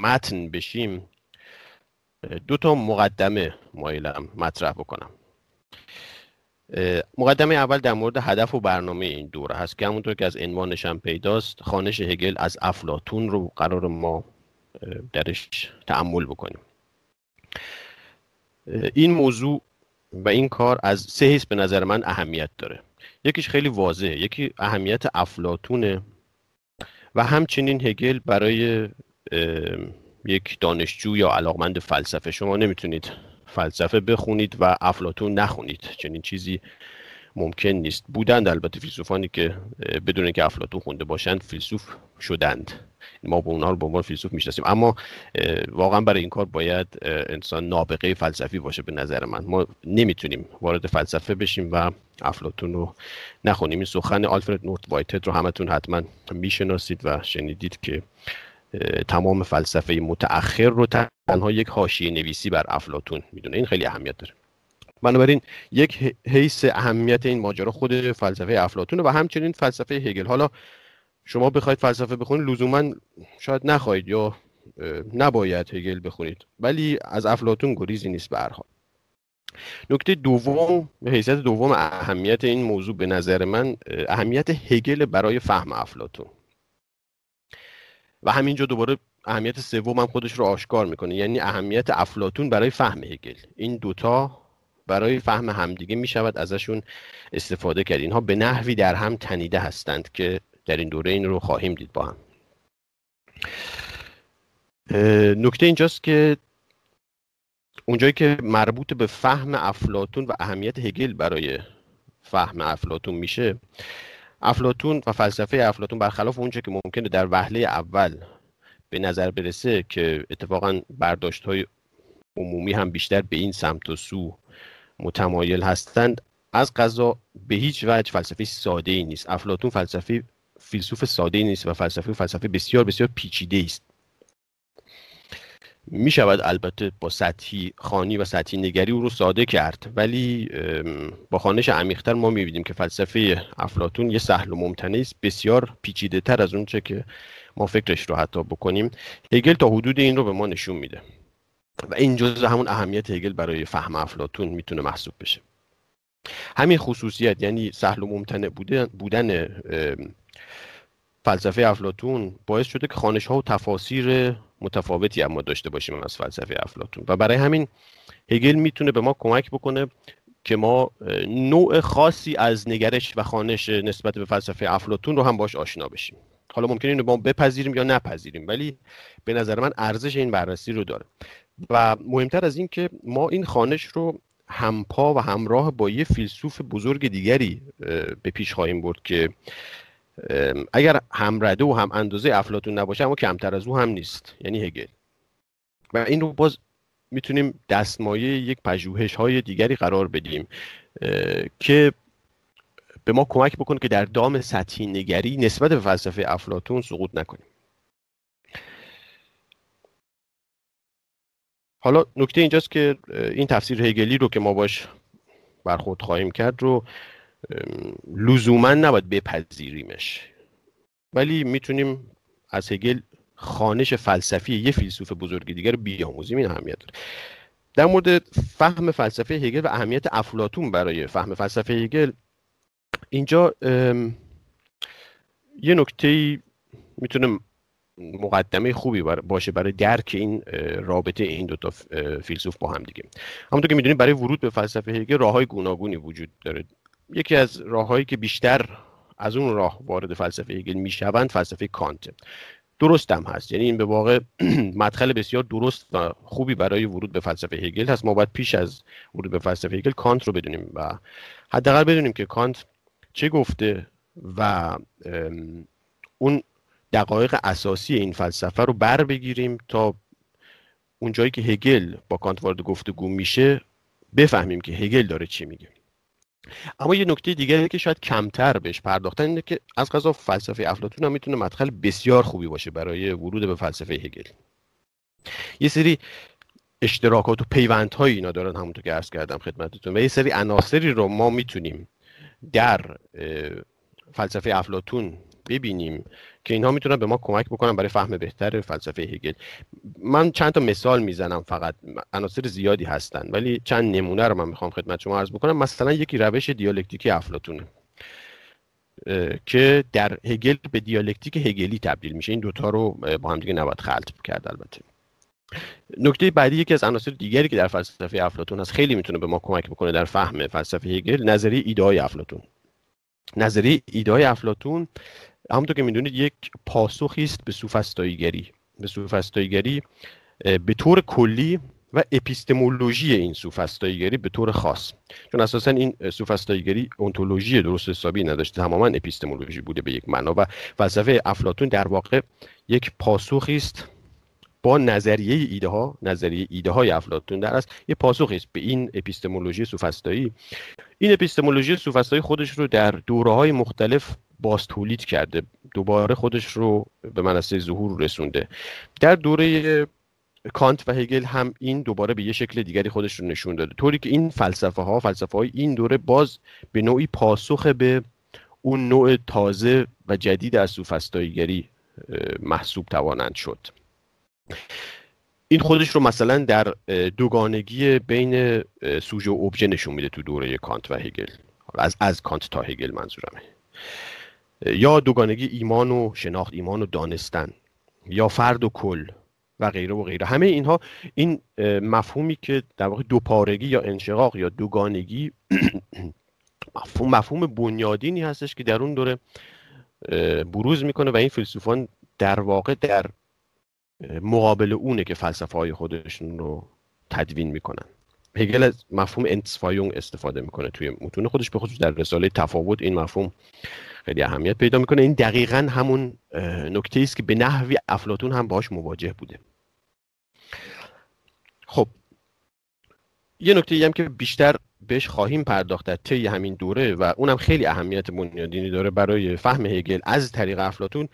متن بشیم دو تا مقدمه مایلم مطرح بکنم مقدمه اول در مورد هدف و برنامه این دوره هست که همونطور که از عنوانش هم پیداست خانش هگل از افلاتون رو قرار ما درش تعمل بکنیم این موضوع و این کار از سه حیث به نظر من اهمیت داره یکیش خیلی واضحه یکی اهمیت افلاتونه و همچنین هگل برای یک دانشجو یا علاقمند فلسفه شما نمیتونید فلسفه بخونید و افلاتون نخونید چنین چیزی ممکن نیست بودند البته فیلسوفانی که بدون که افلاتون خونده باشند فیلسوف شدند ما به اونها رو به عنوان فیلسوف میشناسیم اما واقعا برای این کار باید انسان نابغه فلسفی باشه به نظر من ما نمیتونیم وارد فلسفه بشیم و افلاتون رو نخونیم این سخن آلفرد نورت وایتت رو همتون حتما میشناسید و شنیدید که تمام فلسفه متأخر رو تنها یک حاشیه نویسی بر افلاتون میدونه این خیلی اهمیت داره بنابراین یک حیث اهمیت این ماجرا خود فلسفه افلاتون و همچنین فلسفه هگل حالا شما بخواید فلسفه بخونید لزوما شاید نخواهید یا نباید هگل بخونید ولی از افلاتون گریزی نیست به هر نکته دوم حیثیت دوم اهمیت این موضوع به نظر من اهمیت هگل برای فهم افلاتون و همینجا دوباره اهمیت سوم هم خودش رو آشکار میکنه یعنی اهمیت افلاتون برای فهم هگل این دوتا برای فهم همدیگه میشود ازشون استفاده کرد اینها به نحوی در هم تنیده هستند که در این دوره این رو خواهیم دید با هم نکته اینجاست که اونجایی که مربوط به فهم افلاتون و اهمیت هگل برای فهم افلاتون میشه افلاتون و فلسفه افلاتون برخلاف اونچه که ممکنه در وهله اول به نظر برسه که اتفاقا برداشت های عمومی هم بیشتر به این سمت و سو متمایل هستند از قضا به هیچ وجه فلسفه ساده ای نیست افلاتون فلسفه فیلسوف ساده ای نیست و فلسفه فلسفه بسیار بسیار پیچیده است می شود البته با سطحی خانی و سطحی نگری او رو ساده کرد ولی با خانش عمیقتر ما می که فلسفه افلاتون یه سهل و ممتنه است بسیار پیچیده تر از اونچه که ما فکرش رو حتی بکنیم هگل تا حدود این رو به ما نشون میده و این جزء همون اهمیت هگل برای فهم افلاتون میتونه محسوب بشه همین خصوصیت یعنی سهل و ممتنه بودن, بودن فلسفه افلاتون باعث شده که خانش ها و تفاسیر متفاوتی اما داشته باشیم از فلسفه افلاتون و برای همین هگل میتونه به ما کمک بکنه که ما نوع خاصی از نگرش و خانش نسبت به فلسفه افلاتون رو هم باش آشنا بشیم حالا ممکنه اینو ما بپذیریم یا نپذیریم ولی به نظر من ارزش این بررسی رو داره و مهمتر از این که ما این خانش رو همپا و همراه با یه فیلسوف بزرگ دیگری به پیش خواهیم برد که اگر هم رده و هم اندازه افلاتون نباشه اما کمتر از او هم نیست یعنی هگل و این رو باز میتونیم دستمایه یک پژوهش های دیگری قرار بدیم که به ما کمک بکنه که در دام سطحی نگری نسبت به فلسفه افلاتون سقوط نکنیم حالا نکته اینجاست که این تفسیر هگلی رو که ما باش برخورد خواهیم کرد رو لزوما نباید بپذیریمش ولی میتونیم از هگل خانش فلسفی یه فیلسوف بزرگ دیگر رو بیاموزیم این اهمیت داره در مورد فهم فلسفه هگل و اهمیت افلاتون برای فهم فلسفه هگل اینجا یه نکته میتونه مقدمه خوبی باشه برای درک این رابطه این دوتا فیلسوف با هم دیگه همونطور که میدونیم برای ورود به فلسفه هگل راه های گوناگونی وجود داره یکی از راههایی که بیشتر از اون راه وارد فلسفه هگل میشوند فلسفه کانت درستم هست یعنی این به واقع مدخل بسیار درست و خوبی برای ورود به فلسفه هگل هست ما باید پیش از ورود به فلسفه هگل کانت رو بدونیم و حداقل بدونیم که کانت چه گفته و اون دقایق اساسی این فلسفه رو بر بگیریم تا اون جایی که هگل با کانت وارد گفتگو میشه بفهمیم که هگل داره چی میگه اما یه نکته دیگری که شاید کمتر بهش پرداختن اینه که از قضا فلسفه افلاتون هم میتونه مدخل بسیار خوبی باشه برای ورود به فلسفه هگل یه سری اشتراکات و پیوندهایی اینا دارن همونطور که عرض کردم خدمتتون و یه سری عناصری رو ما میتونیم در فلسفه افلاتون ببینیم که اینها میتونن به ما کمک بکنن برای فهم بهتر فلسفه هگل من چند تا مثال میزنم فقط عناصر زیادی هستن ولی چند نمونه رو من میخوام خدمت شما عرض بکنم مثلا یکی روش دیالکتیکی افلاتونه که در هگل به دیالکتیک هگلی تبدیل میشه این دوتا رو با هم دیگه نباید خلط کرد البته نکته بعدی یکی از عناصر دیگری که در فلسفه افلاتون هست خیلی میتونه به ما کمک بکنه در فهم فلسفه هگل نظریه ایده های افلاطون نظریه ایده های همونطور که میدونید یک پاسخی است به سوفسطاییگری به سوفسطاییگری به طور کلی و اپیستمولوژی این سوفسطاییگری به طور خاص چون اساسا این سوفسطاییگری اونتولوژی درست حسابی نداشته تماما اپیستمولوژی بوده به یک معنا و فلسفه افلاتون در واقع یک پاسخی است با نظریه ایده ها نظریه ایده های افلاطون در است یه پاسخی است به این اپیستمولوژی سوفسطایی این اپیستمولوژی سوفسطایی خودش رو در دوره های مختلف باز تولید کرده دوباره خودش رو به منصه ظهور رسونده در دوره کانت و هگل هم این دوباره به یه شکل دیگری خودش رو نشون داده طوری که این فلسفه ها فلسفه های این دوره باز به نوعی پاسخ به اون نوع تازه و جدید از سوفستاییگری محسوب توانند شد این خودش رو مثلا در دوگانگی بین سوژه و ابژه نشون میده تو دوره کانت و هگل از از کانت تا هگل منظورمه یا دوگانگی ایمان و شناخت ایمان و دانستن یا فرد و کل و غیره و غیره همه اینها این مفهومی که در واقع دوپارگی یا انشقاق یا دوگانگی مفهوم, مفهوم بنیادینی هستش که در اون دوره بروز میکنه و این فیلسوفان در واقع در مقابل اونه که فلسفه های خودشون رو تدوین میکنن هگل از مفهوم انتسفایونگ استفاده میکنه توی متون خودش به خصوص در رساله تفاوت این مفهوم خیلی اهمیت پیدا میکنه این دقیقا همون نکته است که به نحوی افلاتون هم باش مواجه بوده خب یه نکته هم که بیشتر بهش خواهیم پرداخت در طی همین دوره و اونم خیلی اهمیت بنیادینی داره برای فهم هگل از طریق افلاتون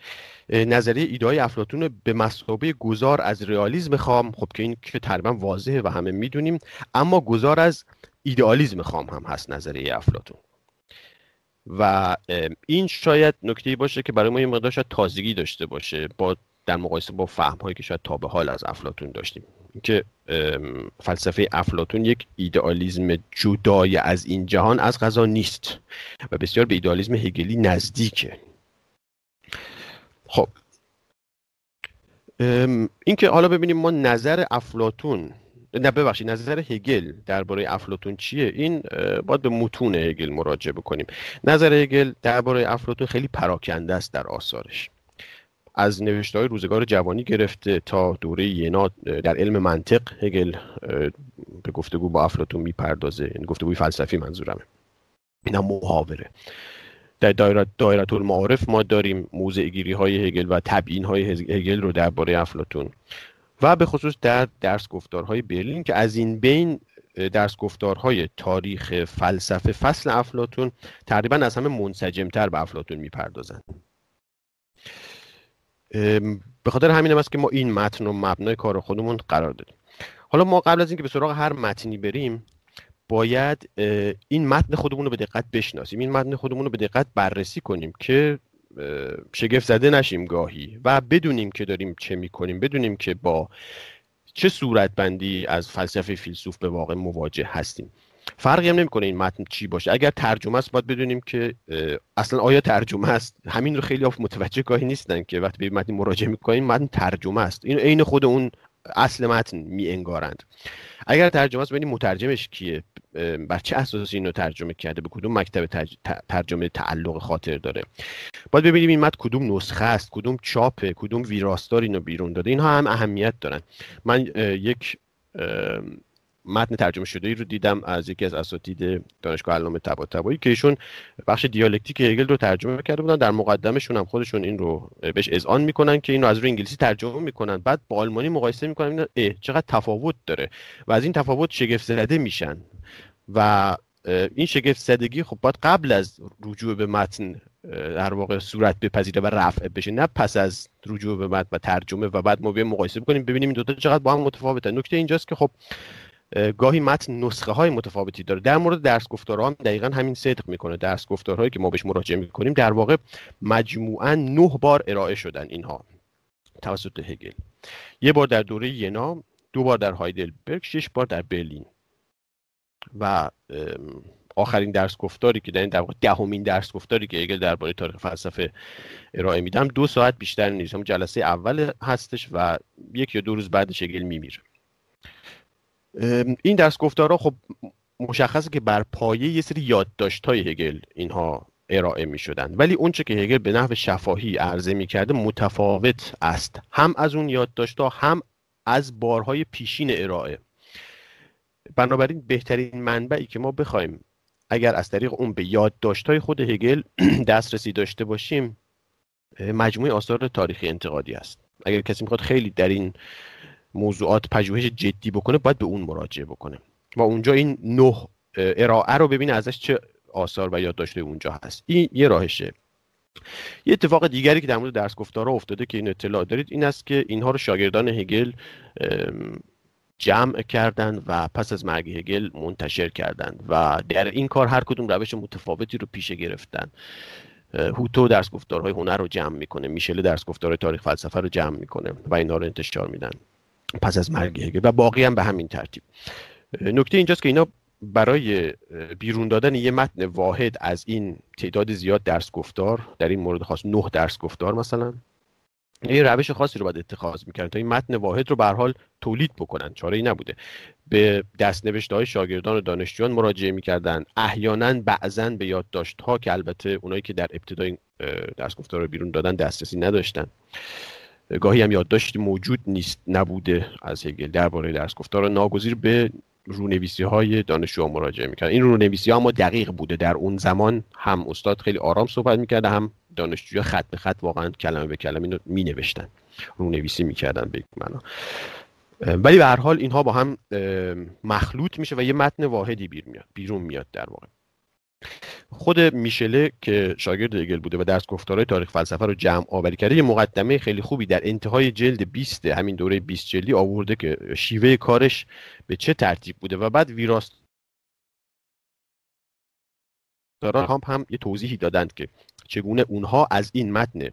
نظریه ایدای افلاتون رو به مسابقه گذار از ریالیزم خام خب که این که تقریبا واضحه و همه میدونیم اما گذار از ایدئالیزم خام هم هست نظریه افلاتون و این شاید نکته باشه که برای ما این مقدار شاید تازگی داشته باشه با در مقایسه با فهم هایی که شاید تا به حال از افلاتون داشتیم که فلسفه افلاتون یک ایدئالیزم جدای از این جهان از غذا نیست و بسیار به ایدئالیزم هگلی نزدیکه خب اینکه حالا ببینیم ما نظر افلاتون نه ببخشید نظر هگل درباره افلاتون چیه این باید به متون هگل مراجعه بکنیم نظر هگل درباره افلاتون خیلی پراکنده است در آثارش از نوشته های روزگار جوانی گرفته تا دوره ینا در علم منطق هگل به گفتگو با افلاتون میپردازه این یعنی گفتگوی فلسفی منظورمه اینا محاوره در دایره دایره المعارف ما داریم موزه گیری های هگل و تبیین های هگل رو درباره افلاتون و به خصوص در درس گفتارهای برلین که از این بین درس گفتارهای تاریخ فلسفه فصل افلاتون تقریبا از همه منسجمتر به افلاتون میپردازند به خاطر همین هم است که ما این متن رو مبنای کار خودمون قرار دادیم حالا ما قبل از اینکه به سراغ هر متنی بریم باید این متن خودمون رو به دقت بشناسیم این متن خودمون رو به دقت بررسی کنیم که شگفت زده نشیم گاهی و بدونیم که داریم چه میکنیم بدونیم که با چه بندی از فلسفه فیلسوف به واقع مواجه هستیم فرقی هم نمیکنه این متن چی باشه اگر ترجمه است باید بدونیم که اصلا آیا ترجمه است همین رو خیلی متوجه گاهی نیستن که وقتی به متن مراجعه میکنیم متن ترجمه است این عین خود اون اصل متن می انگارند اگر ترجمه است ببینیم مترجمش کیه بر چه اساسی اینو ترجمه کرده به کدوم مکتب ترجمه تعلق خاطر داره باید ببینیم این متن کدوم نسخه است کدوم چاپه کدوم ویراستار اینو بیرون داده اینها هم اهمیت دارن من یک متن ترجمه شده ای رو دیدم از یکی از اساتید دانشگاه علامه طباطبایی که ایشون بخش دیالکتیک هگل رو ترجمه کرده بودن در مقدمشون هم خودشون این رو بهش اذعان میکنن که این رو از روی انگلیسی ترجمه میکنن بعد با آلمانی مقایسه میکنن اینا چقدر تفاوت داره و از این تفاوت شگفت زده میشن و این شگفت زدگی خب باید قبل از رجوع به متن در واقع صورت بپذیره و رفع بشه نه پس از رجوع به متن و ترجمه و بعد ما بیایم مقایسه بکنیم ببینیم این دوتا چقدر با هم متفاوتن نکته اینجاست که خب گاهی متن نسخه های متفاوتی داره در مورد درس گفتارها هم دقیقا همین صدق میکنه درس گفتارهایی که ما بهش مراجعه میکنیم در واقع مجموعا نه بار ارائه شدن اینها توسط هگل یه بار در دوره ینا دو بار در هایدلبرگ شش بار در برلین و آخرین درس گفتاری که در در واقع دهمین درس گفتاری که هگل درباره تاریخ فلسفه ارائه میدم دو ساعت بیشتر نیست هم جلسه اول هستش و یک یا دو روز بعدش هگل میمیره این درس گفتارا خب مشخصه که بر پایه یه سری یادداشت های هگل اینها ارائه می شدن. ولی اونچه که هگل به نحو شفاهی عرضه می کرده متفاوت است هم از اون یادداشت ها هم از بارهای پیشین ارائه بنابراین بهترین منبعی که ما بخوایم اگر از طریق اون به یادداشت خود هگل دسترسی داشته باشیم مجموعه آثار تاریخی انتقادی است اگر کسی میخواد خیلی در این موضوعات پژوهش جدی بکنه باید به اون مراجعه بکنه و اونجا این نه ارائه رو ببینه ازش چه آثار و داشته اونجا هست این یه راهشه یه اتفاق دیگری که در مورد درس گفتارها افتاده که این اطلاع دارید این است که اینها رو شاگردان هگل جمع کردند و پس از مرگ هگل منتشر کردند و در این کار هر کدوم روش متفاوتی رو پیش گرفتن هوتو درس گفتارهای هنر رو جمع میکنه میشل درس گفتارهای تاریخ فلسفه رو جمع میکنه و اینها رو انتشار میدن پس از مرگ هگل و باقی هم به همین ترتیب نکته اینجاست که اینا برای بیرون دادن یه متن واحد از این تعداد زیاد درس گفتار در این مورد خاص نه درس گفتار مثلا یه روش خاصی رو باید اتخاذ میکردن تا این متن واحد رو به حال تولید بکنن چاره ای نبوده به دست های شاگردان و دانشجویان مراجعه میکردن احیانا بعضا به یادداشت ها که البته اونایی که در ابتدای درس گفتار رو بیرون دادن دسترسی نداشتن گاهی هم یادداشت موجود نیست نبوده از هگل درباره درس گفتار ناگزیر به رونویسی های دانشجو مراجعه میکرد این رونویسی ها اما دقیق بوده در اون زمان هم استاد خیلی آرام صحبت میکرد هم دانشجو خط به خط واقعا کلمه به کلمه اینو می نوشتن رونویسی میکردن به معنا ولی به هر حال اینها با هم مخلوط میشه و یه متن واحدی بیرون میاد بیرون میاد در واقع خود میشله که شاگرد اگل بوده و درس گفتارهای تاریخ فلسفه رو جمع آوری کرده یه مقدمه خیلی خوبی در انتهای جلد 20 همین دوره 20 جلدی آورده که شیوه کارش به چه ترتیب بوده و بعد ویراست کامپ هم یه توضیحی دادند که چگونه اونها از این متن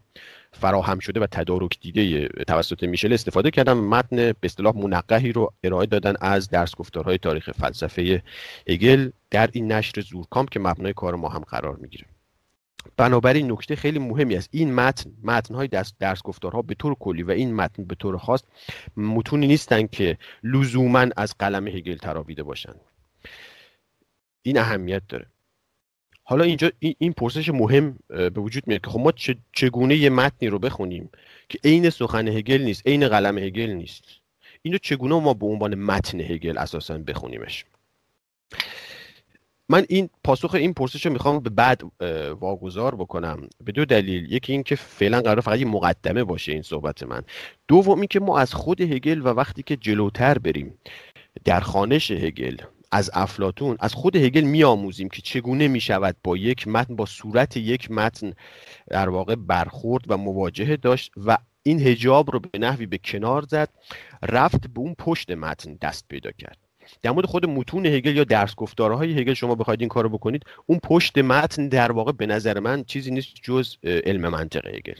فراهم شده و تدارک دیده توسط میشل استفاده کردم متن به اصطلاح منقهی رو ارائه دادن از درس گفتارهای تاریخ فلسفه هگل در این نشر زورکام که مبنای کار ما هم قرار میگیره بنابراین نکته خیلی مهمی است این متن متن های درس, درس گفتارها به طور کلی و این متن به طور خاص متونی نیستند که لزوما از قلم هگل تراویده باشند این اهمیت داره حالا اینجا این پرسش مهم به وجود میاد که خب ما چگونه یه متنی رو بخونیم که عین سخن هگل نیست عین قلم هگل نیست اینو چگونه ما به عنوان متن هگل اساسا بخونیمش من این پاسخ این پرسش رو میخوام به بعد واگذار بکنم به دو دلیل یکی اینکه فعلا قرار فقط یه مقدمه باشه این صحبت من دوم اینکه ما از خود هگل و وقتی که جلوتر بریم در خانش هگل از افلاتون از خود هگل میآموزیم که چگونه می شود با یک متن با صورت یک متن در واقع برخورد و مواجهه داشت و این هجاب رو به نحوی به کنار زد رفت به اون پشت متن دست پیدا کرد در مورد خود متون هگل یا درس گفتارهای هگل شما بخواید این کارو بکنید اون پشت متن در واقع به نظر من چیزی نیست جز علم منطق هگل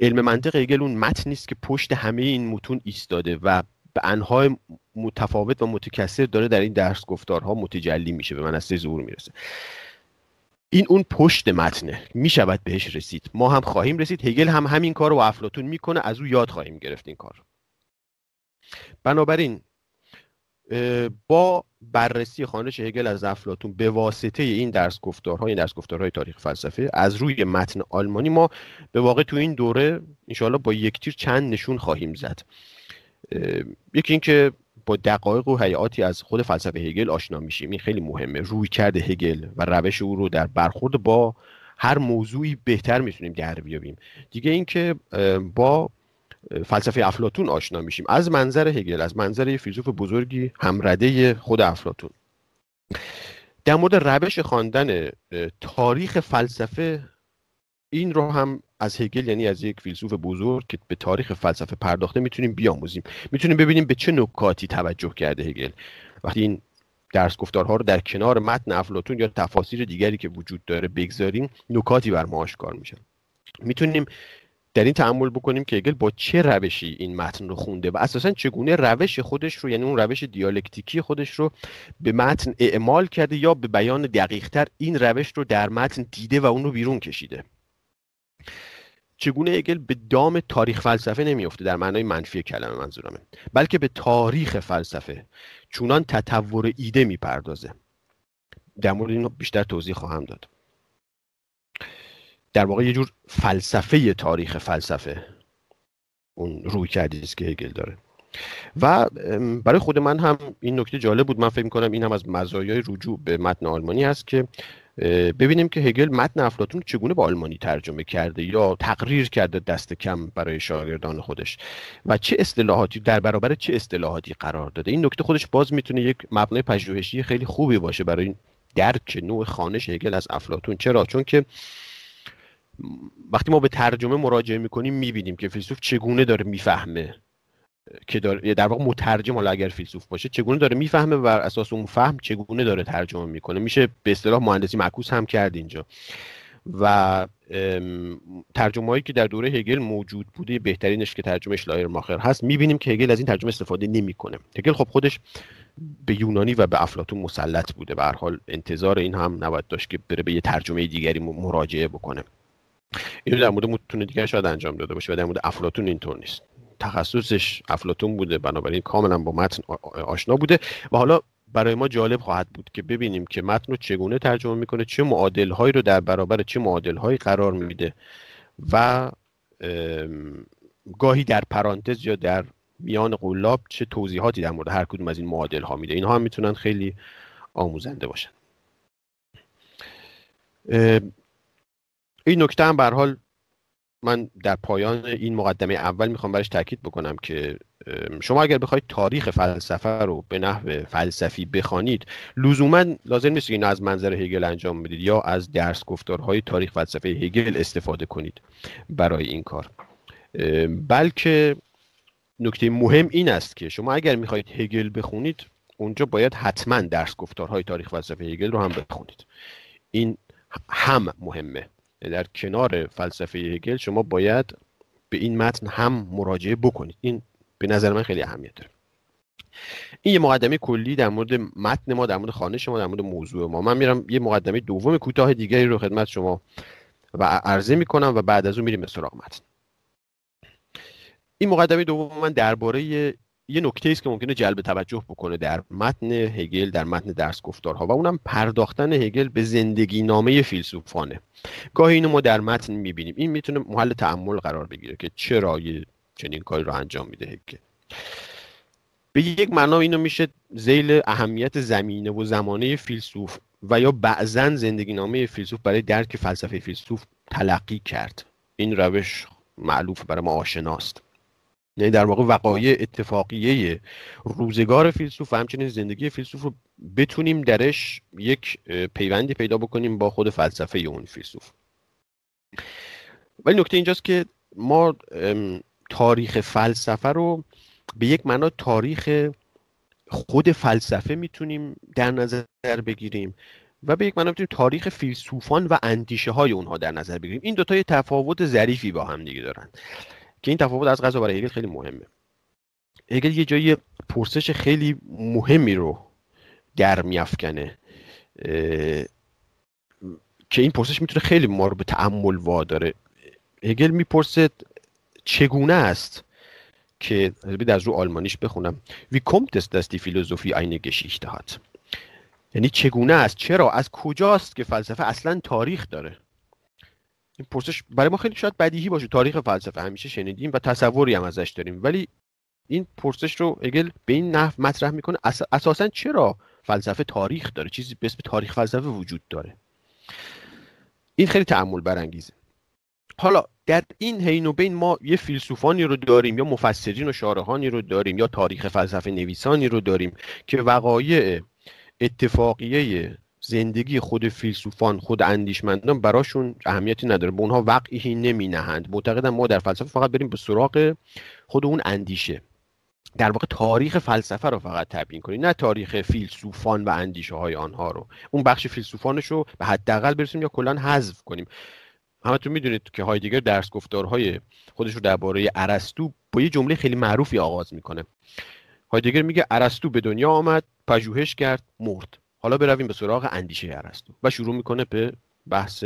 علم منطق هگل اون متن نیست که پشت همه این متون ایستاده و به انهای متفاوت و متکثر داره در این درس گفتارها متجلی میشه به منصه ظهور میرسه این اون پشت متنه میشود بهش رسید ما هم خواهیم رسید هگل هم همین کار رو افلاتون میکنه از او یاد خواهیم گرفت این کار بنابراین با بررسی خانش هگل از افلاتون به واسطه این درس گفتارها این درس گفتارهای تاریخ فلسفه از روی متن آلمانی ما به واقع تو این دوره انشاءالله با یک تیر چند نشون خواهیم زد یکی اینکه با دقایق و حیاتی از خود فلسفه هگل آشنا میشیم این خیلی مهمه روی کرده هگل و روش او رو در برخورد با هر موضوعی بهتر میتونیم در بیابیم دیگه اینکه با فلسفه افلاتون آشنا میشیم از منظر هگل از منظر فیزوف بزرگی همرده خود افلاتون در مورد روش خواندن تاریخ فلسفه این رو هم از هگل یعنی از یک فیلسوف بزرگ که به تاریخ فلسفه پرداخته میتونیم بیاموزیم میتونیم ببینیم به چه نکاتی توجه کرده هگل وقتی این درس گفتارها رو در کنار متن افلاتون یا تفاسیر دیگری که وجود داره بگذاریم نکاتی بر ما آشکار میشن میتونیم در این تعمل بکنیم که هگل با چه روشی این متن رو خونده و اساسا چگونه روش خودش رو یعنی اون روش دیالکتیکی خودش رو به متن اعمال کرده یا به بیان دقیقتر این روش رو در متن دیده و اون رو بیرون کشیده چگونه اگل به دام تاریخ فلسفه نمیافته در معنای منفی کلمه منظورمه بلکه به تاریخ فلسفه چونان تطور ایده میپردازه در مورد این بیشتر توضیح خواهم داد در واقع یه جور فلسفه تاریخ فلسفه اون روی کردی که اگل داره و برای خود من هم این نکته جالب بود من فکر میکنم این هم از مزایای رجوع به متن آلمانی هست که ببینیم که هگل متن افلاتون چگونه به آلمانی ترجمه کرده یا تقریر کرده دست کم برای شاگردان خودش و چه اصطلاحاتی در برابر چه اصطلاحاتی قرار داده این نکته خودش باز میتونه یک مبنای پژوهشی خیلی خوبی باشه برای درک نوع خانش هگل از افلاتون چرا چون که وقتی ما به ترجمه مراجعه میکنیم میبینیم که فیلسوف چگونه داره میفهمه که داره در واقع مترجم حالا اگر فیلسوف باشه چگونه داره میفهمه و بر اساس اون فهم چگونه داره ترجمه میکنه میشه به اصطلاح مهندسی معکوس هم کرد اینجا و ترجمه هایی که در دوره هگل موجود بوده بهترینش که ترجمه لایر ماخر هست میبینیم که هگل از این ترجمه استفاده نمیکنه هگل خب خودش به یونانی و به افلاتون مسلط بوده به حال انتظار این هم نباید داشت که بره به یه ترجمه دیگری مراجعه بکنه اینو در مورد متون دیگه شاید انجام داده باشه و در مورد اینطور نیست تخصصش افلاتون بوده بنابراین کاملا با متن آشنا بوده و حالا برای ما جالب خواهد بود که ببینیم که متن رو چگونه ترجمه میکنه چه معادل هایی رو در برابر چه معادل هایی قرار میده و گاهی در پرانتز یا در میان قلاب چه توضیحاتی در مورد هر کدوم از این معادل ها میده اینها هم میتونن خیلی آموزنده باشن این نکته هم به حال من در پایان این مقدمه اول میخوام برش تاکید بکنم که شما اگر بخواید تاریخ فلسفه رو به نحو فلسفی بخوانید لزوما لازم نیست اینو از منظر هگل انجام بدید یا از درس گفتارهای تاریخ فلسفه هگل استفاده کنید برای این کار بلکه نکته مهم این است که شما اگر میخواید هگل بخونید اونجا باید حتما درس گفتارهای تاریخ فلسفه هگل رو هم بخونید این هم مهمه در کنار فلسفه هگل شما باید به این متن هم مراجعه بکنید این به نظر من خیلی اهمیت داره این یه مقدمه کلی در مورد متن ما در مورد خانه شما در مورد موضوع ما من میرم یه مقدمه دوم کوتاه دیگری رو خدمت شما و عرضه میکنم و بعد از اون میریم به سراغ متن این مقدمه دوم من درباره یه نکته است که ممکنه جلب توجه بکنه در متن هگل در متن درس گفتارها و اونم پرداختن هگل به زندگی نامه فیلسوفانه گاهی اینو ما در متن میبینیم این میتونه محل تعمل قرار بگیره که چرا یه چنین کاری رو انجام میده هگل به یک معنا اینو میشه زیل اهمیت زمینه و زمانه فیلسوف و یا بعضا زندگی نامه فیلسوف برای درک فلسفه فیلسوف تلقی کرد این روش معلوف برای ما آشناست یعنی در واقع خب. وقایع اتفاقیه روزگار فیلسوف و همچنین زندگی فیلسوف رو بتونیم درش یک پیوندی پیدا بکنیم با خود فلسفه اون فیلسوف ولی نکته اینجاست که ما تاریخ فلسفه رو به یک معنا تاریخ خود فلسفه میتونیم در نظر بگیریم و به یک معنا میتونیم تاریخ فیلسوفان و اندیشه های اونها در نظر بگیریم این دوتا یه تفاوت ظریفی با هم دیگه دارن که این تفاوت از غذا برای هگل خیلی مهمه هگل یه جایی پرسش خیلی مهمی رو در میافکنه که این پرسش میتونه خیلی ما رو به تعمل واداره هگل میپرسه چگونه است که بید از رو آلمانیش بخونم وی کمت است دستی فیلوزوفی این یعنی چگونه است چرا از کجاست که فلسفه اصلا تاریخ داره این پرسش برای ما خیلی شاید بدیهی باشه تاریخ فلسفه همیشه شنیدیم و تصوری هم ازش داریم ولی این پرسش رو اگل به این نحو مطرح میکنه اساسا چرا فلسفه تاریخ داره چیزی به اسم تاریخ فلسفه وجود داره این خیلی تعمل برانگیزه حالا در این حین و بین ما یه فیلسوفانی رو داریم یا مفسرین و شارحانی رو داریم یا تاریخ فلسفه نویسانی رو داریم که وقایع اتفاقیه زندگی خود فیلسوفان خود اندیشمندان براشون اهمیتی نداره به اونها وقعی نمی نهند معتقدم ما در فلسفه فقط بریم به سراغ خود اون اندیشه در واقع تاریخ فلسفه رو فقط تبیین کنیم نه تاریخ فیلسوفان و اندیشه های آنها رو اون بخش فیلسوفانش رو به حداقل برسیم یا کلا حذف کنیم همتون میدونید که هایدگر درس گفتارهای خودش رو درباره ارسطو با یه جمله خیلی معروفی آغاز میکنه هایدگر میگه ارسطو به دنیا آمد پژوهش کرد مرد حالا برویم به سراغ اندیشه ارسطو و شروع میکنه به بحث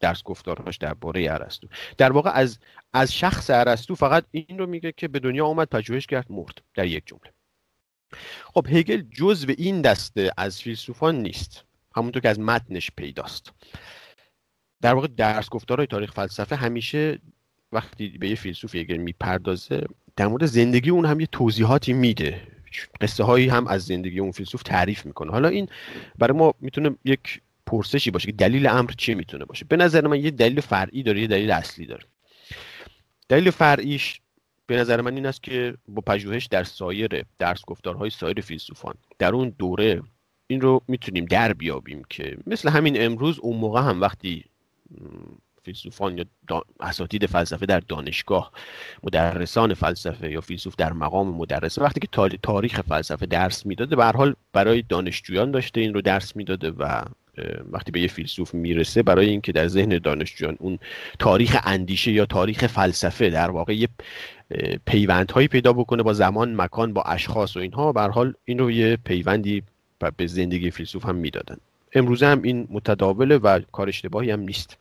درس گفتارهاش درباره ارسطو در واقع از از شخص ارسطو فقط این رو میگه که به دنیا آمد پژوهش کرد مرد در یک جمله خب هگل جزء این دسته از فیلسوفان نیست همونطور که از متنش پیداست در واقع درس گفتارهای تاریخ فلسفه همیشه وقتی به یه فیلسوف هگل میپردازه در مورد زندگی اون هم یه توضیحاتی میده قصه هایی هم از زندگی اون فیلسوف تعریف میکنه حالا این برای ما میتونه یک پرسشی باشه که دلیل امر چی میتونه باشه به نظر من یه دلیل فرعی داره یه دلیل اصلی داره دلیل فرعیش به نظر من این است که با پژوهش در سایر درس گفتارهای سایر فیلسوفان در اون دوره این رو میتونیم در بیابیم که مثل همین امروز اون موقع هم وقتی فیلسوفان یا دا... اساتید فلسفه در دانشگاه مدرسان فلسفه یا فیلسوف در مقام مدرسه وقتی که تاریخ فلسفه درس میداده به حال برای دانشجویان داشته این رو درس میداده و وقتی به یه فیلسوف میرسه برای اینکه در ذهن دانشجویان اون تاریخ اندیشه یا تاریخ فلسفه در واقع یه پیوندهایی پیدا بکنه با زمان مکان با اشخاص و اینها به حال این رو یه پیوندی به زندگی فیلسوف هم میدادن امروزه هم این متداوله و کار اشتباهی هم نیست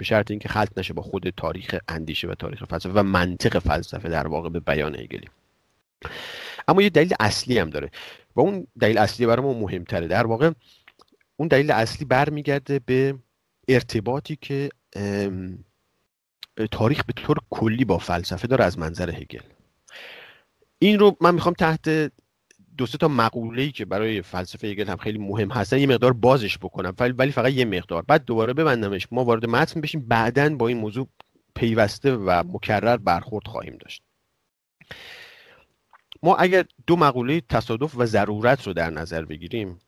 به شرط اینکه خلط نشه با خود تاریخ اندیشه و تاریخ فلسفه و منطق فلسفه در واقع به بیان هگلی اما یه دلیل اصلی هم داره و اون دلیل اصلی برای ما مهمتره در واقع اون دلیل اصلی برمیگرده به ارتباطی که تاریخ به طور کلی با فلسفه داره از منظر هگل این رو من میخوام تحت دو سه تا مقوله‌ای که برای فلسفه هگل هم خیلی مهم هستن یه مقدار بازش بکنم ولی فقط یه مقدار بعد دوباره ببندمش ما وارد متن بشیم بعدا با این موضوع پیوسته و مکرر برخورد خواهیم داشت ما اگر دو مقوله تصادف و ضرورت رو در نظر بگیریم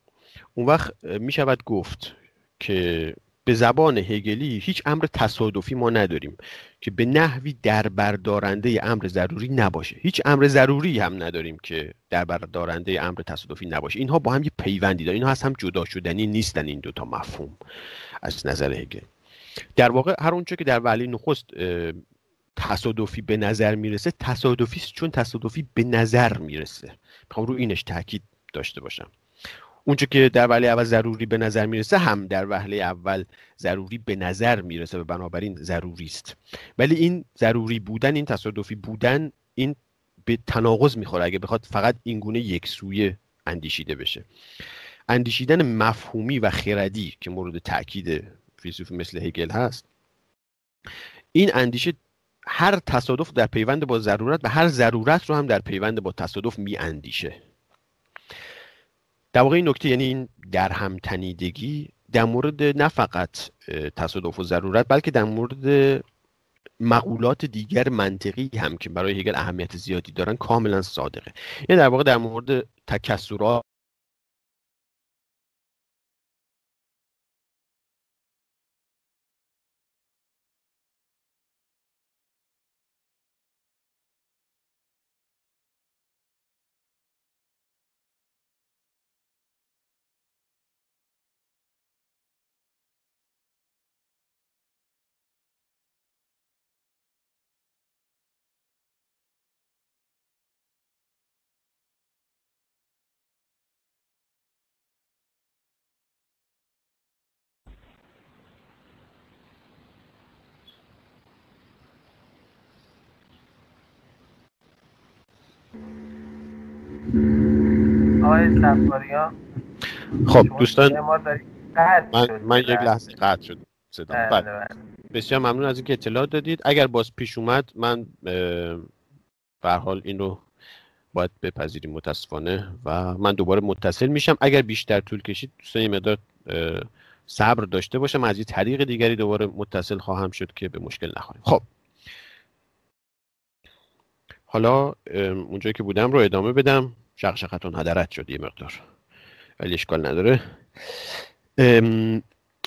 اون وقت می شود گفت که به زبان هگلی هیچ امر تصادفی ما نداریم که به نحوی دربردارنده امر ضروری نباشه هیچ امر ضروری هم نداریم که دربردارنده امر تصادفی نباشه اینها با هم یه پیوندی دارن اینها از هم جدا شدنی نیستن این دوتا مفهوم از نظر هگل در واقع هر اونچه که در ولی نخست تصادفی به نظر میرسه تصادفی چون تصادفی به نظر میرسه میخوام رو اینش تاکید داشته باشم اونچه که در وحله اول ضروری به نظر میرسه هم در وهله اول ضروری به نظر میرسه و بنابراین ضروری است ولی این ضروری بودن این تصادفی بودن این به تناقض میخوره اگه بخواد فقط این گونه یک سویه اندیشیده بشه اندیشیدن مفهومی و خردی که مورد تاکید فیلسوف مثل هگل هست این اندیشه هر تصادف در پیوند با ضرورت و هر ضرورت رو هم در پیوند با تصادف می اندیشه در واقع این نکته یعنی این در هم تنیدگی در مورد نه فقط تصادف و ضرورت بلکه در مورد مقولات دیگر منطقی هم که برای هگل اهمیت زیادی دارن کاملا صادقه یعنی در واقع در مورد تکسرات خب دوستان من, من یک بله. لحظه قطع شد صدا بله، بله. بسیار ممنون از اینکه اطلاع دادید اگر باز پیش اومد من به حال این رو باید بپذیریم متاسفانه و من دوباره متصل میشم اگر بیشتر طول کشید دوستان یه مقدار صبر داشته باشم از یه طریق دیگری دوباره متصل خواهم شد که به مشکل نخوریم خب حالا اونجایی که بودم رو ادامه بدم شقشقتون هدرت شد یه مقدار ولی اشکال نداره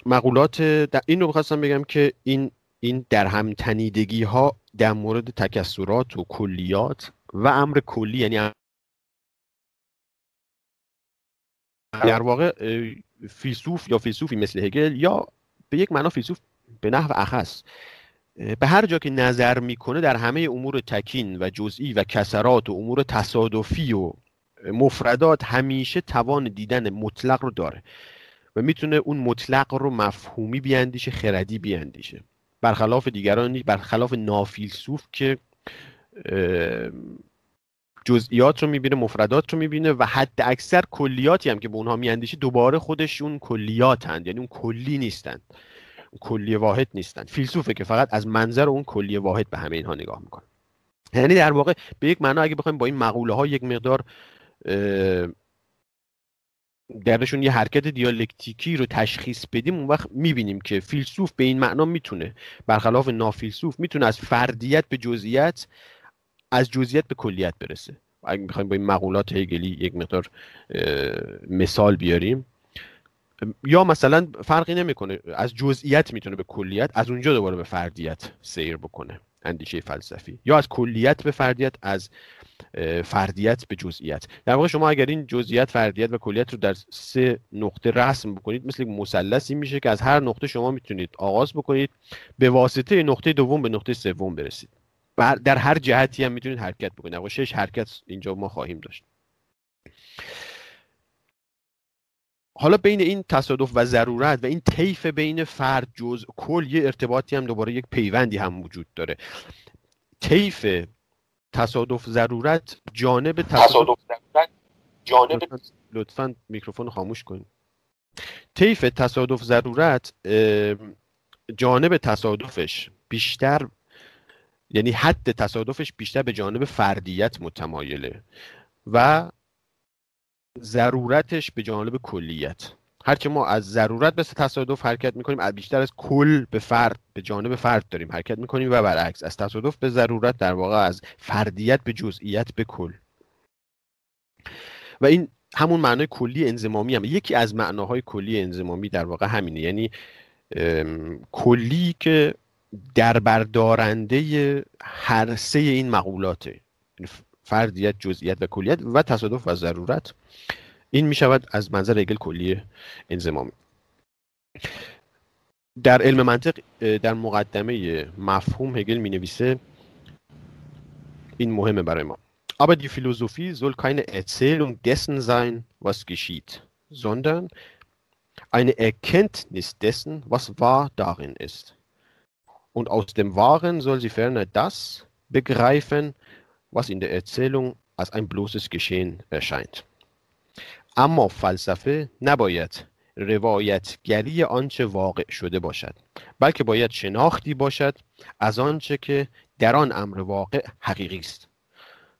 مقولات این رو بخواستم بگم که این این در هم تنیدگی ها در مورد تکسرات و کلیات و امر کلی یعنی در واقع فیلسوف یا فیلسوفی مثل هگل یا به یک معنا فیلسوف به نحو اخص به هر جا که نظر میکنه در همه امور تکین و جزئی و کسرات و امور تصادفی و مفردات همیشه توان دیدن مطلق رو داره و میتونه اون مطلق رو مفهومی بیاندیشه خردی بیاندیشه برخلاف دیگران برخلاف نافیلسوف که جزئیات رو میبینه مفردات رو میبینه و حد اکثر کلیاتی هم که به اونها میاندیشه دوباره خودشون کلیات یعنی اون کلی نیستند کلی واحد نیستن فیلسوفه که فقط از منظر اون کلی واحد به همه اینها نگاه میکنه یعنی در واقع به یک معنا اگه بخوایم با این مقوله ها یک مقدار درشون یه حرکت دیالکتیکی رو تشخیص بدیم اون وقت میبینیم که فیلسوف به این معنا میتونه برخلاف نافیلسوف میتونه از فردیت به جزئیات از جزئیات به کلیت برسه اگه میخوایم با این مقولات هگلی یک مقدار مثال بیاریم یا مثلا فرقی نمیکنه از جزئیات میتونه به کلیت از اونجا دوباره به فردیت سیر بکنه اندیشه فلسفی یا از کلیت به فردیت از فردیت به جزئیت در واقع شما اگر این جزئیت فردیت و کلیت رو در سه نقطه رسم بکنید مثل مثلثی میشه که از هر نقطه شما میتونید آغاز بکنید به واسطه نقطه دوم به نقطه سوم برسید در هر جهتی هم میتونید حرکت بکنید در شش حرکت اینجا ما خواهیم داشت حالا بین این تصادف و ضرورت و این طیف بین فرد جز کل یه ارتباطی هم دوباره یک پیوندی هم وجود داره طیف تصادف ضرورت جانب تصادف, جانب لطفا, میکروفون خاموش کنید طیف تصادف ضرورت جانب تصادفش بیشتر یعنی حد تصادفش بیشتر به جانب فردیت متمایله و ضرورتش به جانب کلیت هرچه ما از ضرورت به تصادف حرکت میکنیم بیشتر از کل به فرد به جانب فرد داریم حرکت میکنیم و برعکس از تصادف به ضرورت در واقع از فردیت به جزئیت به کل و این همون معنای کلی انزمامی هم یکی از معناهای کلی انزمامی در واقع همینه یعنی کلی که دربردارنده هر سه این مقولاته یعنی فردیت جزئیت و کلیت و تصادف و ضرورت این می شود از منظر هگل کلی انزمامی در علم منطق در مقدمه مفهوم هگل می نویسه این مهمه برای ما aber die Philosophie soll keine Erzählung dessen sein, was geschieht, sondern eine Erkenntnis dessen, was wahr darin ist. Und aus dem Wahren soll sie ferner das begreifen, was in der Erzählung als ein bloßes Geschehen erscheint. اما فلسفه نباید روایتگری آنچه واقع شده باشد بلکه باید شناختی باشد از آنچه که در آن امر واقع حقیقی است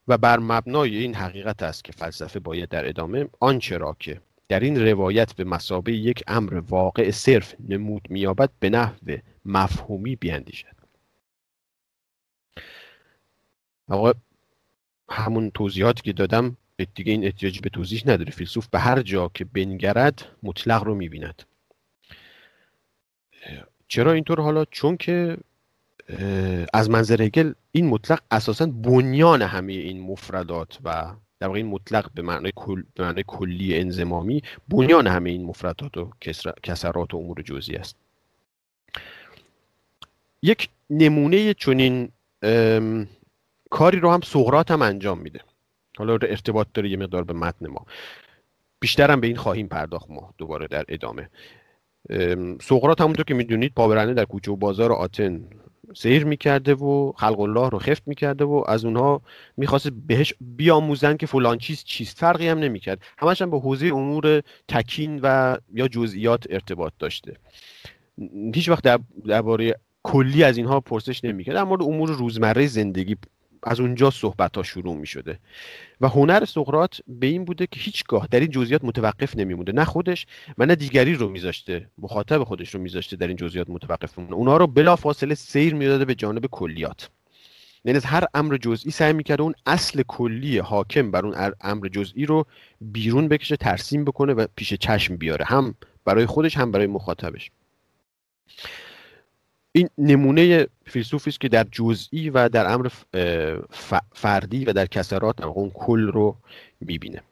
و بر مبنای این حقیقت است که فلسفه باید در ادامه آنچه را که در این روایت به مسابه یک امر واقع صرف نمود میابد به نحو مفهومی بیاندیشد همون توضیحاتی که دادم دیگه این احتیاج به توضیح نداره فیلسوف به هر جا که بنگرد مطلق رو میبیند چرا اینطور حالا چون که از منظر هگل این مطلق اساسا بنیان همه این مفردات و در واقع این مطلق به معنای, کل، به معنای کلی انزمامی بنیان همه این مفردات و کسرات و امور جزئی است یک نمونه چنین کاری رو هم سقرات هم انجام میده حالا ارتباط داره یه مقدار به متن ما بیشتر هم به این خواهیم پرداخت ما دوباره در ادامه سقراط همونطور که میدونید پاورنه در کوچه و بازار آتن سیر میکرده و خلق الله رو خفت میکرده و از اونها میخواست بهش بیاموزن که فلان چیز چیست فرقی هم نمیکرد همش هم به حوزه امور تکین و یا جزئیات ارتباط داشته هیچ وقت درباره کلی از اینها پرسش نمیکرد در مورد امور روزمره زندگی از اونجا صحبت ها شروع می شده و هنر سقرات به این بوده که هیچگاه در این جزئیات متوقف نمیمونه نه خودش و نه دیگری رو میذاشته مخاطب خودش رو میذاشته در این جزئیات متوقف میمونه اونا رو بلا فاصله سیر میداده به جانب کلیات یعنی از هر امر جزئی سعی میکرده اون اصل کلی حاکم بر اون امر جزئی رو بیرون بکشه ترسیم بکنه و پیش چشم بیاره هم برای خودش هم برای مخاطبش این نمونه فیلسوفی است که در جزئی و در امر فردی و در کسرات در اون کل رو میبینه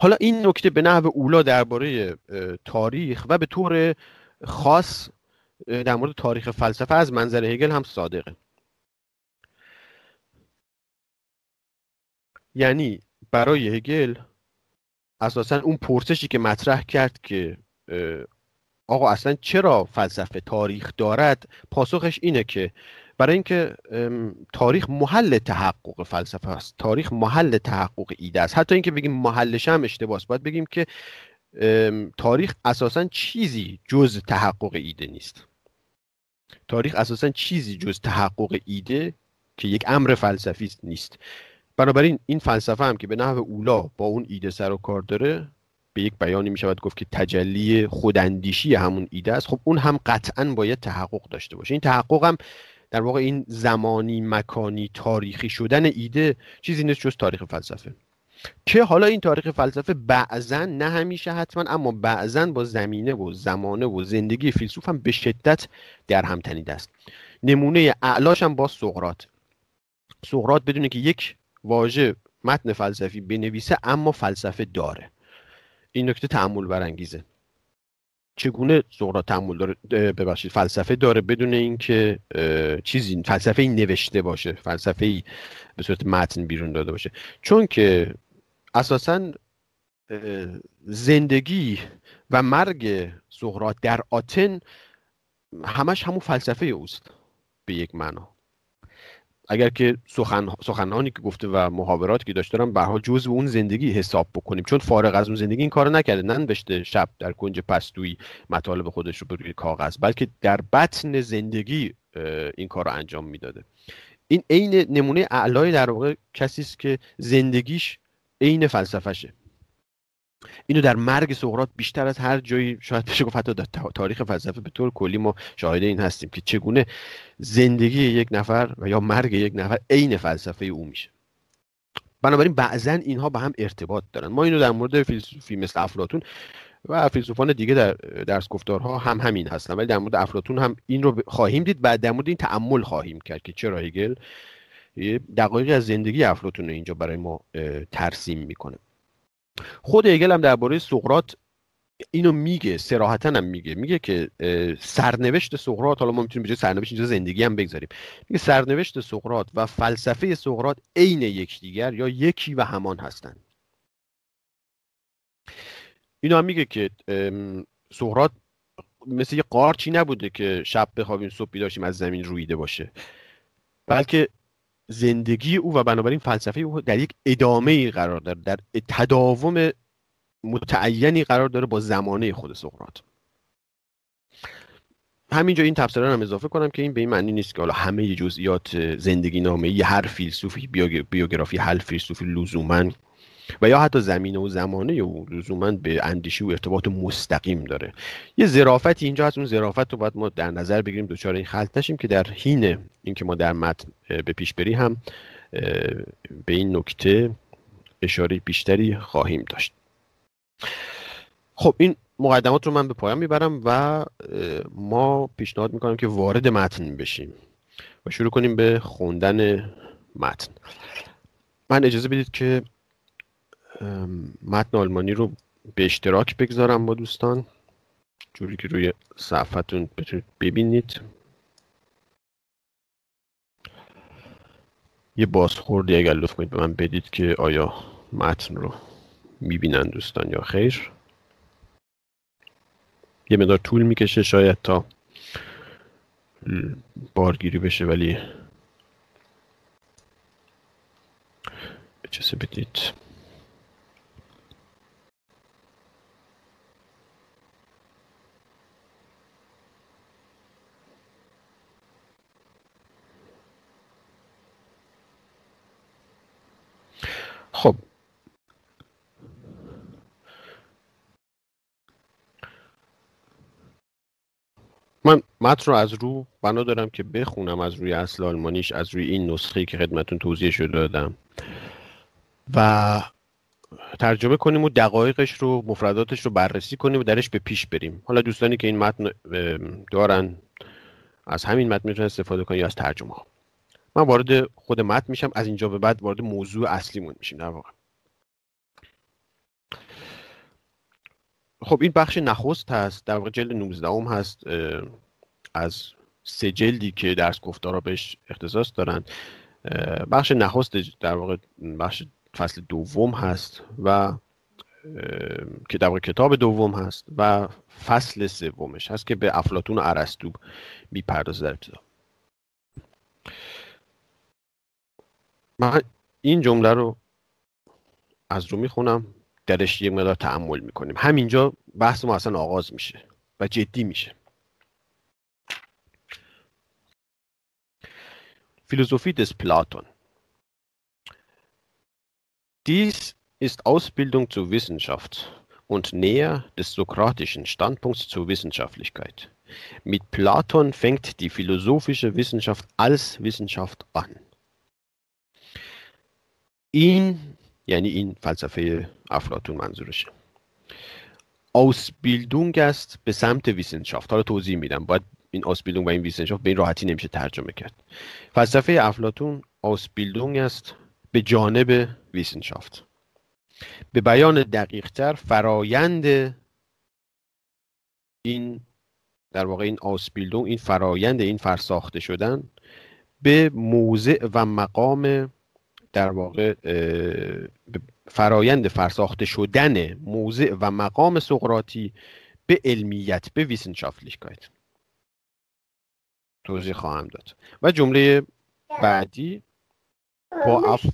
حالا این نکته به نحو اولا درباره تاریخ و به طور خاص در مورد تاریخ فلسفه از منظر هگل هم صادقه یعنی برای هگل اساسا اون پرسشی که مطرح کرد که آقا اصلا چرا فلسفه تاریخ دارد پاسخش اینه که برای اینکه تاریخ محل تحقق فلسفه است تاریخ محل تحقق ایده است حتی اینکه بگیم محلش هم اشتباه باید بگیم که تاریخ اساسا چیزی جز تحقق ایده نیست تاریخ اساسا چیزی جز تحقق ایده که یک امر فلسفی نیست بنابراین این فلسفه هم که به نحو اولا با اون ایده سر و کار داره به یک بیانی می شود گفت که تجلی خوداندیشی همون ایده است خب اون هم قطعا باید تحقق داشته باشه این تحقق هم در واقع این زمانی مکانی تاریخی شدن ایده چیزی نیست جز تاریخ فلسفه که حالا این تاریخ فلسفه بعضا نه همیشه حتما اما بعضا با زمینه و زمانه و زندگی فیلسوف هم به شدت در هم تنیده است نمونه اعلاش هم با سقراط سقراط بدونه که یک واژه متن فلسفی بنویسه اما فلسفه داره این نکته تعمل برانگیزه چگونه صغرات تعمل داره ببخشید فلسفه داره بدون اینکه چیزی فلسفه ای نوشته باشه فلسفه ای به صورت متن بیرون داده باشه چون که اساسا زندگی و مرگ صغرات در آتن همش همون فلسفه اوست به یک معنا اگر که سخن سخنانی که گفته و محاوراتی که داشته دارم به جزء اون زندگی حساب بکنیم چون فارغ از اون زندگی این کارو نکرده ننوشته شب در کنج پستویی مطالب خودش رو روی کاغذ بلکه در بطن زندگی این کار رو انجام میداده این عین نمونه اعلای در واقع کسی است که زندگیش عین فلسفهشه اینو در مرگ سقراط بیشتر از هر جایی شاید بشه گفت حتی در تاریخ فلسفه به طور کلی ما شاهد این هستیم که چگونه زندگی یک نفر و یا مرگ یک نفر عین فلسفه او میشه بنابراین بعضا اینها به هم ارتباط دارن ما اینو در مورد فیلسوفی مثل افلاتون و فیلسوفان دیگه در درس گفتارها هم همین هستن ولی در مورد افلاتون هم این رو خواهیم دید بعد در مورد این تعمل خواهیم کرد که چرا هگل دقایقی از زندگی افلاتون رو اینجا برای ما ترسیم میکنه خود ایگل هم درباره سقراط اینو میگه سراحتا هم میگه میگه که سرنوشت سقراط حالا ما میتونیم بجای سرنوشت اینجا زندگی هم بگذاریم میگه سرنوشت سقراط و فلسفه سقراط عین یکدیگر یا یکی و همان هستند اینو هم میگه که سقراط مثل یه قارچی نبوده که شب بخوابیم صبح بیداشیم از زمین رویده باشه بلکه زندگی او و بنابراین فلسفه او در یک ادامه ای قرار داره در تداوم متعینی قرار داره با زمانه خود سقراط همینجا این تفسیر هم اضافه کنم که این به این معنی نیست که حالا همه جزئیات زندگی نامه هر فیلسوفی بیوگرافی هر فیلسوفی لزوما و یا حتی زمینه و زمانه او لزوما به اندیشه و ارتباط مستقیم داره یه ظرافتی اینجا هست اون ظرافت رو باید ما در نظر بگیریم دچار این خلط نشیم که در حین اینکه ما در متن به پیش بری هم به این نکته اشاره بیشتری خواهیم داشت خب این مقدمات رو من به پایان میبرم و ما پیشنهاد میکنم که وارد متن بشیم و شروع کنیم به خوندن متن من اجازه بدید که متن آلمانی رو به اشتراک بگذارم با دوستان جوری که روی صفحتون بتونید ببینید یه بازخوردی اگر لطف کنید به من بدید که آیا متن رو میبینن دوستان یا خیر یه مدار طول میکشه شاید تا بارگیری بشه ولی اجازه بدید خب من متن رو از رو بنا دارم که بخونم از روی اصل آلمانیش از روی این نسخه که خدمتون توضیح شده دادم و ترجمه کنیم و دقایقش رو مفرداتش رو بررسی کنیم و درش به پیش بریم حالا دوستانی که این متن دارن از همین متن میتونن استفاده کنن یا از ترجمه ها من وارد خود متن میشم از اینجا به بعد وارد موضوع اصلیمون میشیم در واقع خب این بخش نخست هست در واقع جلد 19 هم هست از سه جلدی که درس گفتارا بهش اختصاص دارن بخش نخست در واقع بخش فصل دوم هست و که در واقع کتاب دوم هست و فصل سومش هست که به افلاتون و ارسطو میپردازه در ابتدا من این جمله رو از رو میخونم درش یک مقدار تعمل میکنیم همینجا بحث ما اصلا آغاز میشه و جدی میشه Philosophie des Platon. Dies ist Ausbildung zur Wissenschaft und Nähe des sokratischen Standpunkts zur Wissenschaftlichkeit. Mit Platon fängt die philosophische Wissenschaft als Wissenschaft an. این یعنی این فلسفه افلاتون منظورشه آسبیلدونگ است به سمت ویسنشافت حالا توضیح میدم باید این آسبیلدونگ و این ویسنشافت به این راحتی نمیشه ترجمه کرد فلسفه افلاتون آسبیلدونگ است به جانب ویسنشافت به بیان تر فرایند این در واقع این آسبیلدونگ این فرایند این فرساخته شدن به موضع و مقام در واقع فرایند فرساخته شدن موضع و مقام سقراطی به علمیت به ویسنشافلیکایت توضیح خواهم داد و جمله بعدی با اف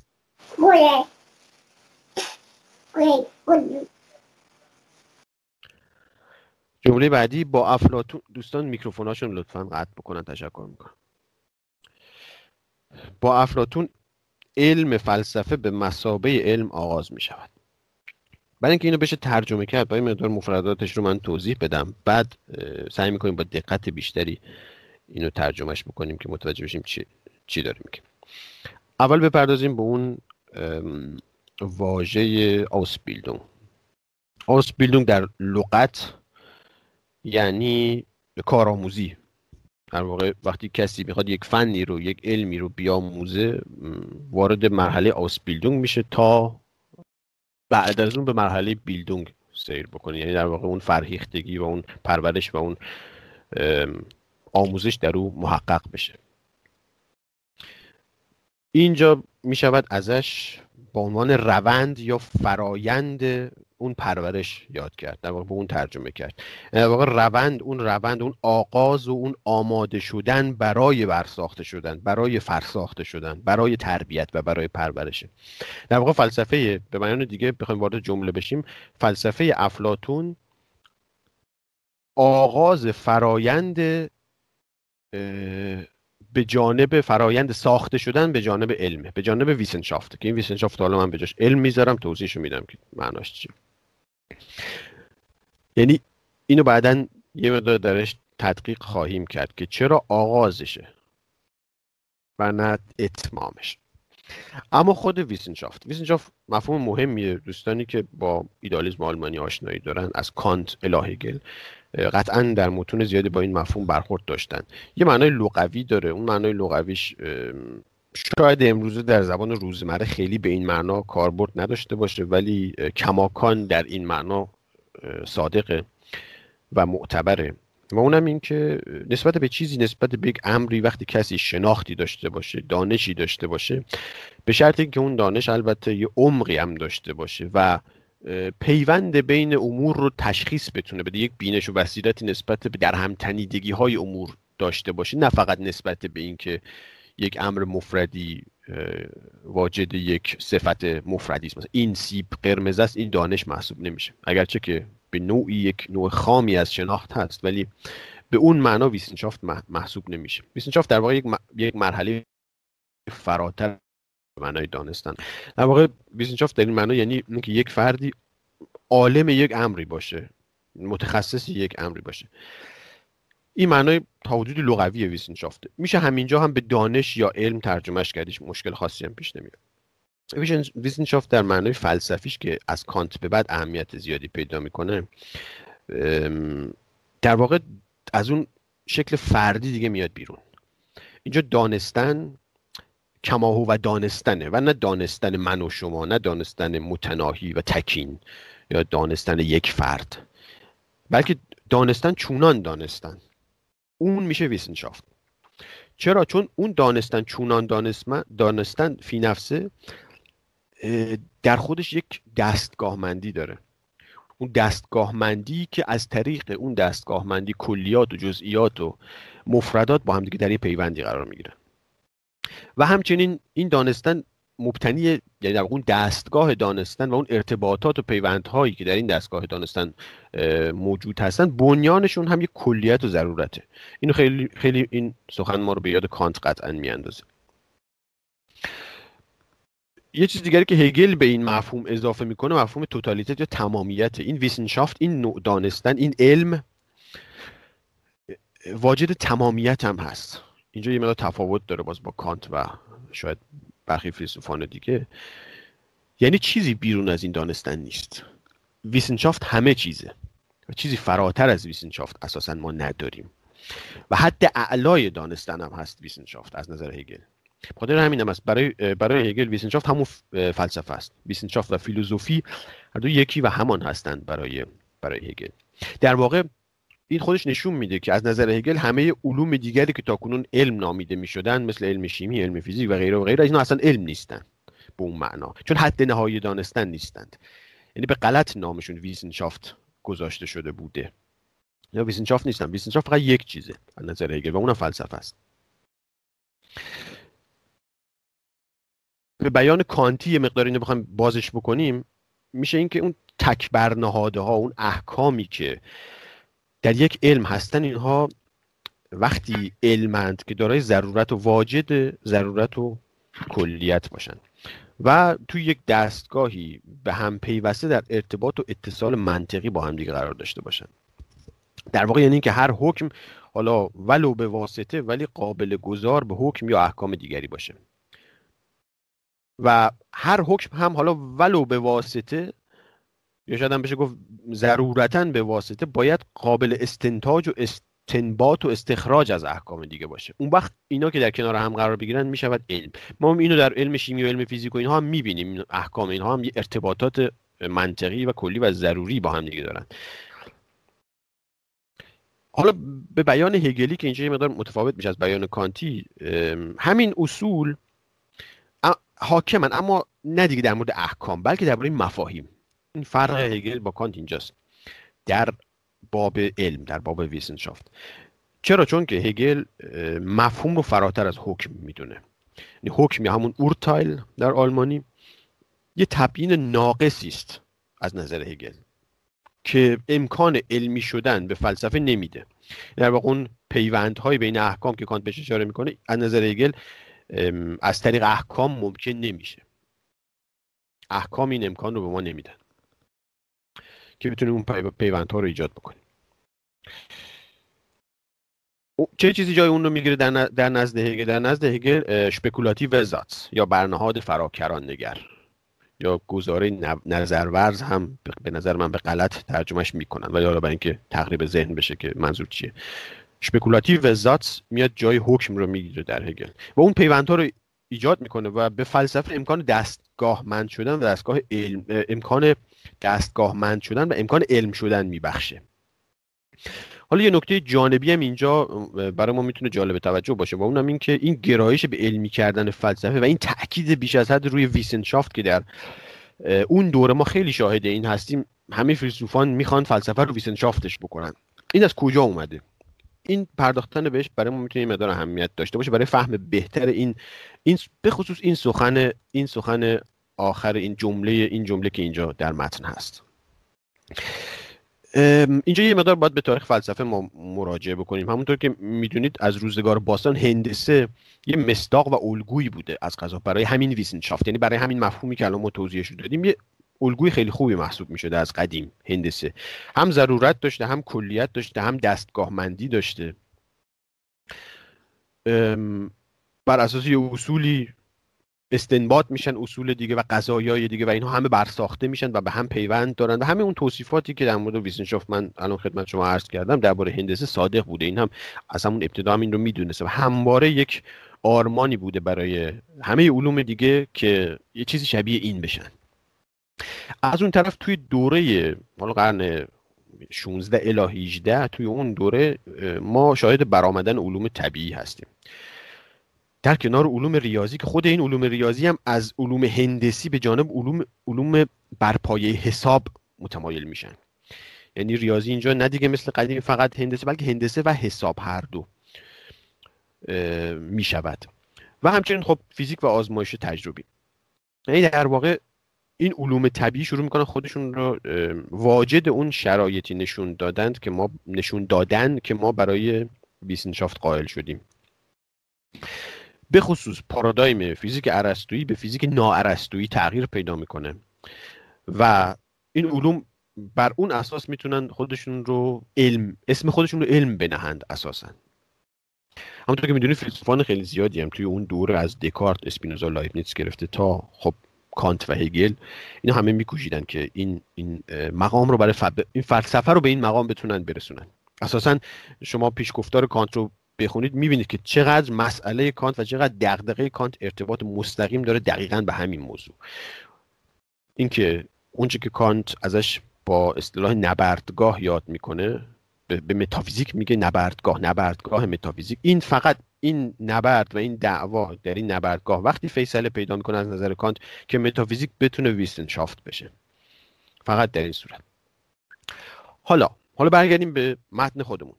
جمله بعدی با افلاتون دوستان میکروفوناشون لطفا قطع بکنن تشکر میکنم با افلاتون علم فلسفه به مسابه علم آغاز می شود برای اینکه اینو بشه ترجمه کرد با این مقدار مفرداتش رو من توضیح بدم بعد سعی کنیم با دقت بیشتری اینو ترجمهش بکنیم که متوجه بشیم چی, چی داریم اول بپردازیم به اون واژه آس بیلدون در لغت یعنی کارآموزی در واقع وقتی کسی میخواد یک فنی رو یک علمی رو بیاموزه وارد مرحله بیلدونگ میشه تا بعد از اون به مرحله بیلدونگ سیر بکنه یعنی در واقع اون فرهیختگی و اون پرورش و اون آموزش در او محقق بشه اینجا میشود ازش به عنوان روند یا فرایند اون پرورش یاد کرد در واقع به اون ترجمه کرد در واقع روند اون روند اون آغاز و اون آماده شدن برای برساخته شدن برای فرساخته شدن برای تربیت و برای پرورشه در واقع فلسفه به بیان دیگه بخوایم وارد جمله بشیم فلسفه افلاتون آغاز فرایند به جانب فرایند ساخته شدن به جانب علمه به جانب ویسنشافت که این ویسنشافت حالا من به جاش علم میذارم توضیحشو میدم که معناش چیه یعنی اینو بعدا یه مقدار درش تدقیق خواهیم کرد که چرا آغازشه و نه اتمامش اما خود ویسنشافت ویسنشافت مفهوم مهمیه دوستانی که با ایدالیزم آلمانی آشنایی دارن از کانت گل قطعا در متون زیادی با این مفهوم برخورد داشتن یه معنای لغوی داره اون معنای لغویش شاید امروز در زبان روزمره خیلی به این معنا کاربرد نداشته باشه ولی کماکان در این معنا صادقه و معتبره و اونم این که نسبت به چیزی نسبت به یک امری وقتی کسی شناختی داشته باشه دانشی داشته باشه به شرطی که اون دانش البته یه عمقی هم داشته باشه و پیوند بین امور رو تشخیص بتونه بده یک بینش و بصیرتی نسبت به در تنیدگی های امور داشته باشه نه فقط نسبت به اینکه یک امر مفردی واجد یک صفت مفردی است مثلا این سیب قرمز است این دانش محسوب نمیشه اگرچه که به نوعی یک نوع خامی از شناخت هست ولی به اون معنا ویسنشافت محسوب نمیشه ویسنشافت در واقع یک مرحله فراتر معنای دانستن در واقع ویسنشافت در این معنا یعنی اینکه یک فردی عالم یک امری باشه متخصص یک امری باشه این معنای تا حدودی لغوی ویسنشافته میشه همینجا هم به دانش یا علم ترجمهش کردیش مشکل خاصی هم پیش نمیاد ویسنشافت در معنای فلسفیش که از کانت به بعد اهمیت زیادی پیدا میکنه در واقع از اون شکل فردی دیگه میاد بیرون اینجا دانستن کماهو و دانستنه و نه دانستن من و شما نه دانستن متناهی و تکین یا دانستن یک فرد بلکه دانستن چونان دانستن اون میشه ویسنشافت چرا چون اون دانستن چونان دانستن, دانستن فی نفسه در خودش یک دستگاهمندی داره اون دستگاهمندی که از طریق اون دستگاهمندی کلیات و جزئیات و مفردات با همدیگه در یه پیوندی قرار میگیره و همچنین این دانستن مبتنی یعنی در اون دستگاه دانستن و اون ارتباطات و پیوندهایی که در این دستگاه دانستن موجود هستن بنیانشون هم یک کلیت و ضرورته اینو خیلی خیلی این سخن ما رو به یاد کانت قطعا میاندازه یه چیز دیگری که هگل به این مفهوم اضافه میکنه مفهوم توتالیتت یا تمامیت این ویسنشافت این نوع دانستن این علم واجد تمامیت هم هست اینجا یه مقدار تفاوت داره باز با کانت و شاید برخی فیلسوفان دیگه یعنی چیزی بیرون از این دانستن نیست ویسنشافت همه چیزه و چیزی فراتر از ویسنشافت اساسا ما نداریم و حد اعلای دانستن هم هست ویسنشافت از نظر هگل خاطر همین هم است برای برای هگل ویسنشافت همون فلسفه است ویسنشافت و فیلوزوفی هر دو یکی و همان هستند برای برای هگل در واقع این خودش نشون میده که از نظر هگل همه علوم دیگری که تاکنون علم نامیده میشدن مثل علم شیمی علم فیزیک و غیره و غیره اینا اصلا علم نیستن به اون معنا چون حد نهایی دانستن نیستند یعنی به غلط نامشون ویزنشافت گذاشته شده بوده یا ویزنشافت نیستن ویزنشافت فقط یک چیزه از نظر هگل و اونم فلسفه است به بیان کانتی یه مقدار اینو بخوایم بازش بکنیم میشه اینکه اون تکبرنهاده ها اون احکامی که در یک علم هستن اینها وقتی علمند که دارای ضرورت و واجد ضرورت و کلیت باشن و توی یک دستگاهی به هم پیوسته در ارتباط و اتصال منطقی با هم دیگه قرار داشته باشن در واقع یعنی که هر حکم حالا ولو به واسطه ولی قابل گذار به حکم یا احکام دیگری باشه و هر حکم هم حالا ولو به واسطه یا شاید هم بشه گفت ضرورتا به واسطه باید قابل استنتاج و استنباط و استخراج از احکام دیگه باشه اون وقت اینا که در کنار هم قرار بگیرن میشود علم ما اینو در علم شیمی و علم فیزیک و اینها هم میبینیم احکام اینها هم یه ارتباطات منطقی و کلی و ضروری با هم دیگه دارن حالا به بیان هگلی که اینجا یه مقدار متفاوت میشه از بیان کانتی همین اصول حاکمن اما نه دیگه در مورد احکام بلکه درباره مفاهیم این فرق هگل آره. با کانت اینجاست در باب علم در باب ویسنشافت چرا چون که هگل مفهوم رو فراتر از حکم میدونه یعنی حکم یا همون اورتایل در آلمانی یه تبیین ناقصی است از نظر هگل که امکان علمی شدن به فلسفه نمیده در واقع اون پیوندهای بین احکام که کانت بهش اشاره میکنه از نظر هگل از طریق احکام ممکن نمیشه احکام این امکان رو به ما نمیدن که بتونیم اون پیوندها رو ایجاد بکنیم چه چیزی جای اون رو میگیره در, در نزد هگل در نزد هگل شپکولاتیو وزاتس یا برنهاد فراکران نگر یا گزاره نظرورز هم به نظر من به غلط ترجمهش میکنن ولی حالا برای اینکه تقریب ذهن بشه که منظور چیه شپکولاتیو وزاتس میاد جای حکم رو میگیره در هگل و اون پیوندها رو ایجاد میکنه و به فلسفه امکان دستگاهمند شدن و دستگاه علم، امکان دستگاهمند شدن و امکان علم شدن میبخشه حالا یه نکته جانبی هم اینجا برای ما میتونه جالب توجه باشه و اونم این که این گرایش به علمی کردن فلسفه و این تاکید بیش از حد روی ویسنشافت که در اون دوره ما خیلی شاهد این هستیم همه فیلسوفان میخوان فلسفه رو ویسنشافتش بکنن این از کجا اومده این پرداختن بهش برای ما میتونه مدار اهمیت داشته باشه برای فهم بهتر این این به خصوص این سخن این سخن آخر این جمله این جمله که اینجا در متن هست اینجا یه مقدار باید به تاریخ فلسفه ما مراجعه بکنیم همونطور که میدونید از روزگار باستان هندسه یه مصداق و الگویی بوده از قضا برای همین ویسنشافت یعنی برای همین مفهومی که الان ما توضیحش دادیم یه الگوی خیلی خوبی محسوب می شده از قدیم هندسه هم ضرورت داشته هم کلیت داشته هم دستگاه مندی داشته بر اساس یه اصولی استنباط میشن اصول دیگه و قضایای دیگه و اینها همه برساخته میشن و به هم پیوند دارن و همه اون توصیفاتی که در مورد ویسنشاف من الان خدمت شما عرض کردم درباره هندسه صادق بوده این هم از همون ابتدا هم این رو میدونسته و همواره یک آرمانی بوده برای همه علوم دیگه که یه چیزی شبیه این بشن از اون طرف توی دوره حالا قرن 16 الی 18 توی اون دوره ما شاهد برآمدن علوم طبیعی هستیم در کنار علوم ریاضی که خود این علوم ریاضی هم از علوم هندسی به جانب علوم علوم برپایه حساب متمایل میشن یعنی ریاضی اینجا نه دیگه مثل قدیم فقط هندسه بلکه هندسه و حساب هر دو میشود و همچنین خب فیزیک و آزمایش تجربی یعنی در واقع این علوم طبیعی شروع میکنن خودشون رو واجد اون شرایطی نشون دادند که ما نشون دادن که ما برای بیسنشافت قائل شدیم به خصوص پارادایم فیزیک ارسطویی به فیزیک ناارسطویی تغییر پیدا میکنه و این علوم بر اون اساس میتونن خودشون رو علم اسم خودشون رو علم بنهند اساسا همونطور که میدونید فیلسوفان خیلی زیادی هم توی اون دوره از دکارت اسپینوزا لایبنیتس گرفته تا خب کانت و هگل اینا همه میکوشیدن که این این مقام رو برای فب... این فلسفه رو به این مقام بتونن برسونن اساسا شما پیشگفتار کانت رو بخونید میبینید که چقدر مسئله کانت و چقدر دغدغه کانت ارتباط مستقیم داره دقیقا به همین موضوع اینکه اونچه که کانت ازش با اصطلاح نبردگاه یاد میکنه به متافیزیک میگه نبردگاه نبردگاه متافیزیک این فقط این نبرد و این دعوا در این نبردگاه وقتی فیصله پیدا میکنه از نظر کانت که متافیزیک بتونه ویستنشافت بشه فقط در این صورت حالا حالا برگردیم به متن خودمون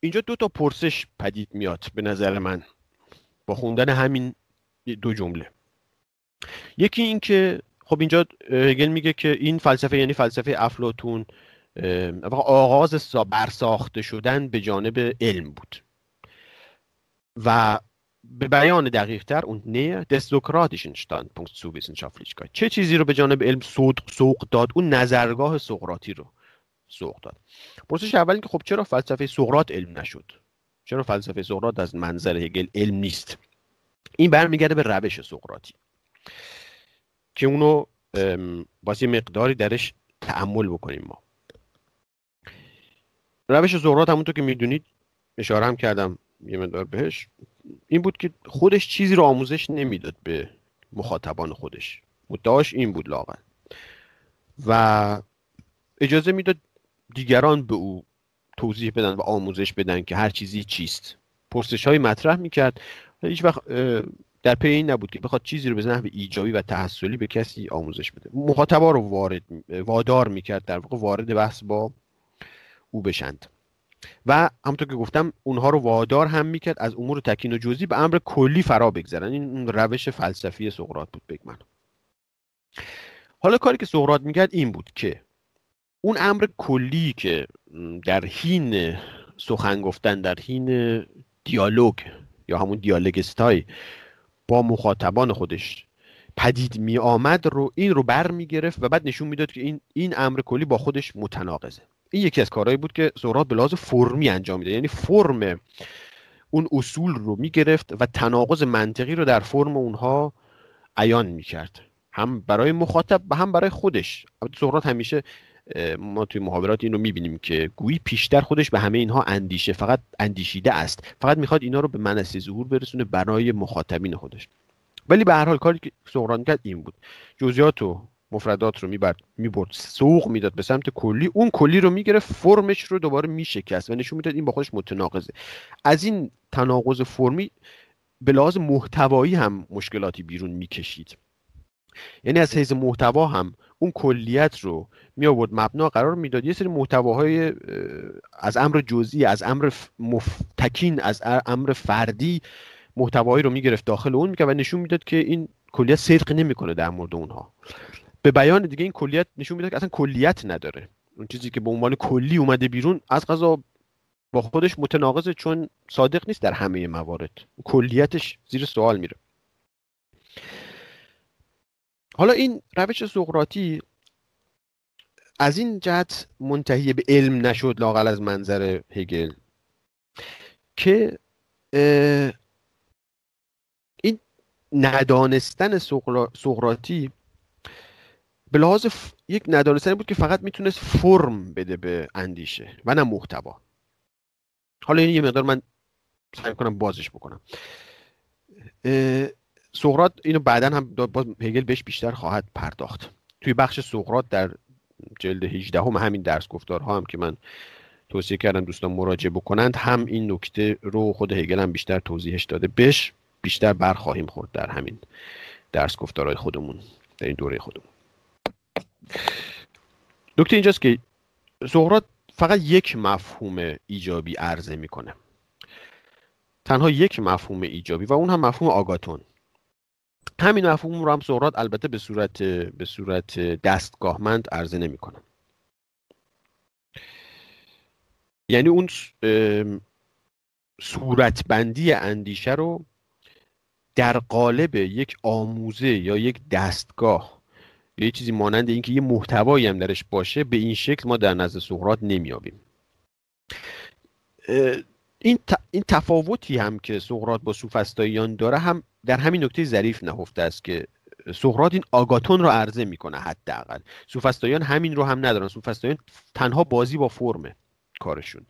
اینجا دو تا پرسش پدید میاد به نظر من با خوندن همین دو جمله یکی این که خب اینجا هگل میگه که این فلسفه یعنی فلسفه افلاتون آغاز برساخته شدن به جانب علم بود و به بیان دقیق تر اون نه دستوکراتیشن پونکت چه چیزی رو به جانب علم صدق سوق داد اون نظرگاه سقراطی رو سوق داد پرسش اول که خب چرا فلسفه سقراط علم نشد چرا فلسفه سقراط از منظر هگل علم نیست این برمیگرده به روش سقراطی که اونو باز مقداری درش تعمل بکنیم ما روش زورات همونطور که میدونید اشاره هم کردم یه مقدار بهش این بود که خودش چیزی رو آموزش نمیداد به مخاطبان خودش مدعاش این بود لاغل و اجازه میداد دیگران به او توضیح بدن و آموزش بدن که هر چیزی چیست پرسش های مطرح میکرد هیچ وقت در پی این نبود که بخواد چیزی رو به نحو ایجابی و تحصیلی به کسی آموزش بده مخاطبا رو وارد وادار میکرد در واقع وارد بحث با او بشند و همونطور که گفتم اونها رو وادار هم میکرد از امور تکین و جزئی به امر کلی فرا بگذرن این اون روش فلسفی سقراط بود بگم. حالا کاری که سقراط میکرد این بود که اون امر کلی که در حین سخن گفتن در حین دیالوگ یا همون دیالگستای با مخاطبان خودش پدید می رو این رو بر می و بعد نشون میداد که این این امر کلی با خودش متناقضه این یکی از کارهایی بود که سقراط به لحاظ فرمی انجام میده یعنی فرم اون اصول رو میگرفت و تناقض منطقی رو در فرم اونها عیان میکرد هم برای مخاطب و هم برای خودش سقراط همیشه ما توی محاورات این رو میبینیم که گویی پیشتر خودش به همه اینها اندیشه فقط اندیشیده است فقط میخواد اینا رو به منصه ظهور برسونه برای مخاطبین خودش ولی به هر حال کاری که سقراط کرد این بود جزئیات رو مفردات رو میبرد میبرد سوق میداد به سمت کلی اون کلی رو میگیره فرمش رو دوباره میشکست و نشون میداد این با خودش متناقضه از این تناقض فرمی به لحاظ محتوایی هم مشکلاتی بیرون میکشید یعنی از حیث محتوا هم اون کلیت رو می آورد مبنا قرار میداد یه سری محتواهای از امر جزئی از امر مفتکین از امر فردی محتوایی رو میگرفت داخل اون میکرد و نشون میداد که این کلیت صدق نمیکنه در مورد اونها به بیان دیگه این کلیت نشون میده که اصلا کلیت نداره اون چیزی که به عنوان کلی اومده بیرون از غذا با خودش متناقضه چون صادق نیست در همه موارد کلیتش زیر سوال میره حالا این روش سقراطی از این جهت منتهی به علم نشد لاقل از منظر هگل که این ندانستن سقراطی به لحاظ ف... یک ندانستنی بود که فقط میتونست فرم بده به اندیشه و نه محتوا حالا این یه مقدار من سعی کنم بازش بکنم سقراط اینو بعدا هم باز هگل بهش بیشتر خواهد پرداخت توی بخش سقراط در جلد 18 هم همین درس گفتارها هم که من توصیه کردم دوستان مراجعه بکنند هم این نکته رو خود هگل هم بیشتر توضیحش داده بش بیشتر برخواهیم خورد در همین درس گفتارهای خودمون در این دوره خودمون نکته اینجاست که زهرات فقط یک مفهوم ایجابی عرضه میکنه تنها یک مفهوم ایجابی و اون هم مفهوم آگاتون همین مفهوم رو هم زهرات البته به صورت به صورت دستگاهمند عرضه نمیکنه یعنی اون صورتبندی اندیشه رو در قالب یک آموزه یا یک دستگاه یه چیزی مانند اینکه یه محتوایی هم درش باشه به این شکل ما در نزد سقراط نمیابیم این, این تفاوتی هم که سقراط با سوفستاییان داره هم در همین نکته ظریف نهفته است که سقراط این آگاتون رو عرضه میکنه حداقل سوفستاییان همین رو هم ندارن سوفستاییان تنها بازی با فرمه کارشون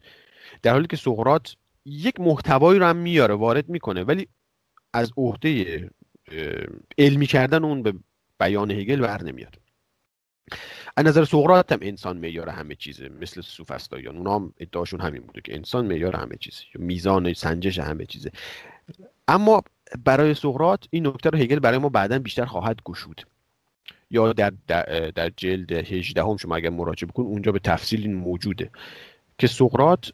در حالی که سقراط یک محتوایی رو هم میاره وارد میکنه ولی از عهده علمی کردن اون به بیان هگل بر نمیاد از نظر سقراط هم انسان معیار همه چیزه مثل سوفسطاییان اونا هم ادعاشون همین بوده که انسان معیار همه چیزه میزان سنجش همه چیزه اما برای سقراط این نکته رو هگل برای ما بعدا بیشتر خواهد گشود یا در, در, جلد 18 هم شما اگر مراجعه بکن اونجا به تفصیل این موجوده که سقراط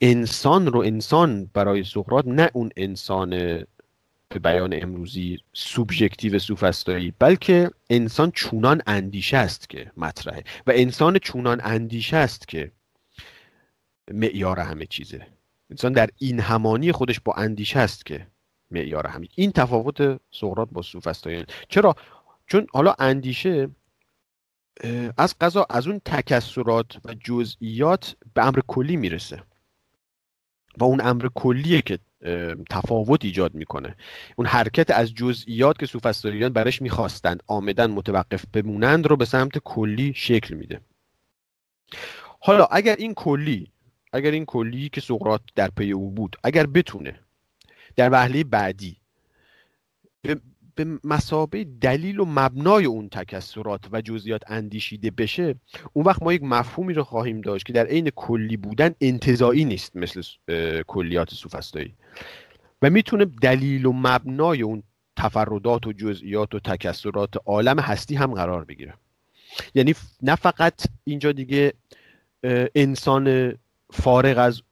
انسان رو انسان برای سقراط نه اون انسان به بیان امروزی سوبژکتیو سوفستایی بلکه انسان چونان اندیشه است که مطرحه و انسان چونان اندیشه است که معیار همه چیزه انسان در این همانی خودش با اندیشه است که معیار همه این تفاوت سقراط با سوفستایی چرا چون حالا اندیشه از قضا از اون تکسرات و جزئیات به امر کلی میرسه و اون امر کلیه که تفاوت ایجاد میکنه اون حرکت از جزئیات که سوفسطائیان برش میخواستند آمدن متوقف بمونند رو به سمت کلی شکل میده حالا اگر این کلی اگر این کلی که سقراط در پی او بود اگر بتونه در وهله بعدی به مسابه دلیل و مبنای اون تکسرات و جزئیات اندیشیده بشه اون وقت ما یک مفهومی رو خواهیم داشت که در عین کلی بودن انتظایی نیست مثل کلیات سوفستایی و میتونه دلیل و مبنای اون تفردات و جزئیات و تکسرات عالم هستی هم قرار بگیره یعنی نه فقط اینجا دیگه انسان فارغ از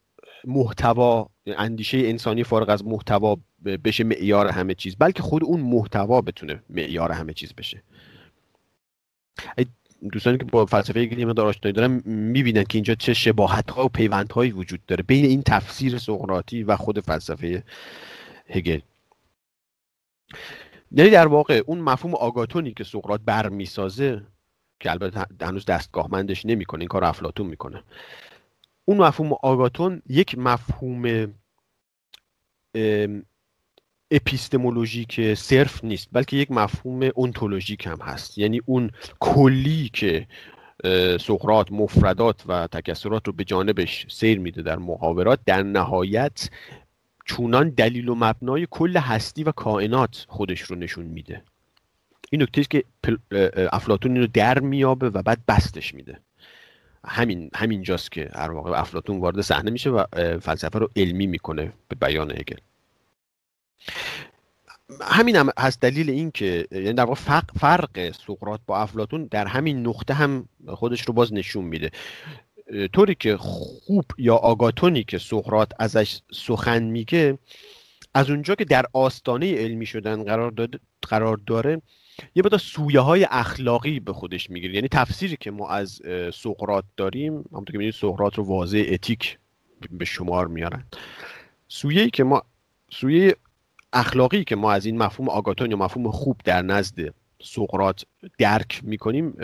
محتوا یعنی اندیشه انسانی فارغ از محتوا بشه معیار همه چیز بلکه خود اون محتوا بتونه معیار همه چیز بشه دوستانی که با فلسفه یه دار آشنایی دارن میبینن که اینجا چه شباهت ها و پیوند هایی وجود داره بین این تفسیر سقراطی و خود فلسفه هگل یعنی در واقع اون مفهوم آگاتونی که سقراط برمیسازه که البته هنوز دستگاهمندش نمیکنه این کار افلاطون میکنه اون مفهوم آگاتون یک مفهوم که صرف نیست بلکه یک مفهوم اونتولوژیک هم هست یعنی اون کلی که سقرات مفردات و تکسرات رو به جانبش سیر میده در محاورات در نهایت چونان دلیل و مبنای کل هستی و کائنات خودش رو نشون میده این نکته که افلاتون این رو در میابه و بعد بستش میده همین همین جاست که هر واقع افلاتون وارد صحنه میشه و فلسفه رو علمی میکنه به بیان هگل همین هم از دلیل این که یعنی در واقع فرق, فرق با افلاتون در همین نقطه هم خودش رو باز نشون میده طوری که خوب یا آگاتونی که سقرات ازش سخن میگه از اونجا که در آستانه علمی شدن قرار, قرار داره یه بدا سویه های اخلاقی به خودش میگیره یعنی تفسیری که ما از سقرات داریم همونطور که میدونید سقرات رو واضح اتیک به شمار میارن سویه ای که ما سویه اخلاقی که ما از این مفهوم آگاتون یا مفهوم خوب در نزد سقرات درک میکنیم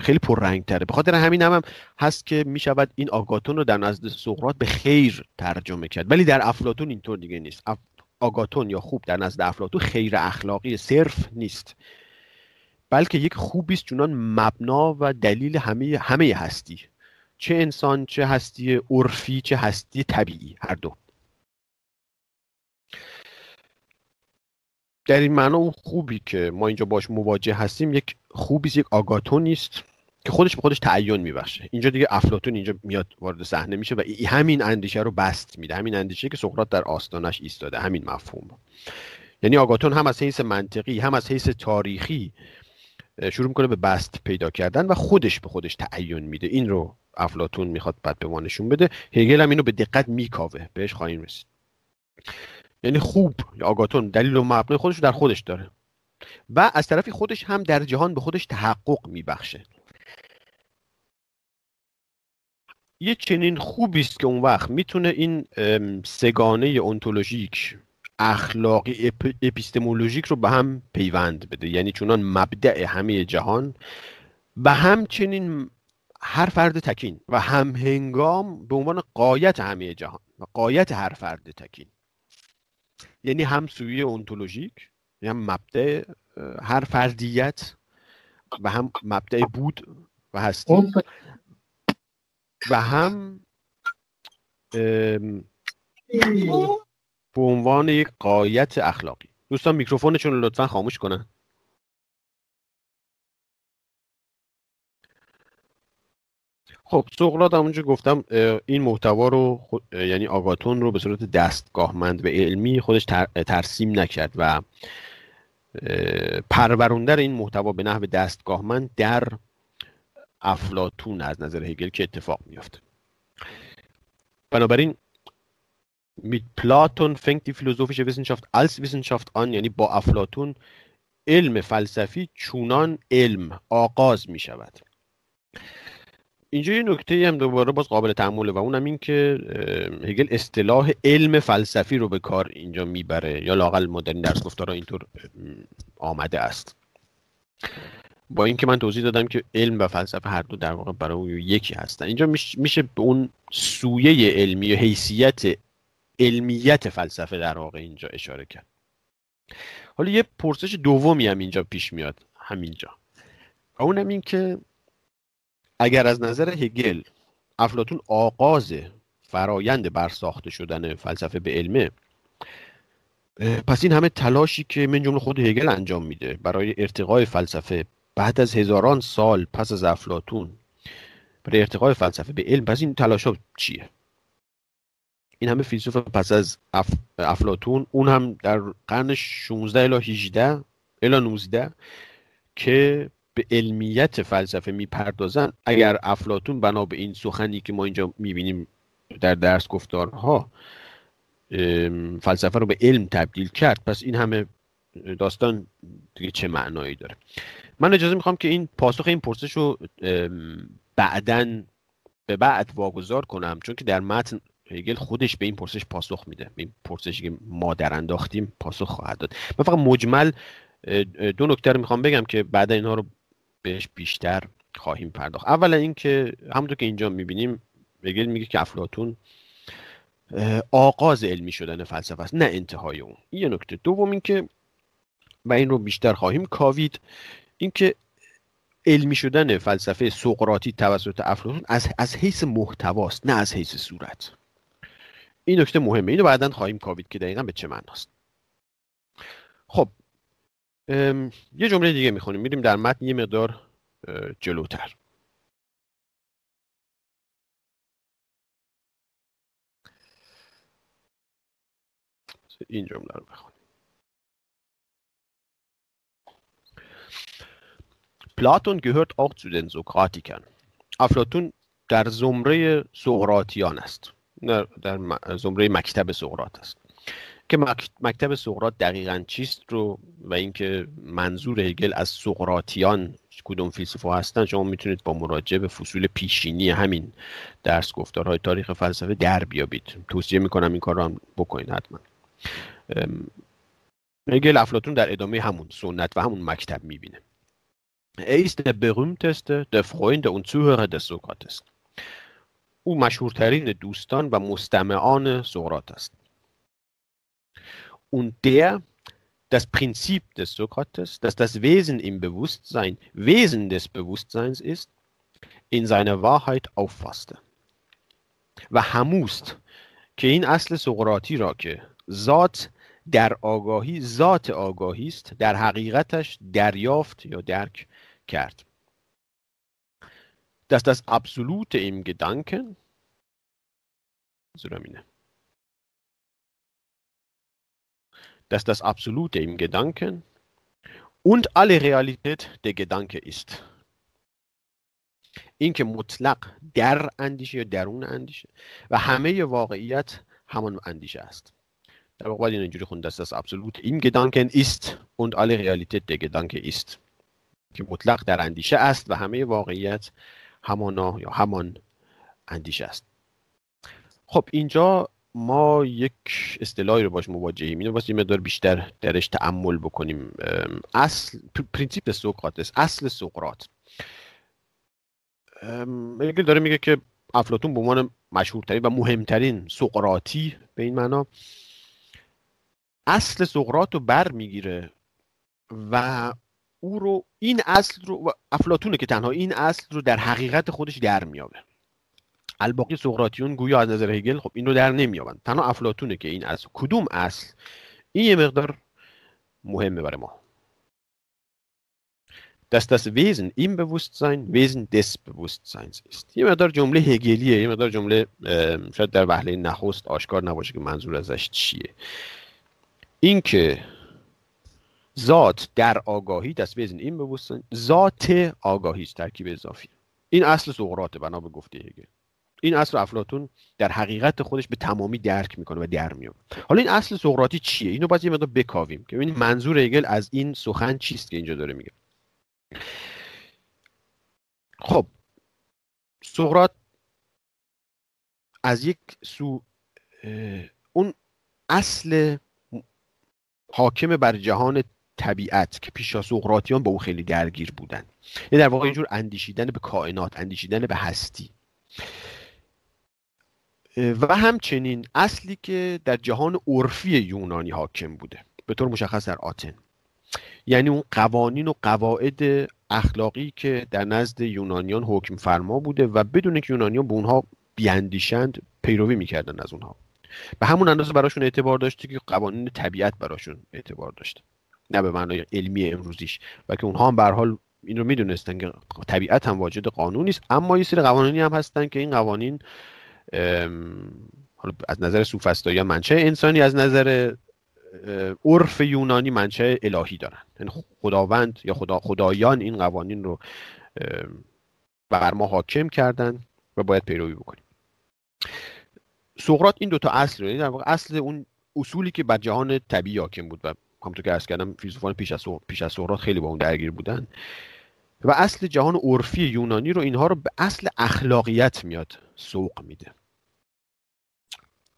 خیلی پررنگ تره به خاطر همین هم, هم هست که میشود این آگاتون رو در نزد سقرات به خیر ترجمه کرد ولی در افلاتون اینطور دیگه نیست آگاتون یا خوب در نزد افلاتون خیر اخلاقی صرف نیست بلکه یک خوبی است چونان مبنا و دلیل همه همه هستی چه انسان چه هستی عرفی چه هستی طبیعی هر دو در این معنا اون خوبی که ما اینجا باش مواجه هستیم یک خوبی یک آگاتون نیست که خودش به خودش تعین میبخشه اینجا دیگه افلاتون اینجا میاد وارد صحنه میشه و همین اندیشه رو بست میده همین اندیشه که سقراط در آستانش ایستاده همین مفهوم یعنی آگاتون هم از حیث منطقی هم از حیث تاریخی شروع میکنه به بست پیدا کردن و خودش به خودش تعین میده این رو افلاتون میخواد بعد به ما نشون بده هگل هم اینو به دقت میکاوه بهش خواهیم رسید یعنی خوب آگاتون دلیل و مبنای خودش رو در خودش داره و از طرفی خودش هم در جهان به خودش تحقق میبخشه یه چنین خوبی است که اون وقت میتونه این سگانه اونتولوژیک اخلاقی اپ، اپیستمولوژیک رو به هم پیوند بده یعنی چونان مبدع همه جهان و همچنین هر فرد تکین و همهنگام به عنوان قایت همه جهان و قایت هر فرد تکین یعنی هم سویه اونتولوژیک یعنی هم مبدع هر فردیت و هم مبدع بود و هستی و هم خب. به عنوان یک قایت اخلاقی دوستان میکروفونشون رو لطفا خاموش کنن خب سقراط همونجا گفتم این محتوا رو یعنی آگاتون رو به صورت دستگاهمند و علمی خودش تر، ترسیم نکرد و پروروندر این محتوا به نحو دستگاهمند در افلاتون از نظر هگل که اتفاق میافت بنابراین mit پلاتون fängt die philosophische Wissenschaft als Wissenschaft an یعنی با افلاتون علم فلسفی چونان علم آغاز می شود اینجا یه نکته ای هم دوباره باز قابل تحمله و اونم این که هگل اصطلاح علم فلسفی رو به کار اینجا میبره یا لاقل مدرن درس گفتارا اینطور آمده است با اینکه من توضیح دادم که علم و فلسفه هر دو در واقع برای اون یکی هستن اینجا میشه به اون سویه علمی و حیثیت علمیت فلسفه در واقع اینجا اشاره کرد حالا یه پرسش دومی هم اینجا پیش میاد همینجا اونم این که اگر از نظر هگل افلاتون آغاز فرایند برساخته شدن فلسفه به علمه پس این همه تلاشی که من خود هگل انجام میده برای ارتقای فلسفه بعد از هزاران سال پس از افلاتون برای ارتقای فلسفه به علم پس این تلاش ها چیه این همه فیلسوف پس از اف... افلاتون اون هم در قرن 16 الا 18 الا 19 که علمیت فلسفه میپردازن اگر افلاتون بنا به این سخنی که ما اینجا میبینیم در درس گفتارها فلسفه رو به علم تبدیل کرد پس این همه داستان دیگه چه معنایی داره من اجازه میخوام که این پاسخ این پرسش رو بعدا به بعد واگذار کنم چون که در متن خودش به این پرسش پاسخ میده این پرسشی که ما در انداختیم پاسخ خواهد داد من فقط مجمل دو نکته رو میخوام بگم که بعد اینها رو بهش بیشتر خواهیم پرداخت اولا اینکه همونطور که اینجا میبینیم بگیر میگه که افلاتون آغاز علمی شدن فلسفه است نه انتهای اون یه نکته دوم اینکه و این رو بیشتر خواهیم کاوید اینکه علمی شدن فلسفه سقراطی توسط افلاطون از از حیث محتواست نه از حیث صورت این نکته مهمه اینو بعدا خواهیم کاوید که دقیقا به چه معناست خب یه جمله دیگه میخونیم میریم در متن یه مقدار جلوتر این جمله رو بخونیم پلاتون gehört auch zu den Sokratikern. افلاتون در زمره سقراطیان است. در زمره مکتب سقراط است. که مکتب سقرات دقیقا چیست رو و اینکه منظور هگل از سقراتیان کدوم فیلسوفا هستن شما میتونید با مراجعه به فصول پیشینی همین درس گفتارهای تاریخ فلسفه در بیابید توصیه میکنم این کار رو هم بکنید حتما هگل افلاتون در ادامه همون سنت و همون مکتب میبینه ایست er berühmteste تست اون und در سقراط است او مشهورترین دوستان و مستمعان سقرات است. und der das Prinzip des Sokrates, dass das Wesen im Bewusstsein, Wesen des Bewusstseins ist, in seiner Wahrheit auffasste. Wahamust, kein Asle این اصل سقراطی را که ذات در آگاهی ذات آگاهی است در حقیقتش dass das Absolute im Gedanken, dass das Absolute im Gedanken und alle Realität der Gedanke ist. این مطلق در اندیشه یا درون اندیشه و همه واقعیت همان اندیشه است در واقع باید اینجوری خونده است از ابسولوت این گدانکن است و alle Realität der Gedanke ist که مطلق در اندیشه است و همه واقعیت همانا یا همان اندیشه است خب اینجا ما یک اصطلاحی رو باش مواجهیم اینو باید یه مقدار بیشتر درش تعمل بکنیم اصل پرینسیپ است اصل سقراط یکی داره میگه که افلاتون به عنوان مشهورترین و مهمترین سقراتی به این معنا اصل سقرات رو بر میگیره و او رو این اصل رو افلاتونه که تنها این اصل رو در حقیقت خودش در میابه الباقی سقراطیون گویا از نظر هگل خب این رو در نمیابن تنها افلاتونه که این از کدوم اصل این یه مقدار مهمه برای ما ویزن این بوست سین ویزن دست بوست Bewusstseins است. یه مقدار جمله هگلیه یه مقدار جمله شاید در وحله نخست آشکار نباشه که منظور ازش چیه اینکه ذات در آگاهی دست ویزن این ببوستن ذات آگاهی است ترکیب اضافی این اصل سقراطه بنا به گفته هگل این اصل افلاتون در حقیقت خودش به تمامی درک میکنه و در میاد حالا این اصل سقراطی چیه اینو باید یه مقدار بکاویم که ببینید منظور ایگل از این سخن چیست که اینجا داره میگه خب سقراط از یک سو اون اصل حاکم بر جهان طبیعت که پیشا از سقراطیان با او خیلی درگیر بودن یعنی در واقع اینجور اندیشیدن به کائنات اندیشیدن به هستی و همچنین اصلی که در جهان عرفی یونانی حاکم بوده به طور مشخص در آتن یعنی اون قوانین و قواعد اخلاقی که در نزد یونانیان حکم فرما بوده و بدون که یونانیان به اونها بیاندیشند پیروی میکردن از اونها به همون اندازه براشون اعتبار داشته که قوانین طبیعت براشون اعتبار داشته نه به معنای علمی امروزیش و که اونها هم به حال این رو میدونستن که طبیعت هم واجد قانونی است اما یه سری قوانینی هم هستن که این قوانین از نظر سوفستایی ها انسانی از نظر عرف یونانی منچه الهی دارن یعنی خداوند یا خدا خدایان این قوانین رو بر ما حاکم کردن و باید پیروی بکنیم سقراط این دوتا اصل رو یعنی در واقع اصل اون اصولی که بر جهان طبیعی حاکم بود و همونطور که ارز کردم فیلسوفان پیش از پیش از خیلی با اون درگیر بودن و اصل جهان عرفی یونانی رو اینها رو به اصل اخلاقیت میاد سوق میده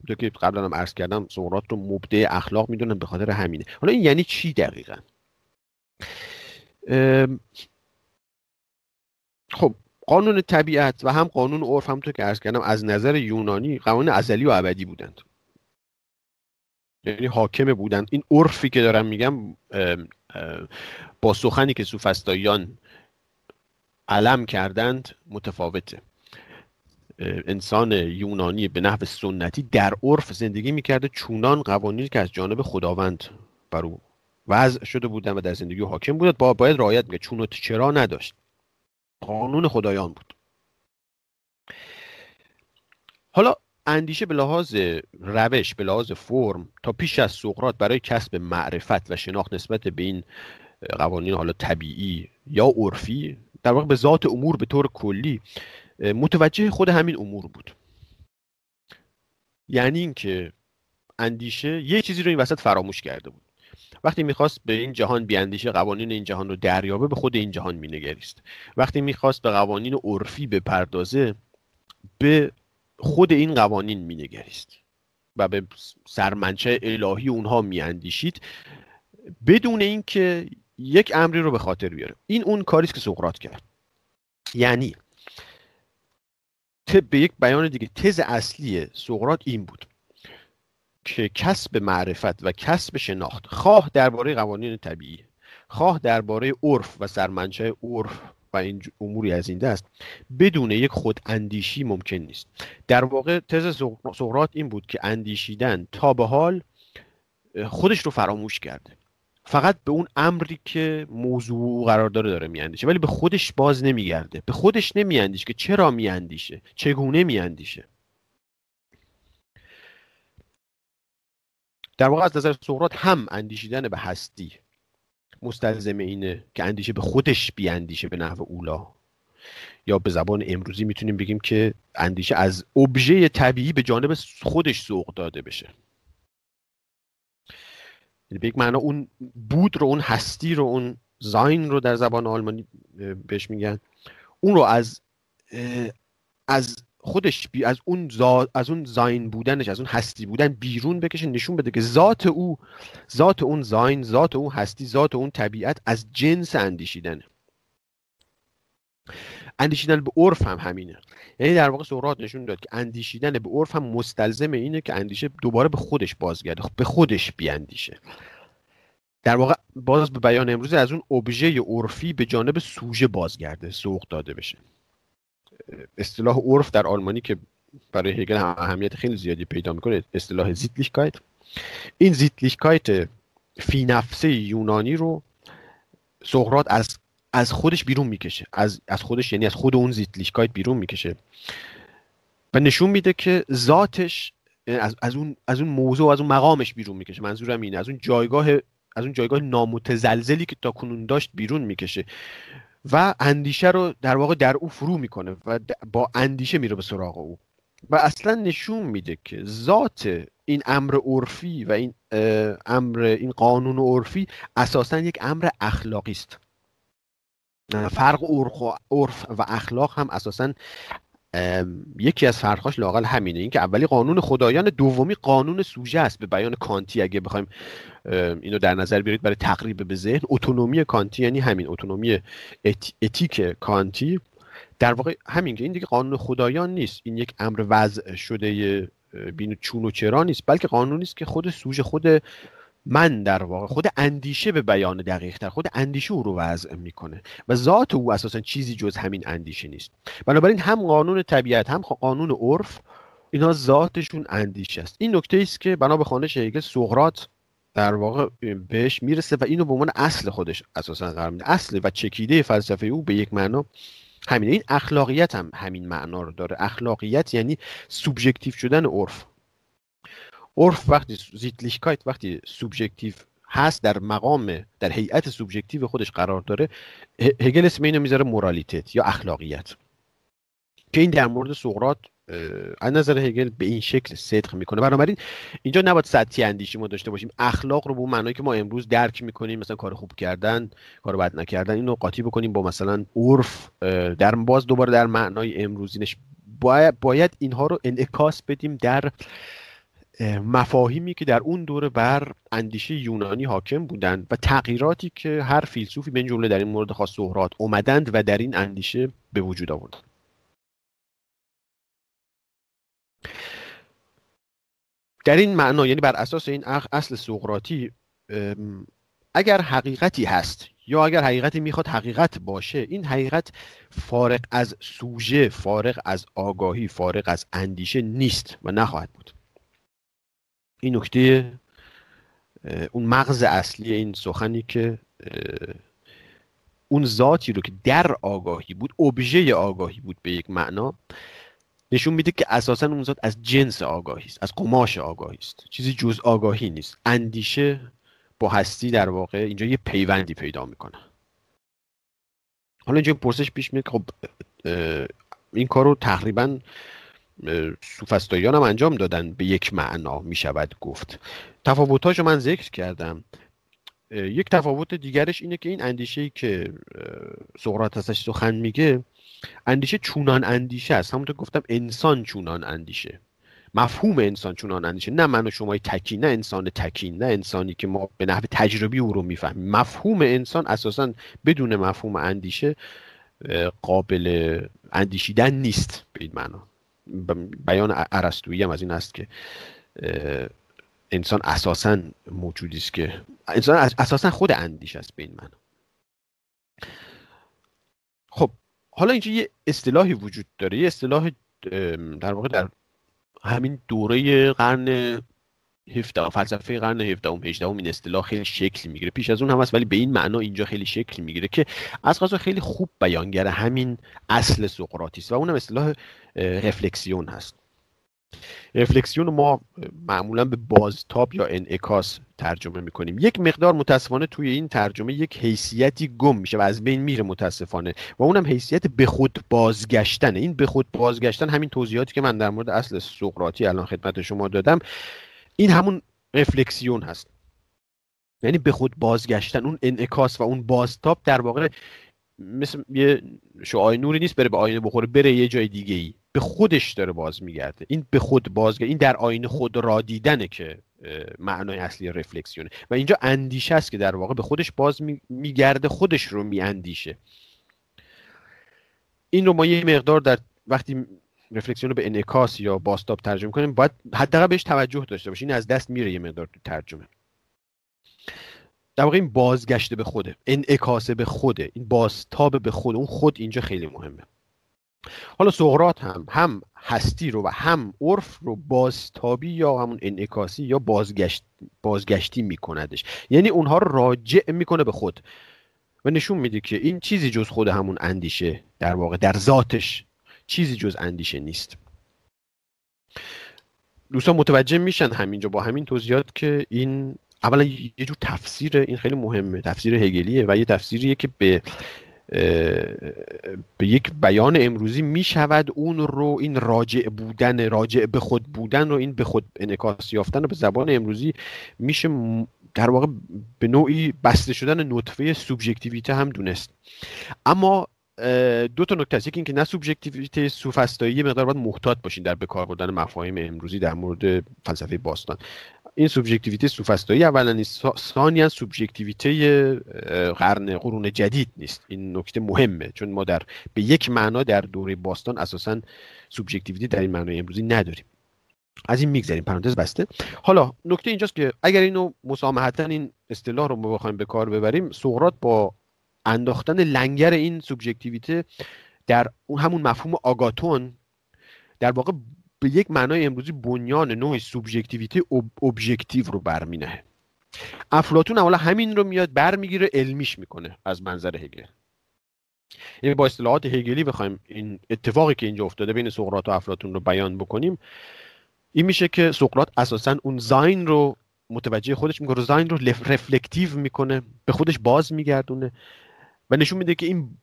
تو که قبلا هم عرض کردم سقراط رو مبده اخلاق میدونم به خاطر همینه حالا این یعنی چی دقیقا خب قانون طبیعت و هم قانون عرف تو که عرض کردم از نظر یونانی قوانین ازلی و ابدی بودند یعنی حاکمه بودند این عرفی که دارم میگم با سخنی که سوفستاییان علم کردند متفاوته انسان یونانی به نحو سنتی در عرف زندگی میکرده چونان قوانینی که از جانب خداوند بر او وضع شده بودن و در زندگی حاکم بودند با باید رعایت میکرد چون و چرا نداشت قانون خدایان بود حالا اندیشه به لحاظ روش به لحاظ فرم تا پیش از سقراط برای کسب معرفت و شناخت نسبت به این قوانین حالا طبیعی یا عرفی در واقع به ذات امور به طور کلی متوجه خود همین امور بود یعنی اینکه اندیشه یه چیزی رو این وسط فراموش کرده بود وقتی میخواست به این جهان بیاندیشه قوانین این جهان رو دریابه به خود این جهان مینگریست وقتی میخواست به قوانین عرفی بپردازه به خود این قوانین مینگریست و به سرمنچه الهی اونها میاندیشید بدون اینکه یک امری رو به خاطر بیاره این اون کاریست که سقراط کرد یعنی به یک بیان دیگه تز اصلی سقراط این بود که کسب معرفت و کسب شناخت خواه درباره قوانین طبیعی خواه درباره عرف و سرمنشه عرف و این اموری از این دست بدون یک خود اندیشی ممکن نیست در واقع تز سقراط این بود که اندیشیدن تا به حال خودش رو فراموش کرده فقط به اون امری که موضوع قرار داره داره میاندیشه ولی به خودش باز نمیگرده به خودش نمیاندیشه که چرا میاندیشه چگونه میاندیشه در واقع از نظر سقراط هم اندیشیدن به هستی مستلزم اینه که اندیشه به خودش بیاندیشه به نحو اولا یا به زبان امروزی میتونیم بگیم که اندیشه از ابژه طبیعی به جانب خودش سوق داده بشه یعنی به یک معنا اون بود رو اون هستی رو اون زاین رو در زبان آلمانی بهش میگن اون رو از از خودش بی از اون از اون زاین بودنش از اون هستی بودن بیرون بکشه نشون بده که ذات او ذات اون زاین ذات اون هستی ذات اون طبیعت از جنس اندیشیدنه اندیشیدن به عرف هم همینه یعنی در واقع سقراط نشون داد که اندیشیدن به عرف هم مستلزم اینه که اندیشه دوباره به خودش بازگرده به خودش اندیشه در واقع باز به بیان امروز از اون ابژه عرفی به جانب سوژه بازگرده سوق داده بشه اصطلاح عرف در آلمانی که برای هگل هم اهمیت خیلی زیادی پیدا میکنه اصطلاح زیتلیشکایت این زیتلیشکایت فی یونانی رو سقراط از از خودش بیرون میکشه از از خودش یعنی از خود اون زیتلیشکایت بیرون میکشه و نشون میده که ذاتش یعنی از, از اون از اون موضوع و از اون مقامش بیرون میکشه منظورم اینه از اون جایگاه از اون جایگاه نامتزلزلی که تا کنون داشت بیرون میکشه و اندیشه رو در واقع در او فرو میکنه و با اندیشه میره به سراغ او و اصلا نشون میده که ذات این امر عرفی و این امر این قانون عرفی اساسا یک امر اخلاقی است فرق عرف و اخلاق هم اساسا یکی از فرقاش لاقل همینه اینکه اولی قانون خدایان دومی قانون سوژه است به بیان کانتی اگه بخوایم اینو در نظر بیارید برای تقریب به ذهن اتونومی کانتی یعنی همین اتونومی ات، اتیک کانتی در واقع همین که این دیگه قانون خدایان نیست این یک امر وضع شده بین چون و چرا نیست بلکه قانونی است که خود سوژه خود من در واقع خود اندیشه به بیان دقیق تر خود اندیشه او رو وضع میکنه و ذات او اساسا چیزی جز همین اندیشه نیست بنابراین هم قانون طبیعت هم قانون عرف اینا ذاتشون اندیشه است این نکته است که بنا به خانش هگل سقراط در واقع بهش میرسه و اینو به عنوان اصل خودش اساسا قرار میده اصل و چکیده فلسفه او به یک معنا همینه این اخلاقیت هم همین معنا رو داره اخلاقیت یعنی سوبژکتیو شدن عرف عرف وقتی زیتلیشکایت وقتی سوبژکتیو هست در مقام در هیئت سوبژکتیو خودش قرار داره هگل اسم اینو میذاره مورالیتت یا اخلاقیت که این در مورد سقراط از نظر هگل به این شکل صدق میکنه بنابراین اینجا نباید سطحی اندیشی ما داشته باشیم اخلاق رو به معنایی که ما امروز درک میکنیم مثلا کار خوب کردن کار بد نکردن اینو قاطی بکنیم با مثلا عرف در باز دوباره در معنای امروزینش باید, باید اینها رو انعکاس بدیم در مفاهیمی که در اون دوره بر اندیشه یونانی حاکم بودند و تغییراتی که هر فیلسوفی به جمله در این مورد خاص سهرات اومدند و در این اندیشه به وجود آوردند در این معنا یعنی بر اساس این اصل سقراطی اگر حقیقتی هست یا اگر حقیقتی میخواد حقیقت باشه این حقیقت فارق از سوژه فارق از آگاهی فارق از اندیشه نیست و نخواهد بود این نکته اون مغز اصلی این سخنی که اون ذاتی رو که در آگاهی بود ابژه آگاهی بود به یک معنا نشون میده که اساسا اون ذات از جنس آگاهی است از قماش آگاهی است چیزی جز آگاهی نیست اندیشه با هستی در واقع اینجا یه پیوندی پیدا میکنه حالا اینجا پرسش پیش میاد خب این کار رو تقریبا سوفستایان هم انجام دادن به یک معنا شود گفت رو من ذکر کردم یک تفاوت دیگرش اینه که این اندیشه که سقراط ازش سخن میگه اندیشه چونان اندیشه است همونطور گفتم انسان چونان اندیشه مفهوم انسان چونان اندیشه نه من و شما تکی نه انسان تکی نه انسانی که ما به نحو تجربی او رو میفهمیم مفهوم انسان اساسا بدون مفهوم اندیشه قابل اندیشیدن نیست به این معنا بیان عرستویی هم از این است که انسان اساسا موجودی است که انسان اساسا خود اندیش است به این خب حالا اینجا یه اصطلاحی وجود داره یه اصطلاح در واقع در همین دوره قرن 17 فلسفه قرن 17 و این اصطلاح خیلی شکل میگیره پیش از اون هم هست ولی به این معنا اینجا خیلی شکل میگیره که از غذا خیلی خوب بیانگر همین اصل است و اونم اصطلاح رفلکسیون هست رفلکسیون ما معمولا به بازتاب یا انعکاس ترجمه میکنیم یک مقدار متاسفانه توی این ترجمه یک حیثیتی گم میشه و از بین میره متاسفانه و اونم حیثیت به خود بازگشتن این به خود بازگشتن همین توضیحاتی که من در مورد اصل سقراطی الان خدمت شما دادم این همون رفلکسیون هست یعنی به خود بازگشتن اون انعکاس و اون بازتاب در واقع مثل یه شعای نوری نیست بره به آینه بخوره بره یه جای دیگه ای به خودش داره باز میگرده این به خود بازگرد این در آینه خود را دیدنه که معنای اصلی رفلکسیونه و اینجا اندیشه است که در واقع به خودش باز میگرده خودش رو میاندیشه این رو ما یه مقدار در وقتی رفلکسیون رو به انعکاس یا باستاب ترجمه کنیم باید حداقل بهش توجه داشته باشی. این از دست میره یه مقدار تو ترجمه در واقع این بازگشته به خوده انعکاسه به خوده این بازتاب به خود اون خود اینجا خیلی مهمه حالا سقرات هم هم هستی رو و هم عرف رو بازتابی یا همون انعکاسی یا بازگشت بازگشتی میکندش یعنی اونها رو راجع میکنه به خود و نشون میده که این چیزی جز خود همون اندیشه در واقع در ذاتش چیزی جز اندیشه نیست دوستان متوجه میشن همینجا با همین توضیحات که این اولا یه جور تفسیر این خیلی مهمه تفسیر هگلیه و یه تفسیریه که به به یک بیان امروزی می شود اون رو این راجع بودن راجع به خود بودن رو این به خود انعکاس یافتن رو به زبان امروزی میشه در واقع به نوعی بسته شدن نطفه سوبژکتیویته هم دونست اما دو تا نکته است یکی اینکه نه سوبژکتیویته سوفسطایی یه مقدار باید محتاط باشین در بکار بردن مفاهیم امروزی در مورد فلسفه باستان این سوبژکتیویته سوفسطایی اولا نیست ثانیا سوبژکتیویته قرن قرون جدید نیست این نکته مهمه چون ما در به یک معنا در دوره باستان اساسا سوبژکتیویته در این معنای امروزی نداریم از این میگذریم پرانتز بسته حالا نکته اینجاست که اگر اینو مسامحتا این اصطلاح رو بخوایم به کار ببریم سقراط با انداختن لنگر این سوبژکتیویته در اون همون مفهوم آگاتون در واقع به یک معنای امروزی بنیان نوع سوبژکتیویته ابژکتیو رو برمینه افلاتون حالا همین رو میاد برمیگیره علمیش میکنه از منظر هگل یعنی با اصطلاحات هگلی بخوایم این اتفاقی که اینجا افتاده بین سقراط و افلاتون رو بیان بکنیم این میشه که سقراط اساسا اون زاین رو متوجه خودش میکنه زاین رو رفلکتیو میکنه به خودش باز میگردونه و نشون میده که این